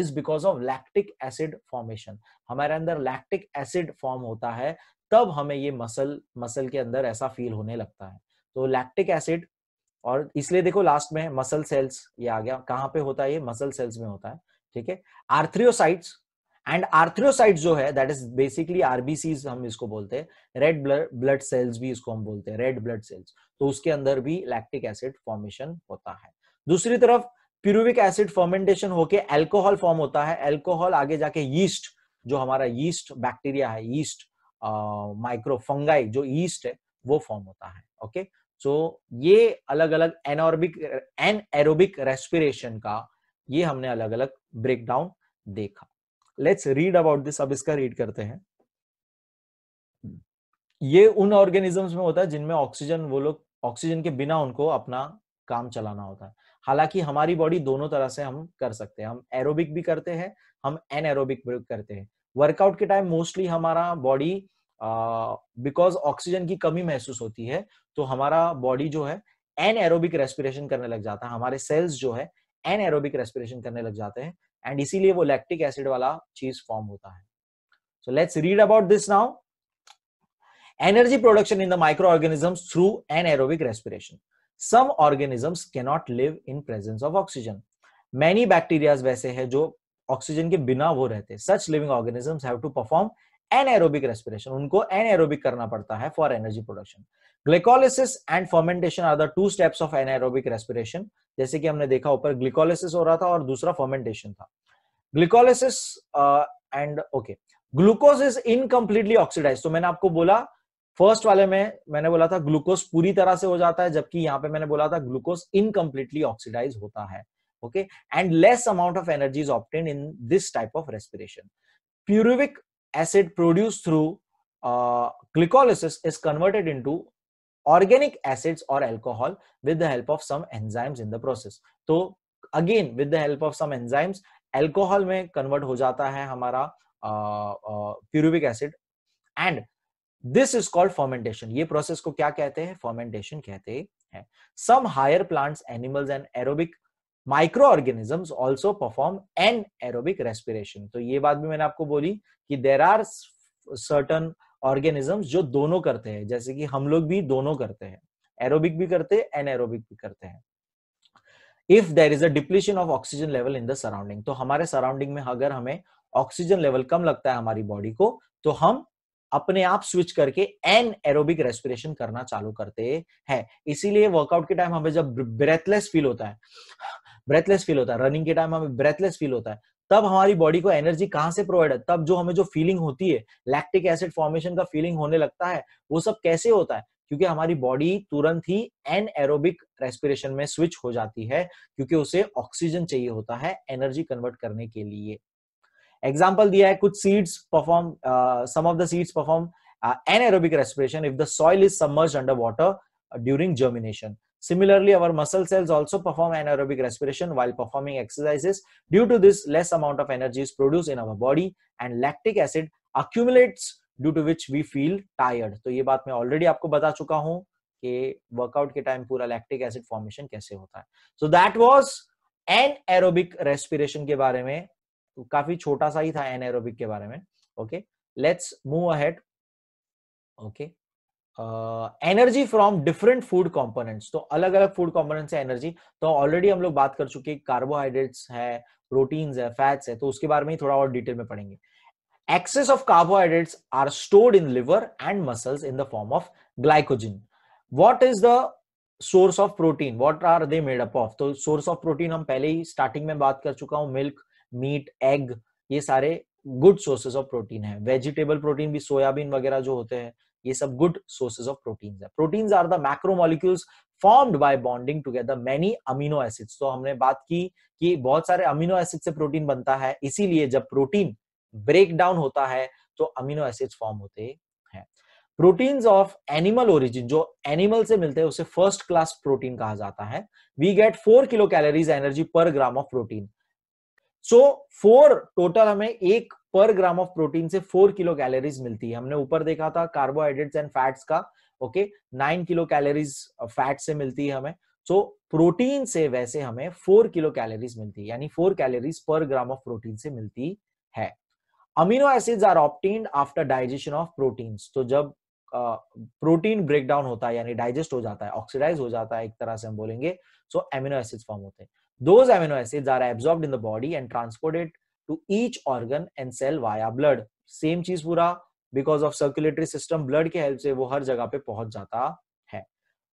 Speaker 1: is because of lactic acid formation हमारे अंदर लैक्टिक एसिड फॉर्म होता है तब हमें ये मसल मसल के अंदर ऐसा फील होने लगता है तो लैक्टिक एसिड और इसलिए देखो लास्ट में मसल सेल्स ये आ गया कहां पे होता है ये मसल सेल्स में होता है ठीक है आर्थ्रियोसाइट्स एंड आर्थ्रियोसाइट जो है दैट इज बेसिकली आरबीसी हम इसको बोलते हैं रेड ब्लड सेल्स भी इसको हम बोलते हैं रेड ब्लड सेल्स तो उसके अंदर भी लैक्टिक एसिड फॉर्मेशन होता है दूसरी तरफ प्यूरिविक एसिड फॉर्मेंटेशन होके एल्कोहल फॉर्म होता है एल्कोहल आगे जाके यीस्ट जो हमारा यीस्ट बैक्टीरिया है यीस्ट माइक्रोफंगाई जो यीस्ट है वो फॉर्म होता है ओके okay? सो so, ये अलग अलग एनऑर्बिक एन एरोबिक रेस्पिरेशन का ये हमने अलग अलग ब्रेकडाउन देखा लेट्स रीड अबाउट दिस अब इसका रीड करते हैं ये उन ऑर्गेनिजम्स में होता है जिनमें ऑक्सीजन वो लोग ऑक्सीजन के बिना उनको अपना काम चलाना होता है हालांकि हमारी बॉडी दोनों तरह से हम कर सकते हैं हम एरोबिक भी करते हैं हम एन एरोबिक करते हैं वर्कआउट के टाइम मोस्टली हमारा बॉडी बिकॉज uh, ऑक्सीजन की कमी महसूस होती है तो हमारा बॉडी जो है एन एरोबिक रेस्पिरेशन करने लग जाता है हमारे सेल्स जो है एन एरोबिक रेस्पिरेशन करने लग जाते हैं एंड इसीलिए वो लैक्टिक एसिड वाला चीज फॉर्म होता है so let's read about this now energy production in the microorganisms through N aerobic respiration some organisms cannot live in presence of oxygen many bacterias वैसे है जो ऑक्सीजन के बिना वो रहते हैं such living organisms have to perform anaerobic respiration उनको एनएरोबिक करना पड़ता है for energy production glycolysis and fermentation are the two steps of anaerobic respiration जैसे कि हमने देखा ऊपर ग्लिकोलिसिस हो रहा था और दूसरा फर्मेंटेशन था glycolysis and okay glucose is incompletely oxidise तो मैंने आपको बोला फर्स्ट वाले में मैंने बोला था ग्लूकोज पूरी तरह से हो जाता है जबकि यहाँ पे मैंने बोला था ग्लूकोज इनकम्प्लीटली ऑक्सीडाइज होता है okay and less amount of energy is obtain in this type of respiration pyruvic acid produced through uh, glycolysis is converted into organic acids or alcohol with the help of some enzymes in the process. So again with the help of some enzymes alcohol में convert हो जाता है हमारा pyruvic uh, acid and this is called fermentation ये प्रोसेस को क्या कहते हैं फर्मेंटेशन कहते हैं some higher plants animals and aerobic microorganism also perform N aerobic respiration तो ये बात भी मैंने आपको बोली कि देर आर सर्टन ऑर्गेनिज्म जो दोनों करते हैं जैसे कि हम लोग भी दोनों करते हैं एरोबिक भी करते हैं एन एरोबिक भी करते हैं if there is a depletion of oxygen level in the surrounding तो हमारे सराउंडिंग में अगर हमें ऑक्सीजन लेवल कम लगता है हमारी बॉडी को तो हम अपने आप स्विच करके एन एरोबिक रेस्पिरेशन करना चालू करते हैं इसीलिए वर्कआउट के टाइम हमें जब ब्रेथलेस फील होता है ब्रेथलेस फील होता है रनिंग के टाइम हमें ब्रेथलेस फील होता है तब हमारी बॉडी को एनर्जी कहाँ से प्रोवाइड है तब जो हमें जो फीलिंग होती है लैक्टिक एसिड फॉर्मेशन का फीलिंग होने लगता है वो सब कैसे होता है क्योंकि हमारी बॉडी तुरंत ही एन एरोबिक रेस्पिरेशन में स्विच हो जाती है क्योंकि उसे ऑक्सीजन चाहिए होता है एनर्जी कन्वर्ट करने के लिए एग्जाम्पल दिया है कुछ seeds perform some of the seeds perform N aerobic respiration if the soil is submerge under water during germination Similarly, our muscle cells also perform anaerobic respiration while performing exercises. Due to this, less amount of energy is produced in our body and lactic acid accumulates due to which we feel tired. to ye baat main already aapko bata chuka hu ki workout ke time pura lactic acid formation kaise hota hai so that was anaerobic respiration ke bare mein kafi chhota sa hi tha anaerobic ke bare mein okay let's move ahead okay energy from different food components तो अलग अलग फूड कॉम्पोनेट्स है एनर्जी तो ऑलरेडी हम लोग बात कर चुके कार्बोहाइड्रेट्स है प्रोटीन्स है फैट्स है तो उसके बारे में ही थोड़ा और डिटेल में पढ़ेंगे excess of carbohydrates are stored in liver and muscles in the form of glycogen what is the source of protein what are they made up of तो सोर्स ऑफ प्रोटीन हम पहले ही स्टार्टिंग में बात कर चुका हूं मिल्क मीट एग ये सारे गुड सोर्सेस ऑफ प्रोटीन है वेजिटेबल प्रोटीन भी सोयाबीन वगैरह जो होते हैं ये सब गुड सोर्सेज ऑफ प्रोटीन्स है proteins are the macromolecules formed by bonding together many amino acids तो हमने बात की कि बहुत सारे अमीनो एसिड से प्रोटीन बनता है इसीलिए जब प्रोटीन ब्रेक डाउन होता है तो अमीनो एसिड फॉर्म होते हैं प्रोटीन्स ऑफ एनिमल ओरिजिन जो एनिमल से मिलते हैं उसे फर्स्ट क्लास प्रोटीन कहा जाता है we get four kilocalories energy per gram of protein so four total हमें एक पर ग्राम ऑफ प्रोटीन से फोर किलो कैलोरीज मिलती है हमने ऊपर देखा था कार्बोहाइड्रेट्स एंड फैट्स का okay nine kilocalories fat से मिलती है हमें सो so, प्रोटीन से वैसे हमें फोर किलो कैलोरीज मिलती है यानी फोर कैलोरीज पर ग्राम ऑफ प्रोटीन से मिलती है amino acids are obtain after digestion of proteins तो जब प्रोटीन uh, ब्रेकडाउन होता है यानी डाइजेस्ट हो जाता है ऑक्सीडाइज हो जाता है एक तरह से हम बोलेंगे सो एमिनो एसिड्स फॉर्म होते हैं Those amino acids are absorbed in the body and transported to each organ and cell via blood. Same cheez pura because of circulatory system blood ke help se wo har jagah pe pahunch jata hai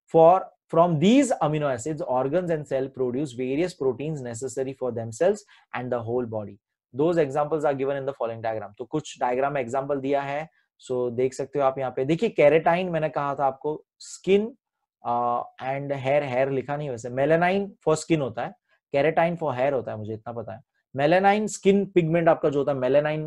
Speaker 1: For from these amino acids, organs and cell produce various proteins necessary for themselves and the whole body. Those examples are given in the following diagram. to kuch diagram में example दिया है. सो so, देख सकते हो आप यहाँ पे देखिए कैरेटाइन मैंने कहा था आपको स्किन एंड हेयर हेयर लिखा नहीं वैसे मेलेनाइन फॉर स्किन होता है कैरेटाइन फॉर हेयर होता है मुझे इतना पता है मेलेनाइन स्किन पिगमेंट आपका जो होता है मेलेनाइन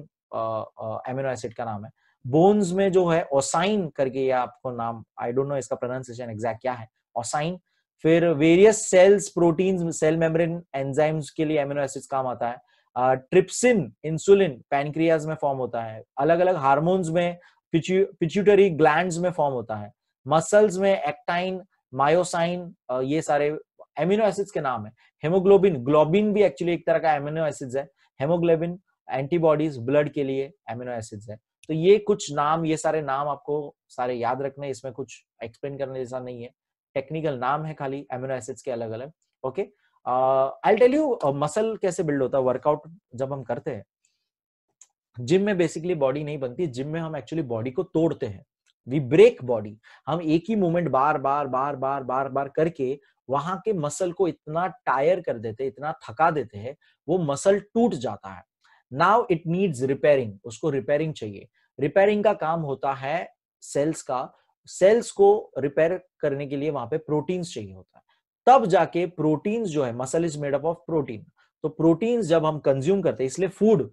Speaker 1: एमिनो एसिड का नाम है बोन्स में जो है ओसाइन करके ये आपको नाम आई डोंट नो इसका प्रोनाउंसिएशन एग्जैक्ट क्या है ओसाइन फिर various cells proteins cell membrane enzymes के लिए एमिनो एसिड्स काम आता है ट्रिप्सिन इंसुलिन पैनक्रियाज में फॉर्म होता है अलग अलग हार्मोन्स में पिच्यूटरी ग्लैंड में फॉर्म होता है मसल्स में एक्टाइन मायोसाइन ये सारे एमिनो एसिड्स के नाम है हेमोग्लोबिन ग्लोबिन भी एक्चुअली एक तरह का एमिनो एसिड्स है हेमोग्लोबिन एंटीबॉडीज ब्लड के लिए एमिनो एसिड्स है तो ये कुछ नाम ये सारे नाम आपको सारे याद रखने इसमें कुछ एक्सप्लेन करने जैसा नहीं है टेक्निकल नाम है खाली एमिनो एसिड्स के अलग अलग okay I tell you muscle कैसे बिल्ड होता है वर्कआउट जब हम करते हैं जिम में बेसिकली बॉडी नहीं बनती जिम में हम एक्चुअली बॉडी को तोड़ते हैं वी ब्रेक बॉडी हम एक ही मूवमेंट बार बार बार बार बार बार करके वहां के मसल को इतना टायर कर देते इतना थका देते हैं वो मसल टूट जाता है नाउ इट नीड्स रिपेयरिंग उसको रिपेयरिंग चाहिए रिपेयरिंग का काम होता है सेल्स का सेल्स को रिपेयर करने के लिए वहां पे प्रोटीन्स चाहिए होता है तब जाके प्रोटीन्स जो है muscle is made up of protein तो प्रोटीन्स जब हम कंज्यूम करते हैं इसलिए फूड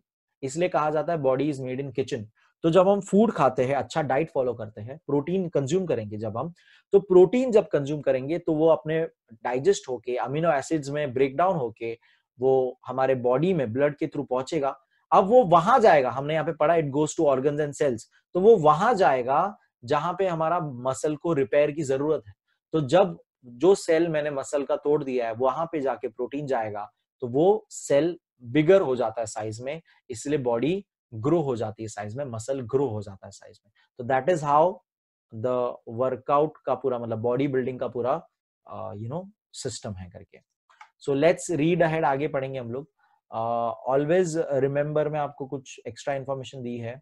Speaker 1: इसलिए कहा जाता है body is made in kitchen तो जब हम फूड खाते हैं अच्छा डाइट फॉलो करते हैं प्रोटीन कंज्यूम करेंगे जब हम तो प्रोटीन जब कंज्यूम करेंगे तो वो अपने डाइजेस्ट होके अमीनो एसिड्स में ब्रेक डाउन होके वो हमारे बॉडी में ब्लड के थ्रू पहुंचेगा अब वो वहां जाएगा हमने यहाँ पे पढ़ा it goes to organ and cells तो वो वहां जाएगा जहां पे हमारा मसल को रिपेयर की जरूरत है तो जब जो सेल मैंने मसल का तोड़ दिया है वहां पे जाके प्रोटीन जाएगा तो वो सेल बिगर हो जाता है साइज में इसलिए बॉडी ग्रो हो जाती है साइज में मसल ग्रो हो जाता है साइज में तो that is how the workout का पूरा मतलब बॉडी बिल्डिंग का पूरा यू नो सिस्टम है करके सो लेट्स रीड अहेड आगे पढ़ेंगे हम लोग ऑलवेज रिमेंबर में आपको कुछ एक्स्ट्रा इन्फॉर्मेशन दी है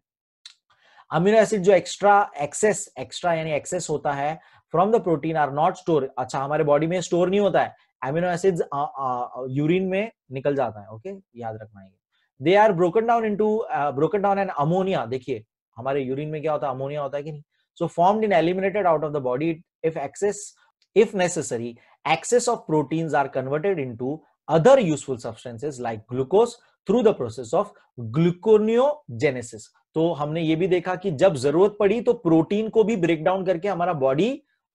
Speaker 1: अमीनो एसिड जो एक्स्ट्रा एक्सेस एक्स्ट्रा यानी एक्सेस होता है from the protein are not store अच्छा हमारे बॉडी में स्टोर नहीं होता है अमीनो एसिड यूरिन में निकल जाता है ओके okay? याद रखना है they are broken down into broken down and ammonia देखिए हमारे यूरिन में क्या होता है अमोनिया होता है कि नहीं so form in eliminated out of the body if excess if necessary excess of protein are converted into other useful substances like glucose through the process of gluconeogenesis तो हमने ये भी देखा कि जब जरूरत पड़ी तो प्रोटीन को भी ब्रेक डाउन करके हमारा बॉडी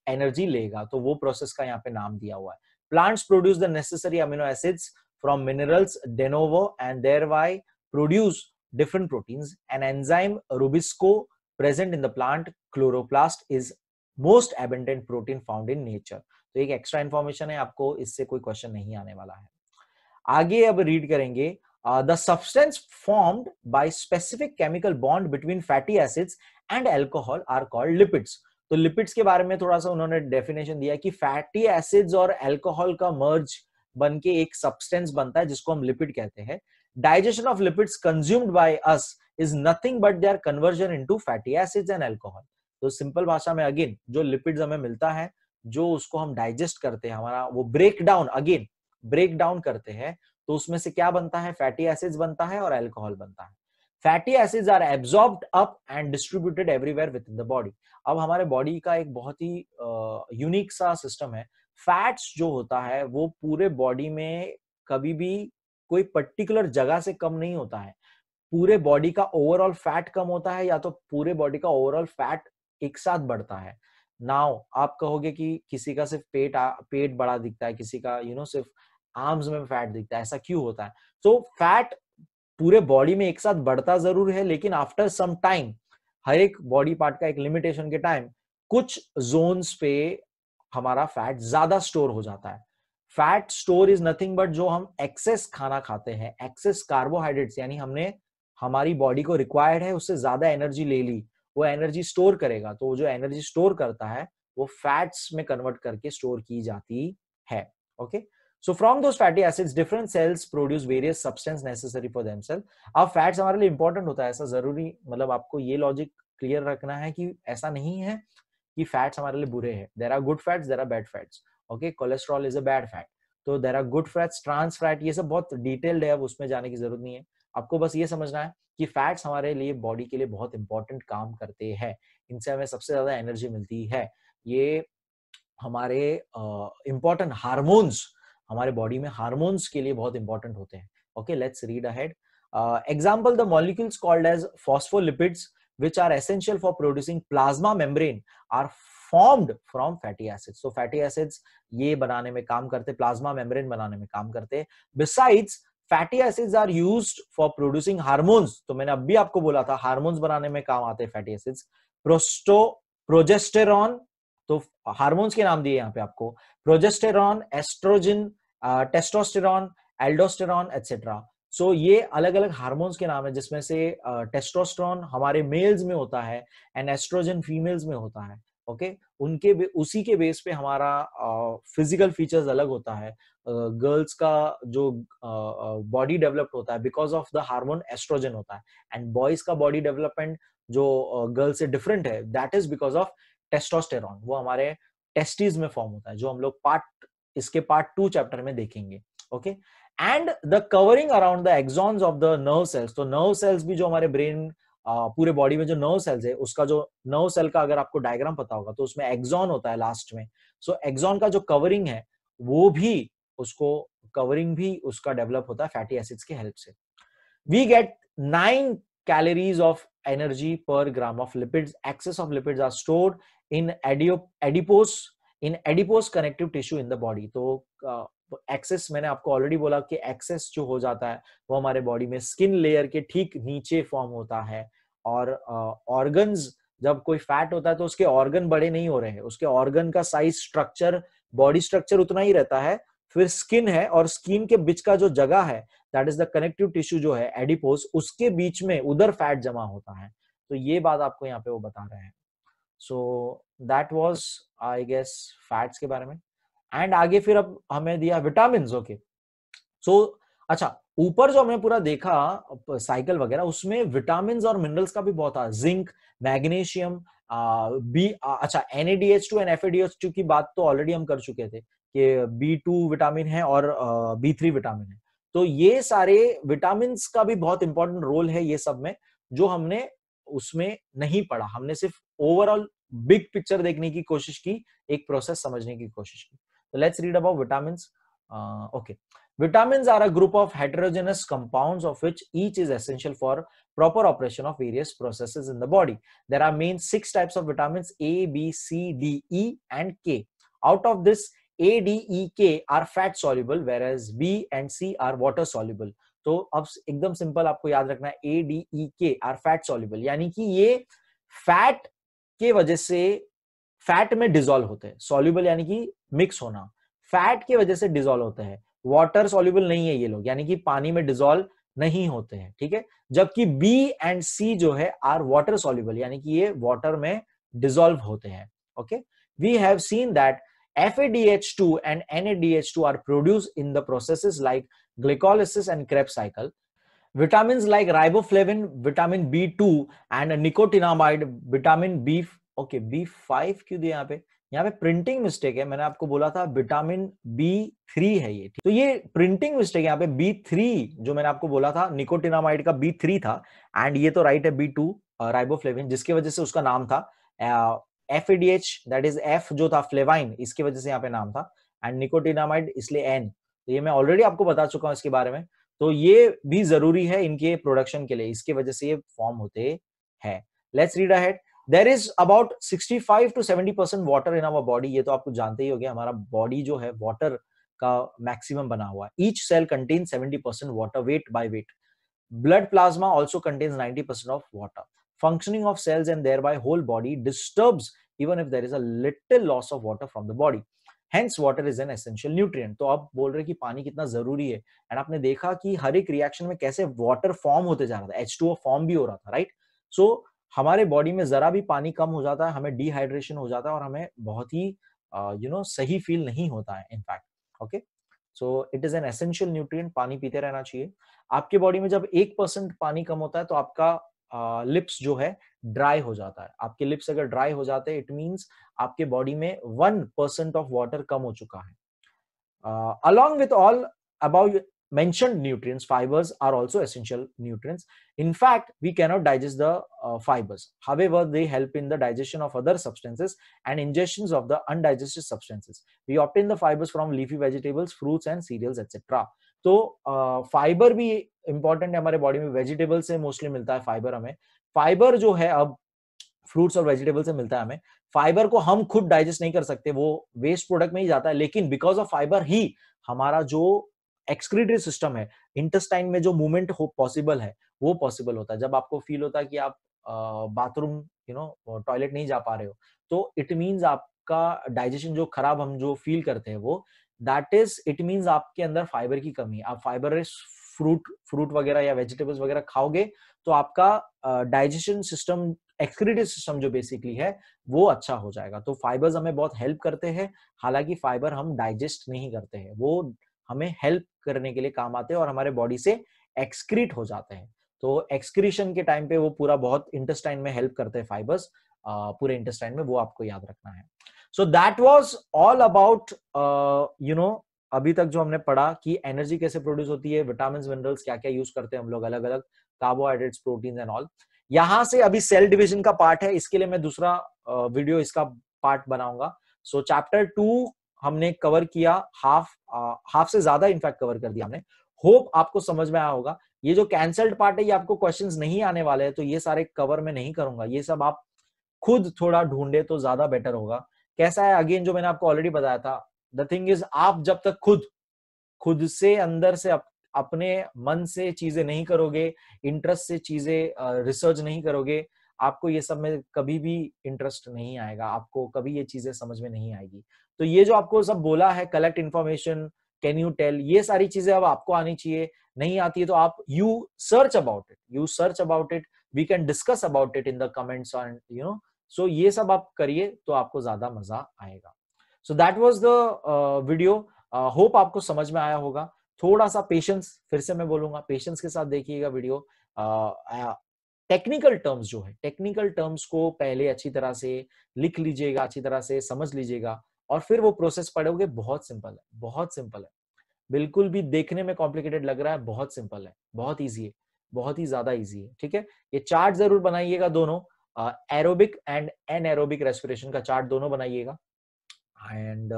Speaker 1: एनर्जी लेगा तो वो प्रोसेस का यहाँ पे नाम दिया हुआ है plants produce the necessary amino acids from minerals de novo and thereby produce different proteins. An enzyme rubisco present in the plant chloroplast is most abundant protein found in nature. तो एक एक्स्ट्रा इन्फॉर्मेशन है आपको इससे कोई क्वेश्चन नहीं आने वाला है आगे अब रीड करेंगे the substance formed by specific chemical bond between fatty acids and alcohol are called lipids तो लिपिड्स के बारे में थोड़ा सा उन्होंने डेफिनेशन दिया कि फैटी एसिड्स और एल्कोहल का मर्ज uh, बन के एक सब्सटेंस बनता है जिसको हम लिपिड कहते हैं digestion of lipids consumed by us is nothing but they are conversion into fatty acids and alcohol तो सिंपल भाषा में अगेन जो लिपिड्स हमें मिलता है जो उसको हम डाइजेस्ट करते हैं हमारा वो break down again break down करते हैं तो उसमें से क्या बनता है फैटी एसिड्स बनता है और एल्कोहल बनता है fatty acids are absorbed up and distributed everywhere within the body अब हमारे बॉडी का एक बहुत ही यूनिक uh, सा सिस्टम है फैट्स जो होता है वो पूरे बॉडी में कभी भी कोई पर्टिकुलर जगह से कम नहीं होता है पूरे हाँ। बॉडी का ओवरऑल फैट कम होता है या तो पूरे बॉडी का ओवरऑल फैट एक साथ बढ़ता है नाउ आप कहोगे कि किसी का सिर्फ पेट आ, पेट बड़ा दिखता है किसी का यू you नो know, सिर्फ आर्म्स में फैट दिखता है ऐसा क्यों होता है तो फैट पूरे बॉडी में एक साथ बढ़ता जरूर है लेकिन आफ्टर सम टाइम हर एक बॉडी पार्ट का एक लिमिटेशन के टाइम कुछ जोन्स पे हमारा फैट ज्यादा स्टोर हो जाता है fat store is nothing but जो हम एक्सेस खाना खाते हैं एक्सेस कार्बोहाइड्रेट्स यानी हमने हमारी बॉडी को रिक्वायर्ड है उससे ज्यादा एनर्जी ले ली वो एनर्जी स्टोर करेगा तो जो एनर्जी स्टोर करता है वो फैट्स में कन्वर्ट करके स्टोर की जाती है okay so from those fatty acids different cells produce various substance necessary for them cell अब फैट्स हमारे लिए इंपॉर्टेंट होता है ऐसा जरूरी मतलब आपको ये लॉजिक क्लियर रखना है कि ऐसा नहीं है कि फैट्स हमारे लिए बुरे हैं there are good fats there are bad fats okay cholesterol is a bad fat तो there are good fats trans fat ये सब बहुत डिटेल्ड है अब उसमें जाने की जरूरत नहीं है आपको बस ये समझना है कि फैट्स हमारे लिए बॉडी के लिए बहुत इंपॉर्टेंट काम करते हैं इनसे हमें सबसे ज्यादा एनर्जी मिलती है ये हमारे इंपॉर्टेंट uh, हारमोन्स हमारे बॉडी में हारमोन्स के लिए बहुत इंपॉर्टेंट होते हैं okay let's read ahead example the molecules called as phospholipids which are essential for producing plasma membrane are formed from fatty acids so fatty acids ye banane mein kaam karte plasma membrane banane mein kaam karte besides fatty acids are used for producing hormones तो मैंने अभी आपको बोला था हार्मोन्स बनाने में काम आते हैं फैटी एसिड्स प्रोस्टो प्रोजेस्टेरॉन तो हार्मोन्स के नाम दिए यहाँ पे आपको progesterone estrogen testosterone aldosterone etcetera so so, ये अलग अलग हार्मोन्स के नाम है जिसमें से टेस्टोस्ट्रॉन uh, हमारे मेल्स में होता है एंड एस्ट्रोजन फीमेल्स में होता है ओके okay? उनके उसी के बेस पे हमारा फिजिकल uh, फीचर्स अलग होता है गर्ल्स uh, का जो बॉडी डेवलप्ड होता है because of the hormone estrogen होता है एंड बॉयज का बॉडी डेवलपमेंट जो गर्ल्स uh, से डिफरेंट है that is because of testosterone वो हमारे टेस्टीज में फॉर्म होता है जो हम लोग पार्ट इसके पार्ट टू चैप्टर में देखेंगे okay okay? And the covering around the axons of the nerve cells तो नर्व सेल्स भी जो हमारे ब्रेन पूरे बॉडी में जो नर्व सेल्स है उसका जो नर्व सेल का अगर आपको डायग्राम पता होगा तो उसमें एक्सॉन होता है लास्ट में सो so, एक्सॉन का जो कवरिंग है वो भी उसको कवरिंग भी उसका डेवलप होता है फैटी एसिड्स के हेल्प से we get nine calories of energy per gram of lipids excess of lipids are stored in एडियो adipose in adipose connective tissue in the body तो एक्सेस तो मैंने आपको ऑलरेडी बोला कि एक्सेस जो हो जाता है वो हमारे बॉडी में स्किन लेयर के ठीक नीचे फॉर्म होता है और ऑर्गन्स जब कोई फैट होता है तो उसके ऑर्गन बड़े नहीं हो रहे हैं उसके ऑर्गन का साइज स्ट्रक्चर बॉडी स्ट्रक्चर उतना ही रहता है फिर स्किन है और स्किन के बीच का जो जगह है that is the connective tissue जो है एडिपोज उसके बीच में उधर फैट जमा होता है तो ये बात आपको यहाँ पे वो बता रहे हैं so that was I guess fats के बारे में एंड आगे फिर अब हमें दिया विटामिन ओके सो अच्छा ऊपर जो हमने पूरा देखा साइकिल वगैरह उसमें विटामिन और मिनरल्स का भी बहुत था जिंक मैग्नीशियम बी अच्छा NADH two and FADH two की बात तो ऑलरेडी हम कर चुके थे कि बी टू विटामिन है और बी थ्री विटामिन है तो ये सारे विटामिन का भी बहुत इंपॉर्टेंट रोल है ये सब में जो हमने उसमें नहीं पढ़ा हमने सिर्फ ओवरऑल बिग पिक्चर देखने की कोशिश की एक प्रोसेस समझने की कोशिश की let's read about vitamins. Uh, okay. Vitamins are a group of heterogeneous compounds of which each is essential for proper operation of various processes in the body. There are main six types of vitamins A, B, C, D, E and K. Out of this, A, D, E, K are fat soluble whereas B and C are water soluble. तो अब एकदम सिंपल आपको याद रखना है ए डी ई के आर फैट सॉल्यूबल यानी कि ये फैट के वजह से फैट में डिजोल्व होते हैं सॉल्यूबल यानी कि मिक्स होना फैट की वजह से डिजोल्व होता है वाटर सोल्यूबल नहीं है ये लोग यानी कि पानी में डिजोल्व नहीं होते हैं ठीक है थीके? जबकि बी एंड सी जो है आर वाटर सोल्यूबल यानी कि ये वाटर में डिजोल्व होते हैं okay we have seen that F A two and N A two are produce in the process like glycolysis and Krebs cycle vitamin like riboflavin vitamin B two and nicotinamide vitamin B okay B five क्यों दिया यहाँ पे यहाँ पे प्रिंटिंग मिस्टेक है मैंने आपको बोला था विटामिन बी थ्री है ये तो ये प्रिंटिंग मिस्टेक यहाँ पे बी थ्री जो मैंने आपको बोला था निकोटिनामाइड का बी थ्री था एंड ये तो राइट है बी टू राइबोफ्लेविन जिसकी वजह से उसका नाम था F ADH that is F जो था फ्लेवाइन इसकी वजह से यहाँ पे नाम था एंड निकोटिनामाइड इसलिए एन तो ये मैं ऑलरेडी आपको बता चुका हूँ इसके बारे में तो ये भी जरूरी है इनके प्रोडक्शन के लिए इसके वजह से ये फॉर्म होते हैं let's read ahead there is about sixty five to seventy percent water in our body ये तो आपको जानते ही हो गया हमारा बॉडी जो है वाटर का मैक्सिमम बना हुआ है each cell contain seventy percent water weight by weight blood plasma also contains ninety percent of water of cells and thereby whole body disturb even if there is a little loss of water from the body hence water is an essential nutrient तो आप बोल रहे कि पानी कितना जरूरी है एंड आपने देखा कि हर एक रिएक्शन में कैसे वाटर फॉर्म होते जा रहा था एच टू ओ फॉर्म भी हो रहा था राइट right? सो so, हमारे बॉडी में जरा भी पानी कम हो जाता है हमें डिहाइड्रेशन हो जाता है और हमें बहुत ही यू नो सही फील नहीं होता है in fact okay so it is an essential nutrient पानी पीते रहना चाहिए आपके बॉडी में जब एक परसेंट पानी कम होता है तो आपका लिप्स uh, जो है ड्राई हो जाता है आपके लिप्स अगर ड्राई हो जाते हैं इट मीन्स आपके बॉडी में वन परसेंट ऑफ वाटर कम हो चुका है along with all about mentioned nutrients, fibers are also essential nutrients. In fact, we cannot digest the uh, fibers. However, they help in the digestion of other substances and ingestions of the undigested substances. We obtain the fibers from leafy vegetables, fruits and cereals, etc. तो फाइबर भी इम्पॉर्टेंट है हमारे बॉडी में वेजिटेबल से मोस्टली मिलता है फाइबर हमें फाइबर जो है अब फ्रूट्स और वेजिटेबल से मिलता है हमें फाइबर को हम खुद डाइजेस्ट नहीं कर सकते वो वेस्ट प्रोडक्ट में ही जाता है लेकिन बिकॉज ऑफ फाइबर ही हमारा जो एक्सक्रीटरी सिस्टम है इंटेस्टाइन में जो मूवमेंट हो पॉसिबल है वो पॉसिबल होता है जब आपको फील होता है कि आप बाथरूम यू नो टॉयलेट नहीं जा पा रहे हो तो इट मीन्स आपका डाइजेशन जो खराब हम जो फील करते हैं वो दैट इज इट मीन्स आपके अंदर फाइबर की कमी आप फाइबर फ्रूट फ्रूट वगैरह या वेजिटेबल्स वगैरह खाओगे तो आपका डाइजेशन सिस्टम एक्सक्रीटिव सिस्टम जो बेसिकली है वो अच्छा हो जाएगा तो फाइबर्स हमें बहुत हेल्प करते हैं हालांकि फाइबर हम डाइजेस्ट नहीं करते हैं वो हमें हेल्प करने के लिए काम आते हैं और हमारे बॉडी से एक्सक्रीट हो जाते हैं तो एक्सक्रीशन के टाइम पे वो पूरा बहुत इंटेस्टाइन में हेल्प करते हैं फाइबर्स पूरे इंटेस्टाइन में वो आपको याद रखना है so that was all about you know अभी तक जो हमने पढ़ा कि एनर्जी कैसे प्रोड्यूस होती है विटामिन मिनरल्स क्या क्या यूज करते हैं हम लोग अलग अलग कार्बोहाइड्रेट्स प्रोटीन एंड ऑल यहां से अभी सेल डिविजन का पार्ट है इसके लिए मैं दूसरा वीडियो इसका पार्ट बनाऊंगा सो चैप्टर टू हमने कवर किया हाफ हाफ से ज्यादा इनफैक्ट कवर कर दिया हमने होप आपको समझ में आया होगा ये जो कैंसल्ड पार्ट है ये आपको क्वेश्चंस नहीं आने वाले हैं तो ये सारे कवर में नहीं करूंगा ये सब आप खुद थोड़ा ढूंढे तो ज्यादा बेटर होगा कैसा है अगेन जो मैंने आपको ऑलरेडी बताया था द थिंग इज आप जब तक खुद खुद से अंदर से अप, अपने मन से चीजें नहीं करोगे इंटरेस्ट से चीजें रिसर्च नहीं करोगे आपको ये सब में कभी भी इंटरेस्ट नहीं आएगा आपको कभी ये चीजें समझ में नहीं आएगी तो ये जो आपको सब बोला है collect information can you tell ये सारी चीजें अब आपको आनी चाहिए नहीं आती है तो आप you search about it you search about it we can discuss about it in the comments and you know so ये सब आप करिए तो आपको ज्यादा मजा आएगा so that was the video hope आपको समझ में आया होगा थोड़ा सा पेशेंस फिर से मैं बोलूंगा पेशेंस के साथ देखिएगा video technical uh, terms uh, जो है टेक्निकल टर्म्स को पहले अच्छी तरह से लिख लीजिएगा अच्छी तरह से समझ लीजिएगा और फिर वो प्रोसेस पढ़ोगे बहुत सिंपल है बहुत सिंपल है बिल्कुल भी देखने में कॉम्प्लिकेटेड लग रहा है बहुत सिंपल है बहुत ईजी है बहुत ही ज्यादा ईजी है ठीक है ये चार्ट जरूर बनाइएगा दोनों aerobic and N aerobic respiration का चार्ट दोनों बनाइएगा and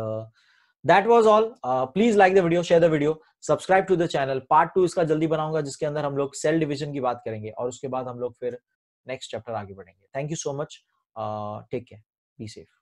Speaker 1: that was all please like the video share the video subscribe to the channel part two इसका जल्दी बनाऊंगा जिसके अंदर हम लोग सेल डिविजन की बात करेंगे और उसके बाद हम लोग फिर नेक्स्ट चैप्टर आगे बढ़ेंगे thank you so much take care be safe